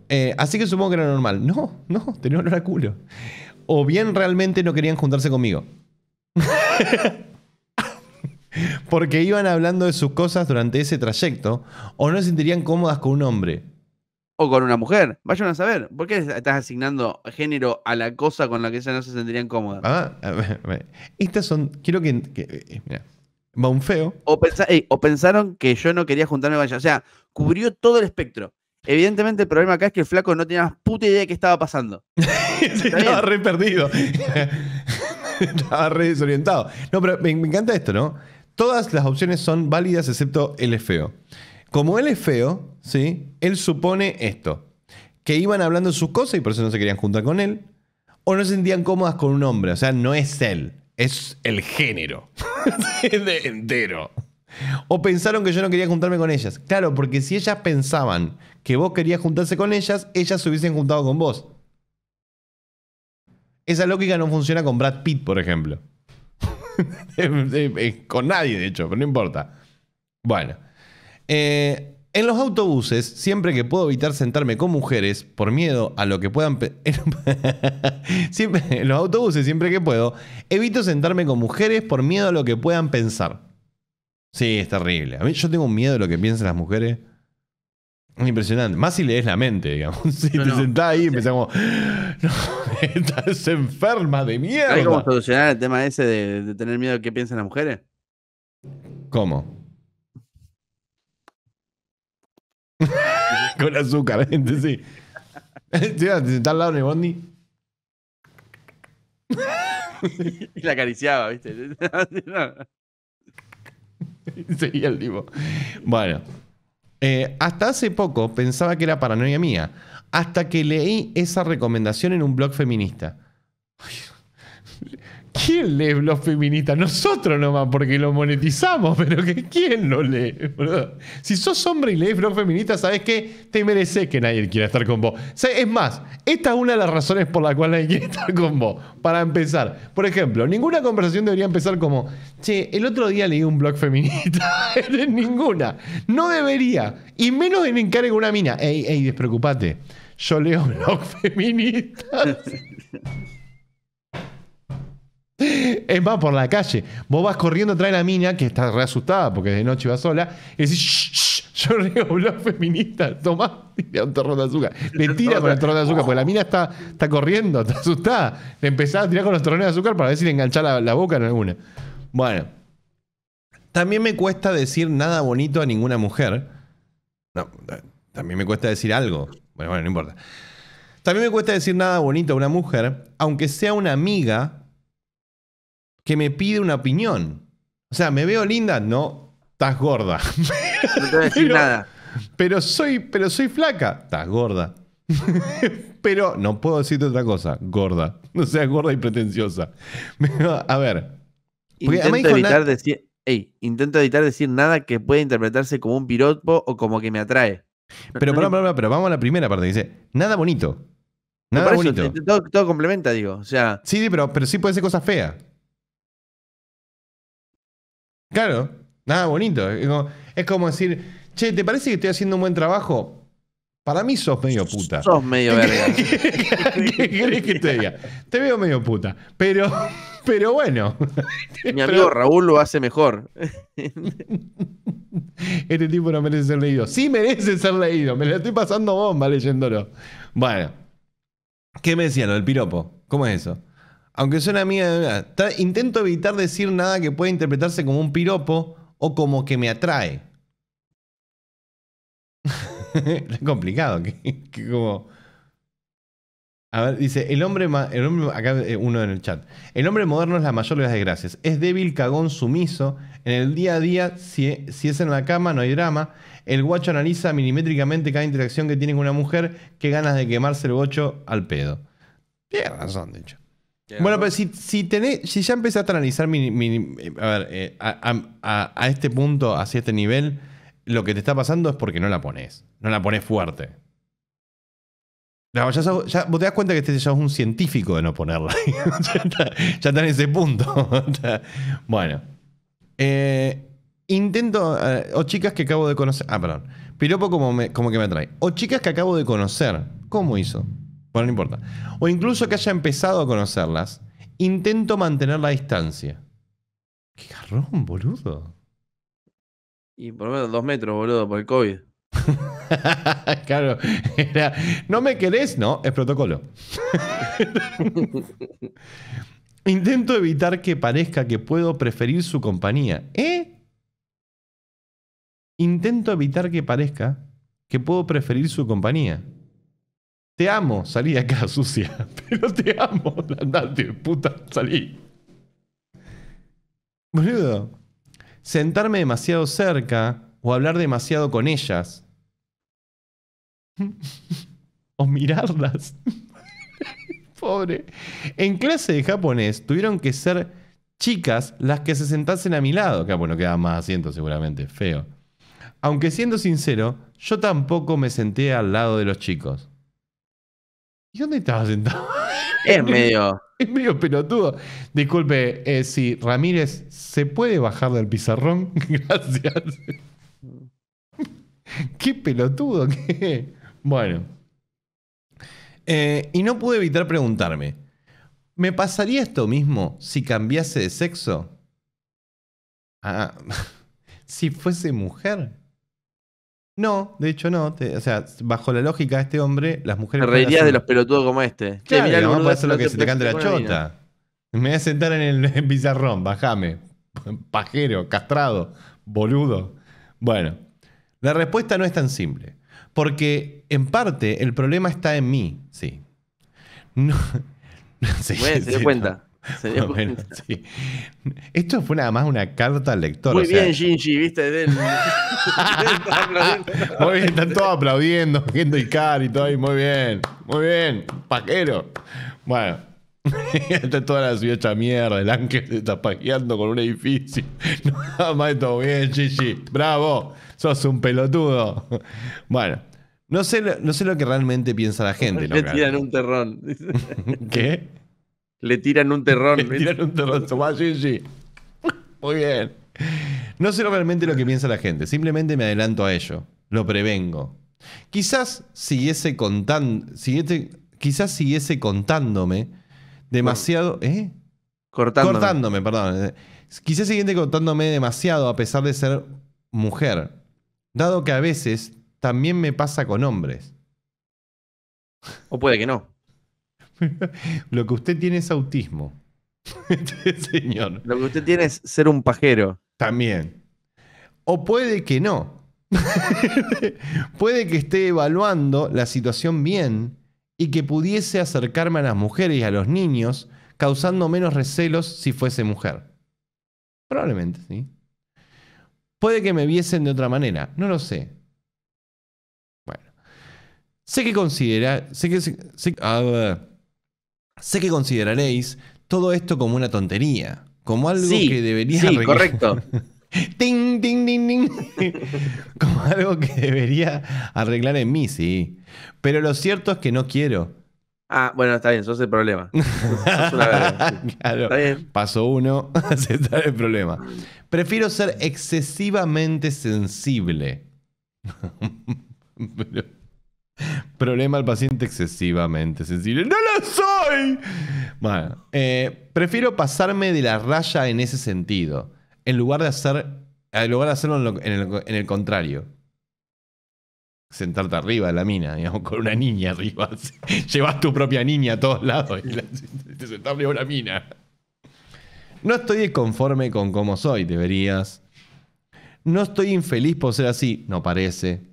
Eh, así que supongo que era normal. No, no, tenía un oráculo. culo. O bien realmente no querían juntarse conmigo. Porque iban hablando de sus cosas durante ese trayecto, o no se sentirían cómodas con un hombre. O con una mujer. Vayan a saber. ¿Por qué estás asignando género a la cosa con la que ya no se sentirían cómodas? Ah, Estas son. Quiero que. que eh, mira. feo. O, o pensaron que yo no quería juntarme con ella. O sea, cubrió todo el espectro. Evidentemente, el problema acá es que el flaco no tenía puta idea de qué estaba pasando. estaba re perdido. estaba re desorientado. No, pero me, encanta esto, ¿no? Todas las opciones son válidas excepto él es feo. Como él es feo, ¿sí? Él supone esto. Que iban hablando sus cosas y por eso no se querían juntar con él. O no se sentían cómodas con un hombre. O sea, no es él. Es el género. entero. O pensaron que yo no quería juntarme con ellas. Claro, porque si ellas pensaban que vos querías juntarse con ellas, ellas se hubiesen juntado con vos. Esa lógica no funciona con Brad Pitt, por ejemplo. con nadie, de hecho, pero no importa. Bueno. Eh, en los autobuses, siempre que puedo evitar sentarme con mujeres, por miedo a lo que puedan... siempre, en los autobuses, siempre que puedo, evito sentarme con mujeres por miedo a lo que puedan pensar. Sí, es terrible. A mí yo tengo un miedo de lo que piensan las mujeres. Es impresionante. Más si lees la mente, digamos. Si te sentás ahí y empezás como. estás enferma de mierda. ¿Hay cómo solucionar el tema ese de, tener miedo de qué piensan las mujeres? ¿Cómo? Con azúcar, gente, sí. Te sentás al lado de Bonnie? bondi. y la acariciaba, ¿viste? Sería el tipo. Bueno. Eh, hasta hace poco pensaba que era paranoia mía. Hasta que leí esa recomendación en un blog feminista. ¿Quién lee blog feminista? Nosotros nomás, porque lo monetizamos, pero que ¿quién lo lee? Si sos hombre y lees blog feminista, sabes que te mereces que nadie quiera estar con vos. es más, esta es una de las razones por la cual nadie quiere estar con vos. Para empezar, por ejemplo, ninguna conversación debería empezar como, che, el otro día leí un blog feminista. ninguna. No debería. Y menos en encargo una mina. Ey, ey, despreocupate. Yo leo blog feminista. Es más, por la calle. Vos vas corriendo atrás de la mina, que está re asustada porque de noche va sola, y decís, shh, shh, yo blog feminista, toma tira un torrón de azúcar. Le tira con el torrón de azúcar, porque la mina está, está corriendo, está asustada. Le empezás a tirar con los torrones de azúcar para ver si le enganchás la, la boca en alguna. Bueno. También me cuesta decir nada bonito a ninguna mujer. No, también me cuesta decir algo. Bueno, bueno, no importa. También me cuesta decir nada bonito a una mujer, aunque sea una amiga que me pide una opinión. O sea, ¿me veo linda? No, estás gorda. No decir pero, nada. Pero soy, pero soy flaca. Estás gorda. pero no puedo decirte otra cosa. Gorda. No seas gorda y pretenciosa. a ver. Intento evitar, decir, intento evitar decir nada que pueda interpretarse como un piropo o como que me atrae. Pero, pero, vamos a la primera parte. Dice, nada bonito. Nada bonito. todo, complementa, digo. O sea, sí, sí, pero, pero sí puede ser cosa fea. Claro, nada bonito. Es como, decir, che, ¿te parece que estoy haciendo un buen trabajo? Para mí sos medio puta. Sos medio verga. ¿Qué crees que te diga? Te veo medio puta. Pero, pero bueno. Mi amigo Raúl lo hace mejor. Este tipo no merece ser leído. Sí merece ser leído. Me la estoy pasando bomba leyéndolo. Bueno. ¿Qué me decían? El del piropo. ¿Cómo es eso? aunque suena mía, intento evitar decir nada que pueda interpretarse como un piropo o como que me atrae. es complicado, que, como... A ver, dice, el hombre, acá eh, uno en el chat, el hombre moderno es la mayor de las desgracias, es débil, cagón, sumiso, en el día a día, si, si es en la cama, no hay drama, el guacho analiza milimétricamente cada interacción que tiene con una mujer, qué ganas de quemarse el bocho al pedo. Tiene razón, de hecho. Bueno, pero si, si, tenés, si ya empezaste a analizar mi, eh, eh, a, este punto, a este nivel, lo que te está pasando es porque no la pones. No la pones fuerte. ya, vos te das cuenta que este ya un científico de no ponerla. ya, está, en ese punto. bueno. Eh, intento. o chicas que acabo de conocer. Ah, perdón. Piropo como, como que me atrae. O chicas que acabo de conocer. ¿Cómo hizo? no importa. O incluso que haya empezado a conocerlas, intento mantener la distancia. Qué garrón, boludo. Y por lo menos dos metros, boludo, por el COVID. claro, no me querés, no, es protocolo. Intento evitar que parezca que puedo preferir su compañía. ¿Eh? Intento evitar que parezca que puedo preferir su compañía. Te amo, salí de acá, sucia. Pero te amo, de puta, salí. Boludo. Sentarme demasiado cerca o hablar demasiado con ellas. o mirarlas. Pobre. En clase de japonés tuvieron que ser chicas las que se sentasen a mi lado. Que ah, bueno, quedaban más asientos seguramente, feo. Aunque siendo sincero, yo tampoco me senté al lado de los chicos. ¿Y dónde estaba sentado? Es medio. pelotudo. Disculpe, eh, si Ramírez, ¿se puede bajar del pizarrón? Gracias. Qué pelotudo Bueno. Eh, y no pude evitar preguntarme: ¿me pasaría esto mismo si cambiase de sexo? Ah, si fuese mujer. No, de hecho no. o sea, bajo la lógica de este hombre, las mujeres. Te reirías de los pelotudos como este. Claro, che, no, puede hacer lo que, se te cante la chota. Me voy a sentar en el pizarrón, bajame. Pajero, castrado, boludo. Bueno, la respuesta no es tan simple. Porque en parte el problema está en mí, sí. No, sé, bueno, se dio cuenta. Esto fue nada más una carta al lector. Muy bien, Gingy, viste. Del... muy bien, están todos aplaudiendo, viendo car y todo ahí. Muy bien, muy bien, paquero. Bueno, está toda la ciudad hecha mierda. El ángel se está pajeando con un edificio. Nada más, todo bien, Gingy Bravo, sos un pelotudo. Bueno, no sé, lo, no sé lo que realmente piensa la gente. Le tiran un terrón. ¿Qué? Le tiran un terrón. Le tiran un terrón. Muy bien. No sé realmente lo que piensa la gente, simplemente me adelanto a ello, lo prevengo. Quizás siguiese quizás siguiese contándome demasiado, ¿eh? Cortándome. Cortándome, perdón. Quizás siguiese contándome demasiado a pesar de ser mujer, dado que a veces también me pasa con hombres. O puede que no. Lo que usted tiene es autismo. Este señor. Lo que usted tiene es ser un pajero. También. O puede que no. puede que esté evaluando la situación bien y que pudiese acercarme a las mujeres y a los niños, causando menos recelos si fuese mujer. Probablemente, sí. Puede que me viesen de otra manera, no lo sé. Bueno. Sé que considera, sé que, sé, Sé que consideraréis todo esto como una tontería, como algo que debería... Sí, correcto. ¡Ting, ting, ting, ting! como algo que debería arreglar en mí, sí. Pero lo cierto es que no quiero. Ah, bueno, está bien, sos el problema. claro. Paso uno, aceptar el problema. Prefiero ser excesivamente sensible. problema al paciente excesivamente sensible. ¡No lo soy! Eh, prefiero pasarme de la raya en ese sentido, en lugar de, hacer, lugar hacerlo en, el, contrario sentarte arriba de la mina, digamos, con una niña arriba. Llevas tu propia niña a todos lados y te sentás arriba de una mina. No estoy conforme con cómo soy, deberías. No estoy infeliz por ser así, no parece.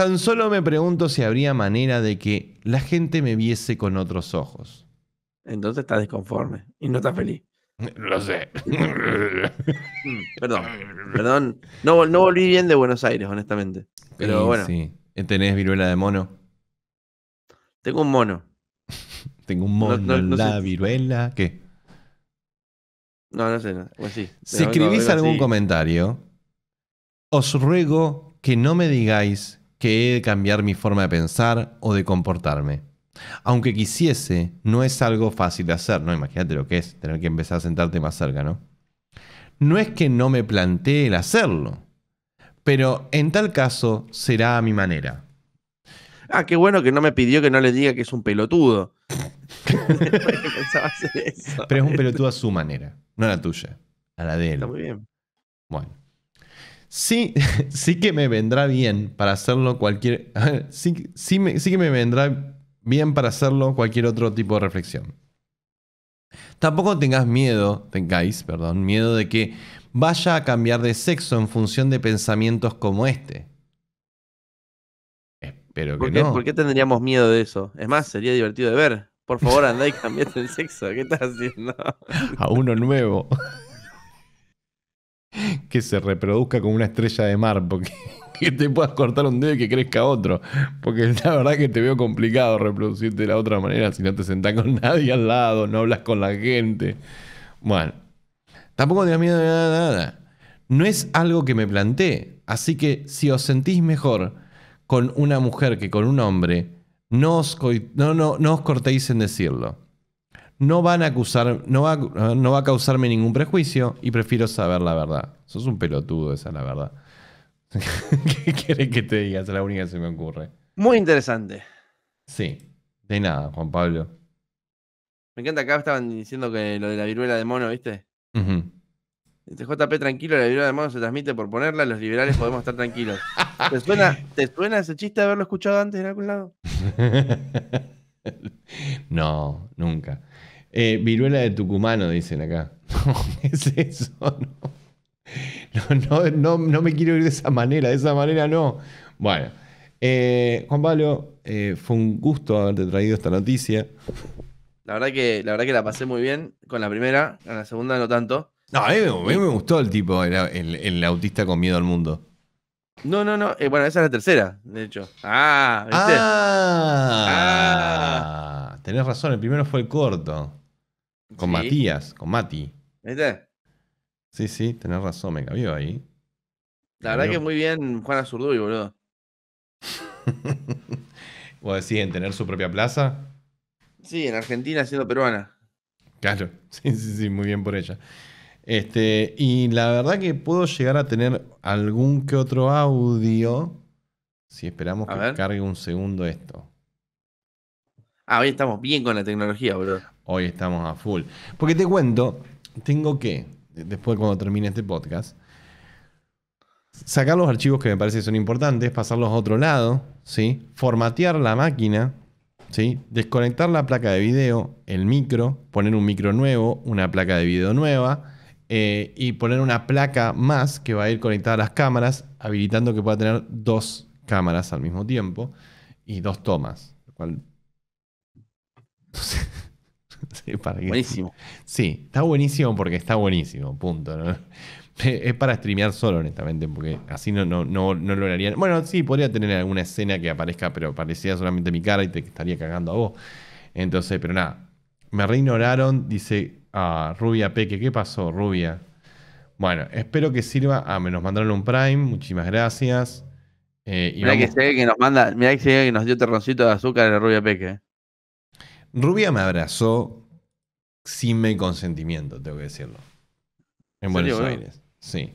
Tan solo me pregunto si habría manera de que la gente me viese con otros ojos. Entonces estás desconforme y no estás feliz. Lo sé. Mm, perdón, perdón. No, no volví bien de Buenos Aires, honestamente. Pero bueno. Sí. ¿Tenés viruela de mono? Tengo un mono. Tengo un mono no, la viruela. ¿Qué? No, no sé. Pues si escribís algún comentario, os ruego que no me digáis que he de cambiar mi forma de pensar o de comportarme. Aunque quisiese, no es algo fácil de hacer, ¿no? Imagínate lo que es tener que empezar a sentarte más cerca, ¿no? No es que no me plantee el hacerlo, pero en tal caso será a mi manera. Ah, qué bueno que no me pidió que no le diga que es un pelotudo. hacer Pero es un pelotudo a su manera, no a la tuya, a la de él. muy bien. Bueno. Sí, sí que me vendrá bien para hacerlo cualquier. Sí, sí, sí que me vendrá bien para hacerlo cualquier otro tipo de reflexión. Tampoco tengas miedo, tengáis, perdón, miedo de que vaya a cambiar de sexo en función de pensamientos como este. Espero ¿Por qué, no. ¿Por qué tendríamos miedo de eso? Es más, sería divertido de ver. Por favor, andá y cambiate el sexo. ¿Qué estás haciendo? a uno nuevo que se reproduzca como una estrella de mar, porque que te puedas cortar un dedo y que crezca otro. Porque la verdad que te veo complicado reproducirte de la otra manera si no te sentás con nadie al lado, no hablas con la gente. Bueno, tampoco tengas miedo de nada, nada. No es algo que me planteé. Así que si os sentís mejor con una mujer que con un hombre, no no os cortéis en decirlo no van a acusar, no va, a causarme ningún prejuicio y prefiero saber la verdad. Sos un pelotudo, esa es la verdad. ¿Qué quieres que te diga? Es la única que se me ocurre. Muy interesante. Sí, de nada, Juan Pablo. Me encanta acá estaban diciendo que lo de la viruela de mono, ¿viste? Uh JP tranquilo, la viruela de mono se transmite por ponerla, los liberales podemos estar tranquilos. ¿Te suena, ¿Te suena ese chiste haberlo escuchado antes en algún lado? no, nunca. Eh, viruela de tucumano, dicen acá. No, es eso, no. No, me quiero ir de esa manera, de esa manera no. Bueno, eh, Juan Pablo, eh, fue un gusto haberte traído esta noticia. La verdad, que, la verdad que la pasé muy bien con la primera, con la segunda no tanto. No, a mí, me gustó el tipo, el, autista con miedo al mundo. No, no, no. bueno, esa es la tercera, de hecho. Ah, ¿viste? Ah, ah, Tenés razón, el primero fue el corto. Con Matías, con Mati. ¿Viste? Sí, sí, tenés razón, me cabió ahí. La verdad que muy bien Juana Zurduy, boludo. O decís en tener su propia plaza? Sí, en Argentina siendo peruana. Claro, sí, sí, sí, muy bien por ella. Este, y la verdad que puedo llegar a tener algún que otro audio si esperamos que cargue un segundo esto. Ah, hoy estamos bien con la tecnología, boludo hoy estamos a full. Porque te cuento, tengo que, después cuando termine este podcast, sacar los archivos que me parece que son importantes, pasarlos a otro lado, ¿sí? formatear la máquina, ¿sí? desconectar la placa de video, el micro, poner un micro nuevo, una placa de video nueva. Eh, y poner una placa más que va a ir conectada a las cámaras, habilitando que pueda tener dos cámaras al mismo tiempo y dos tomas. Lo cual. sí, Buenísimo. Sí, está buenísimo porque está buenísimo, punto. es para streamear solo, honestamente, porque así no, no, no, no Bueno, sí, podría tener alguna escena que aparezca, pero parecía solamente mi cara y te estaría cagando a vos. Entonces, pero nada. Me reignoraron, dice a Rubia Peque. ¿Qué pasó, Rubia? Bueno, espero que sirva. Ah, me nos mandaron un Prime, muchísimas gracias. Eh, que se ve que nos manda, mirá que se que nos dio terroncito de azúcar en Rubia Peque. Eh. Rubia me abrazó sin mi consentimiento, tengo que decirlo. En Buenos Aires. Sí.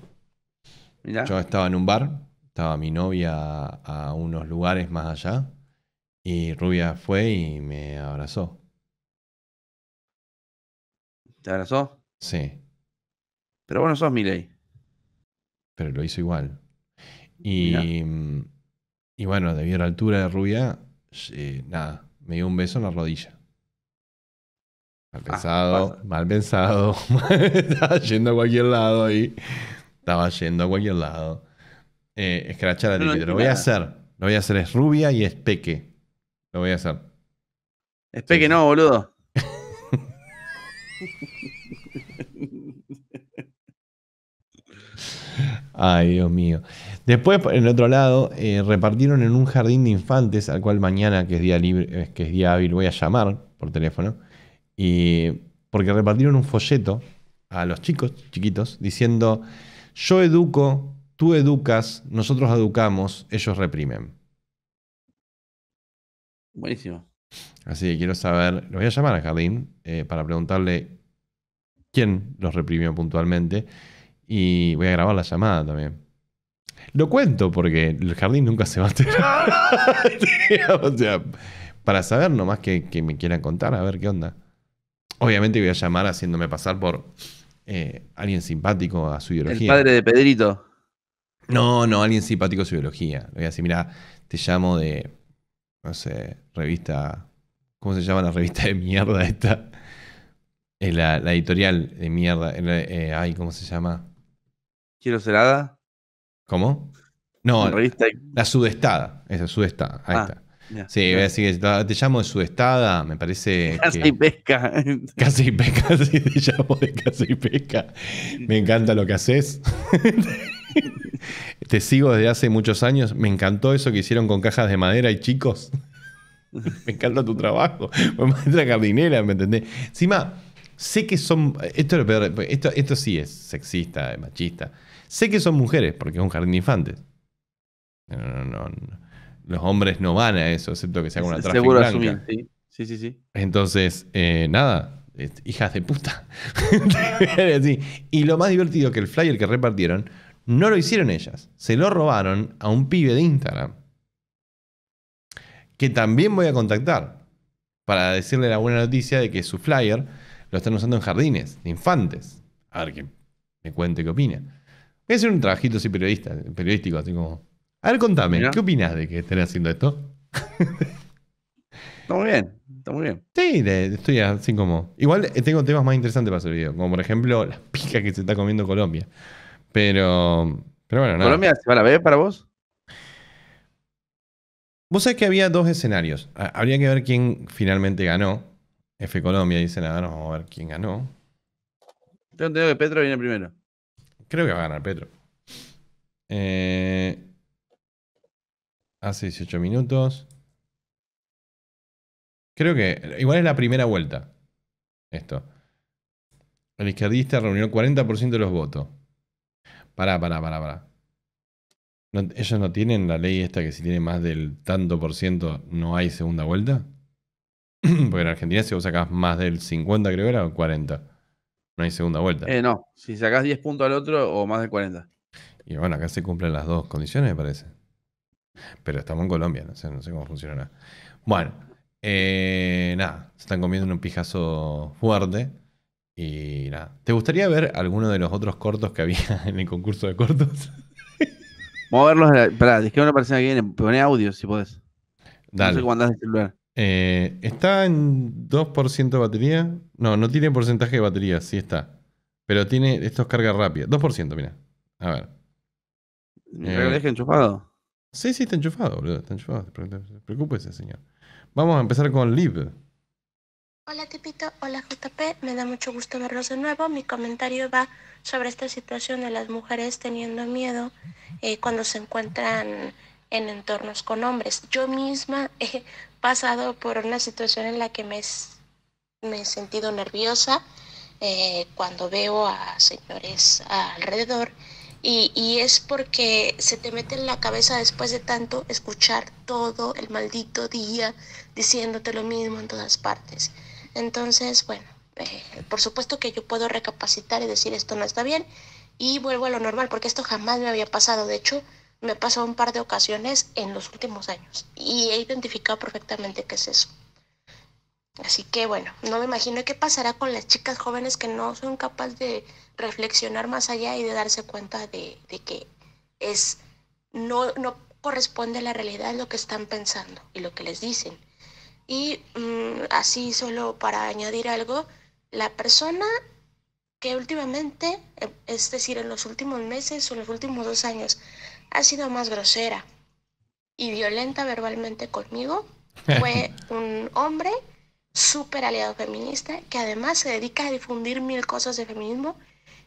Yo estaba en un bar, estaba mi novia a, unos lugares más allá. Y Rubia fue y me abrazó. ¿Te abrazó? Sí. Pero bueno no mi ley. Pero lo hizo igual. Y, bueno, debido a la altura de Rubia, eh, nada, me dio un beso en la rodilla. Ah, mal pensado, mal pensado. Estaba yendo a cualquier lado ahí. Estaba yendo a cualquier lado. Eh, lo voy a hacer. Lo voy a hacer. Es rubia y es peque. Lo voy a hacer. Es no, boludo. Ay, Dios mío. Después, en el otro lado, eh, repartieron en un jardín de infantes, al cual mañana, que es día libre, eh, que es día hábil, voy a llamar por teléfono y porque repartieron un folleto a los chicos chiquitos diciendo, yo educo, tú educas, nosotros educamos, ellos reprimen. Buenísimo. Así que quiero saber, lo voy a llamar al Jardín eh, para preguntarle quién los reprimió puntualmente y voy a grabar la llamada también. Lo cuento porque el jardín nunca se va a enterar. o sea, para saber nomás que, que me quieran contar, a ver qué onda. Obviamente voy a llamar haciéndome pasar por eh, alguien simpático a su biología. El padre de Pedrito. No, no, alguien simpático a su biología. Le voy a decir, mira, te llamo de, no sé, revista... ¿Cómo se llama la revista de mierda esta? Eh, la, editorial de mierda. Eh, ay, ¿cómo se llama? ¿Quiero ser hada? ¿Cómo? No, la, revista... la sudestada. Esa, sudestada. Ahí ah. está. Sí, que te llamo de su estada, me parece. Casi pesca. Casi pesca, te llamo de casi pesca. Me encanta lo que haces. te sigo desde hace muchos años. Me encantó eso que hicieron con cajas de madera y chicos. me encanta tu trabajo. Me la jardinera, ¿me entendés? Encima, sé que son. Esto es Esto, esto sí es sexista, es machista. Sé que son mujeres, porque es un jardín de infantes. no, no. no los hombres no van a eso, excepto que sea una traje Seguro Asumir, sí. sí, sí, Entonces, eh, nada, hijas de puta. Y lo más divertido que el flyer que repartieron, no lo hicieron ellas, se lo robaron a un pibe de Instagram, que también voy a contactar para decirle la buena noticia de que su flyer lo están usando en jardines, de infantes. A ver que me cuente qué opina. Voy a hacer un trabajito así periodista, periodístico, así como a ver, contame, ¿qué opinas de que estén haciendo esto? está muy bien, está muy bien. Sí, estoy así como. Igual eh, tengo temas más interesantes para hacer video, como por ejemplo las picas que se está comiendo Colombia. Pero. Pero bueno, nada. ¿Colombia se va a la B para vos? Vos sabés que había dos escenarios. Habría que ver quién finalmente ganó. F Colombia dice nada, no, vamos a ver quién ganó. Tengo entendido que Petro viene primero. Creo que va a ganar Petro. Eh, Hace 18 minutos. Creo que igual es la primera vuelta. Esto. El izquierdista reunió 40% de los votos. para para pará, pará. ¿Ellos no tienen la ley esta que si tiene más del tanto por ciento no hay segunda vuelta? Porque en Argentina si vos sacás más del 50 creo que era o 40. No hay segunda vuelta. Eh, no, si sacás 10 puntos al otro o más del 40. Y bueno, acá se cumplen las dos condiciones me parece. Pero estamos en Colombia, no sé, cómo funciona Bueno, eh, nada, se están comiendo un pijazo fuerte. Y nada. ¿Te gustaría ver alguno de los otros cortos que había en el concurso de cortos? Vamos a verlos. Espera, que una persona que viene. Poné audio si puedes Dale. No sé cómo eh, está en 2% de batería. No, no tiene porcentaje de batería, sí está. Pero tiene. Esto es carga rápida. 2%, mira. A ver. ¿Me eh, enchufado? Sí, sí, está enchufado, boludo. Está enchufado. Eh, señor. Vamos a empezar con Liv. Hola, Tipito. Hola, JP. Me da mucho gusto verlos de nuevo. Mi comentario va sobre esta situación de las mujeres teniendo miedo eh, cuando se encuentran en entornos con hombres. Yo misma he pasado por una situación en la que me, he sentido nerviosa eh, cuando veo a señores alrededor y, es porque se te mete en la cabeza después de tanto escuchar todo el maldito día diciéndote lo mismo en todas partes. Entonces, bueno, eh, por supuesto que yo puedo recapacitar y decir esto no está bien y vuelvo a lo normal porque esto jamás me había pasado. De hecho, me pasado un par de ocasiones en los últimos años y he identificado perfectamente qué es eso. Así que bueno, no me imagino qué pasará con las chicas jóvenes que no son capaces de reflexionar más allá y de darse cuenta de, que es no, no corresponde a la realidad lo que están pensando y lo que les dicen. Y mm, así solo para añadir algo, la persona que últimamente, em, es decir, en los últimos meses o en los últimos dos años, ha sido más grosera y violenta verbalmente conmigo, fue un hombre súper aliado feminista, que además se dedica a difundir mil cosas de feminismo.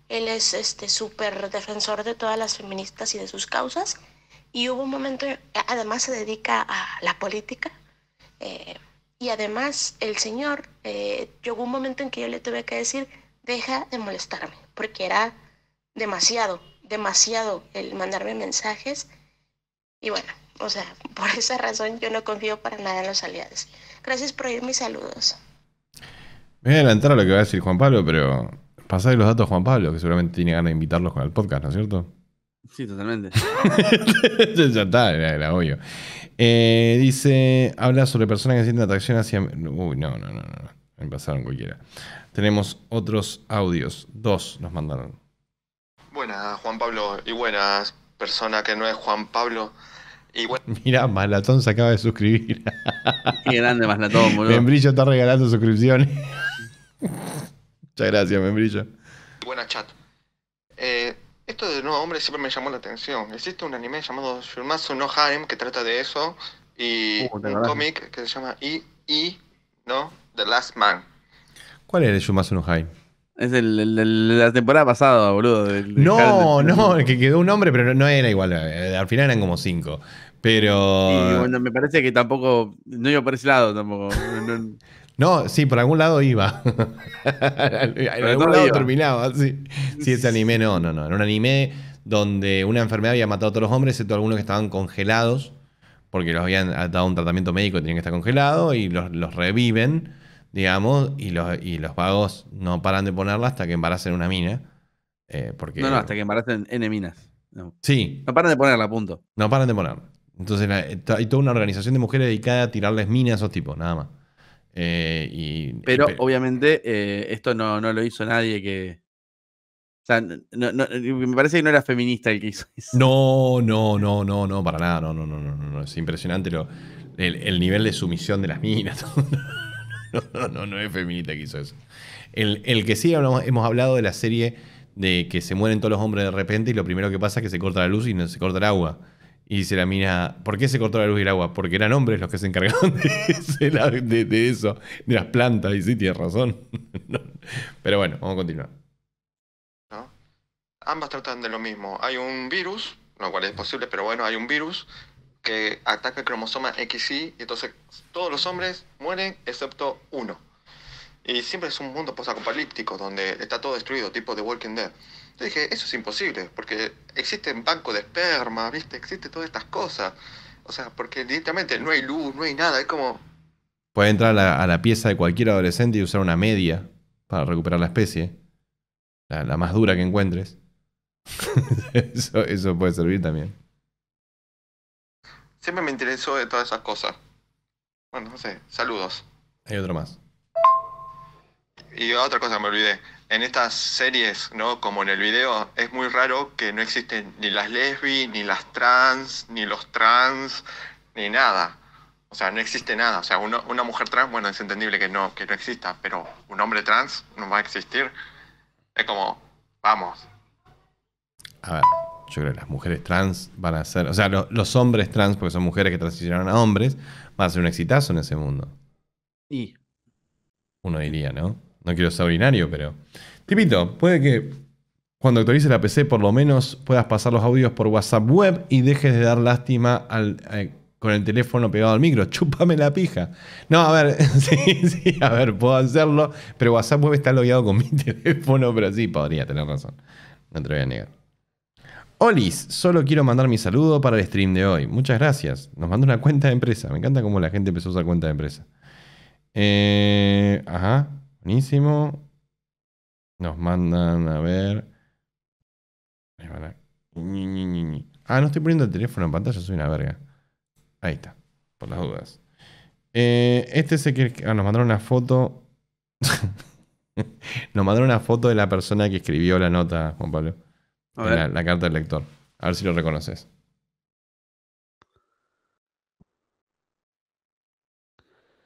Él es este súper defensor de todas las feministas y de sus causas. Y hubo un momento, además se dedica a la política. Eh, y además el señor, eh, llegó un momento en que yo le tuve que decir, deja de molestarme, porque era demasiado, demasiado el mandarme mensajes. Y bueno, o sea, por esa razón yo no confío para nada en los aliados. Gracias por oír mis saludos. Me voy a adelantar a lo que va a decir Juan Pablo, pero pasad los datos Juan Pablo, que seguramente tiene ganas de invitarlos con el podcast, ¿no es cierto? Sí, totalmente. ya está, era, obvio. Eh, dice, habla sobre personas que sienten atracción hacia... Uy, no, no, no, no. Me pasaron cualquiera. Tenemos otros audios. Dos nos mandaron. Buenas, Juan Pablo. Y buenas, persona que no es Juan Pablo. Mira, bueno. Mirá, Malatón se acaba de suscribir. Qué grande Malatón, Membrillo está regalando suscripciones. Muchas gracias, Membrillo. Buena chat. Eh, esto de nuevo hombre siempre me llamó la atención. Existe un anime llamado Shumazu no Harem que trata de eso y uh, un cómic que se llama I, ¿no? The Last Man. ¿Cuál es el Shumatsu no Harem? Es el, la temporada pasada, boludo. no, no, que quedó un hombre, pero no era igual. Eh, al final eran como cinco. Pero. Y bueno, me parece que tampoco. No iba por ese lado tampoco. no, sí, por algún lado iba. en algún lado terminaba, sí. Sí, ese anime no, no, no. Era un anime donde una enfermedad había matado a todos los hombres, excepto algunos que estaban congelados, porque los habían dado un tratamiento médico y tenían que estar congelados, y los reviven digamos, y los, y los vagos no paran de ponerla hasta que embaracen una mina. Eh, porque... No, no, hasta que embaracen N minas. Sí. No paran de ponerla, punto. No paran de ponerla. Entonces eh, hay toda una organización de mujeres dedicada a tirarles minas a esos tipos, nada más. Eh, y, pero, eh, obviamente esto no, no, lo hizo nadie que... O sea, no, me parece que no era feminista el que hizo eso. No, no, no, no, no, para nada, no, no, no, no, Es impresionante lo, el, nivel de sumisión de las minas. no, no, no, no es feminista que hizo eso. El, el que sí hemos hablado de la serie de que se mueren todos los hombres de repente y lo primero que pasa es que se corta la luz y no se corta el agua. Y se la mina. ¿Por qué se cortó la luz y el agua? Porque eran hombres los que se encargaban de, eso, de las plantas. Y sí, tienes razón. Pero bueno, vamos a continuar. Ambas tratan de lo mismo. Hay un virus, lo cual es posible, pero bueno, hay un virus que ataca el cromosoma XY, y entonces todos los hombres mueren excepto uno. Y siempre es un mundo posapocalíptico donde está todo destruido, tipo The Walking Dead. Yo dije, eso es imposible, porque existen banco de esperma, ¿viste? Existen todas estas cosas. O sea, porque directamente no hay luz, no hay nada, es como... Puede entrar a la, pieza de cualquier adolescente y usar una media para recuperar la especie. La, más dura que encuentres. eso puede servir también. Siempre me interesó de todas esas cosas. Bueno, no sé, saludos. Hay otro más. Y otra cosa me olvidé. En estas series, ¿no? Como en el video, es muy raro que no existen ni las lesbi, ni las trans, ni los trans, ni nada. O sea, no existe nada. O sea, una mujer trans, bueno, es entendible que no, que no exista, pero un hombre trans no va a existir. Es como, vamos. A ver yo creo que las mujeres trans van a ser, o sea, los hombres trans, porque son mujeres que transicionaron a hombres, van a ser un exitazo en ese mundo. Y. Uno diría, ¿no? No quiero ser ordinario, pero. Tipito, puede que cuando actualices la PC por lo menos puedas pasar los audios por WhatsApp web y dejes de dar lástima al, eh, con el teléfono pegado al micro. Chúpame la pija. No, a ver, sí, sí, a ver, puedo hacerlo, pero WhatsApp web está logueado con mi teléfono, pero sí, podría tener razón. No te voy a negar. Olis, solo quiero mandar mi saludo para el stream de hoy. Muchas gracias. Nos mandó una cuenta de empresa. Me encanta cómo la gente empezó a usar cuenta de empresa. Eh, ajá, buenísimo. Nos mandan a ver. Ah, no estoy poniendo el teléfono en pantalla, soy una verga. Ahí está, por las dudas. Eh, este se que ah, nos mandaron una foto. nos mandaron una foto de la persona que escribió la nota, Juan Pablo. La, carta del lector. A ver si lo reconoces.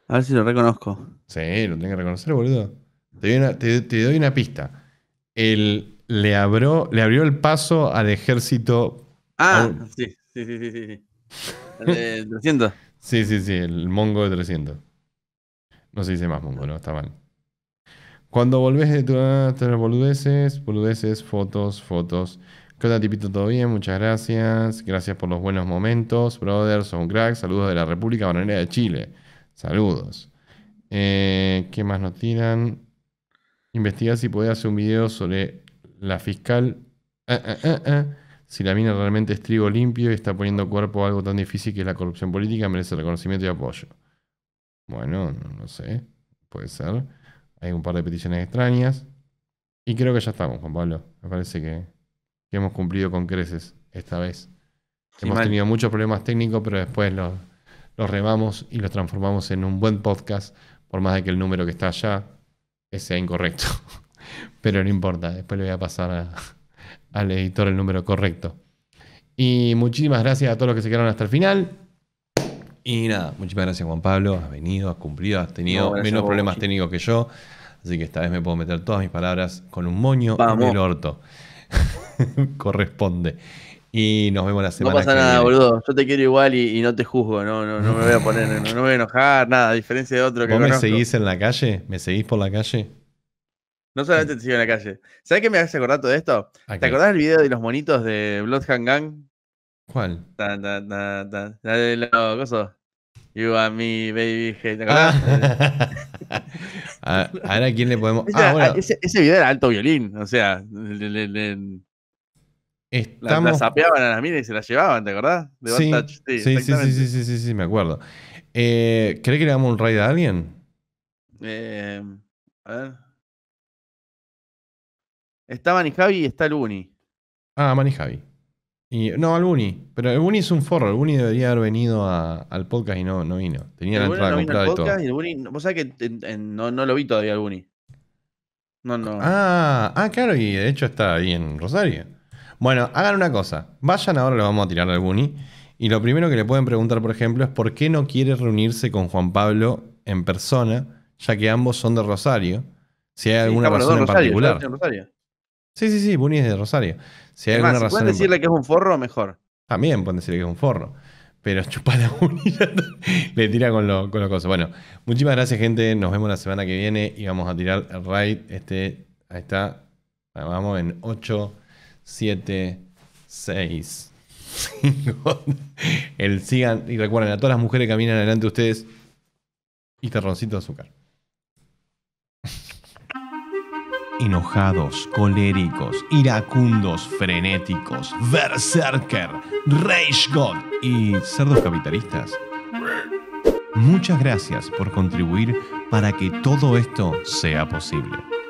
A ver si lo reconozco. Sí, lo tengo que reconocer, boludo. Te doy una, te, doy una pista. Él le, abrió, le abrió el paso al ejército. Ah, sí, sí, sí, sí. sí. El de 300. sí, sí, sí, el mongo de 300. No se dice más mongo, ¿no? Está mal. Cuando volvés de tu... las boludeces, boludeces, fotos, fotos. ¿Qué onda, tipito? ¿Todo bien? Muchas gracias. Gracias por los buenos momentos. Brothers, son crack. Saludos de la República Bananera de Chile. Saludos. Eh, ¿Qué más nos tiran? Investiga si puede hacer un video sobre la fiscal. Ah, ah, ah, si la mina realmente es trigo limpio y está poniendo cuerpo a algo tan difícil que es la corrupción política, merece reconocimiento y apoyo. Bueno, no, no sé. Puede ser. Hay un par de peticiones extrañas. Y creo que ya estamos, Juan Pablo. Me parece que, hemos cumplido con creces esta vez. hemos tenido muchos problemas técnicos, pero después los, remamos y los transformamos en un buen podcast, por más de que el número que está allá sea incorrecto. pero no importa, después le voy a pasar al editor el número correcto. Y muchísimas gracias a todos los que se quedaron hasta el final. Y nada, muchísimas gracias Juan Pablo, has venido, has cumplido, has tenido menos problemas técnicos que yo, así que esta vez me puedo meter todas mis palabras con un moño en el orto. Corresponde. Y nos vemos la semana. No pasa nada, boludo. Yo te quiero igual y, no te juzgo. No, me voy a poner, no, me voy a enojar, nada, a diferencia de otro que ¿Vos me seguís en la calle? ¿Me seguís por la calle? No solamente te sigo en la calle. ¿Sabés que me hace acordar todo esto? ¿Te acordás del video de los monitos de Bloodhound Gang? ¿Cuál? Ta, ta, ta, la You are me, baby. ¿te ah. Eh. ah. ahora a quién le podemos. Ah, ah, ese, video era alto violín. O sea, le, le, Estamos... La, a las minas y se la llevaban, ¿te acordás? sí, sí, sí, sí, sí, sí, sí, me acuerdo. Eh, ¿Cree que le damos un raid a alguien? Em, a ver. Está Mani Javi y está Luni. Ah, Mani Javi. Y, no, al Buni. Pero el Buni es un forro. El Buni debería haber venido al podcast y no, vino. Tenía la entrada no comprada y todo. vos sabés que no, lo vi todavía al Buni. No, no. Ah, ah, claro, y de hecho está ahí en Rosario. Bueno, hagan una cosa. Vayan ahora, lo vamos a tirar al Buni. Y lo primero que le pueden preguntar, por ejemplo, es por qué no quiere reunirse con Juan Pablo en persona, ya que ambos son de Rosario. Si hay alguna persona en particular. Sí, sí, sí, Buni es de Rosario. Si hay decirle que es un forro, mejor. También pueden decirle que es un forro. Pero chupala la le tira con, lo, los cosas. Bueno, muchísimas gracias, gente. Nos vemos la semana que viene y vamos a tirar el raid. Este, ahí está. Vamos en 8, 7, 6. el sigan y recuerden a todas las mujeres que caminan adelante de ustedes y terroncito de azúcar. enojados, coléricos, iracundos, frenéticos, berserker, rage god y cerdos capitalistas. Muchas gracias por contribuir para que todo esto sea posible.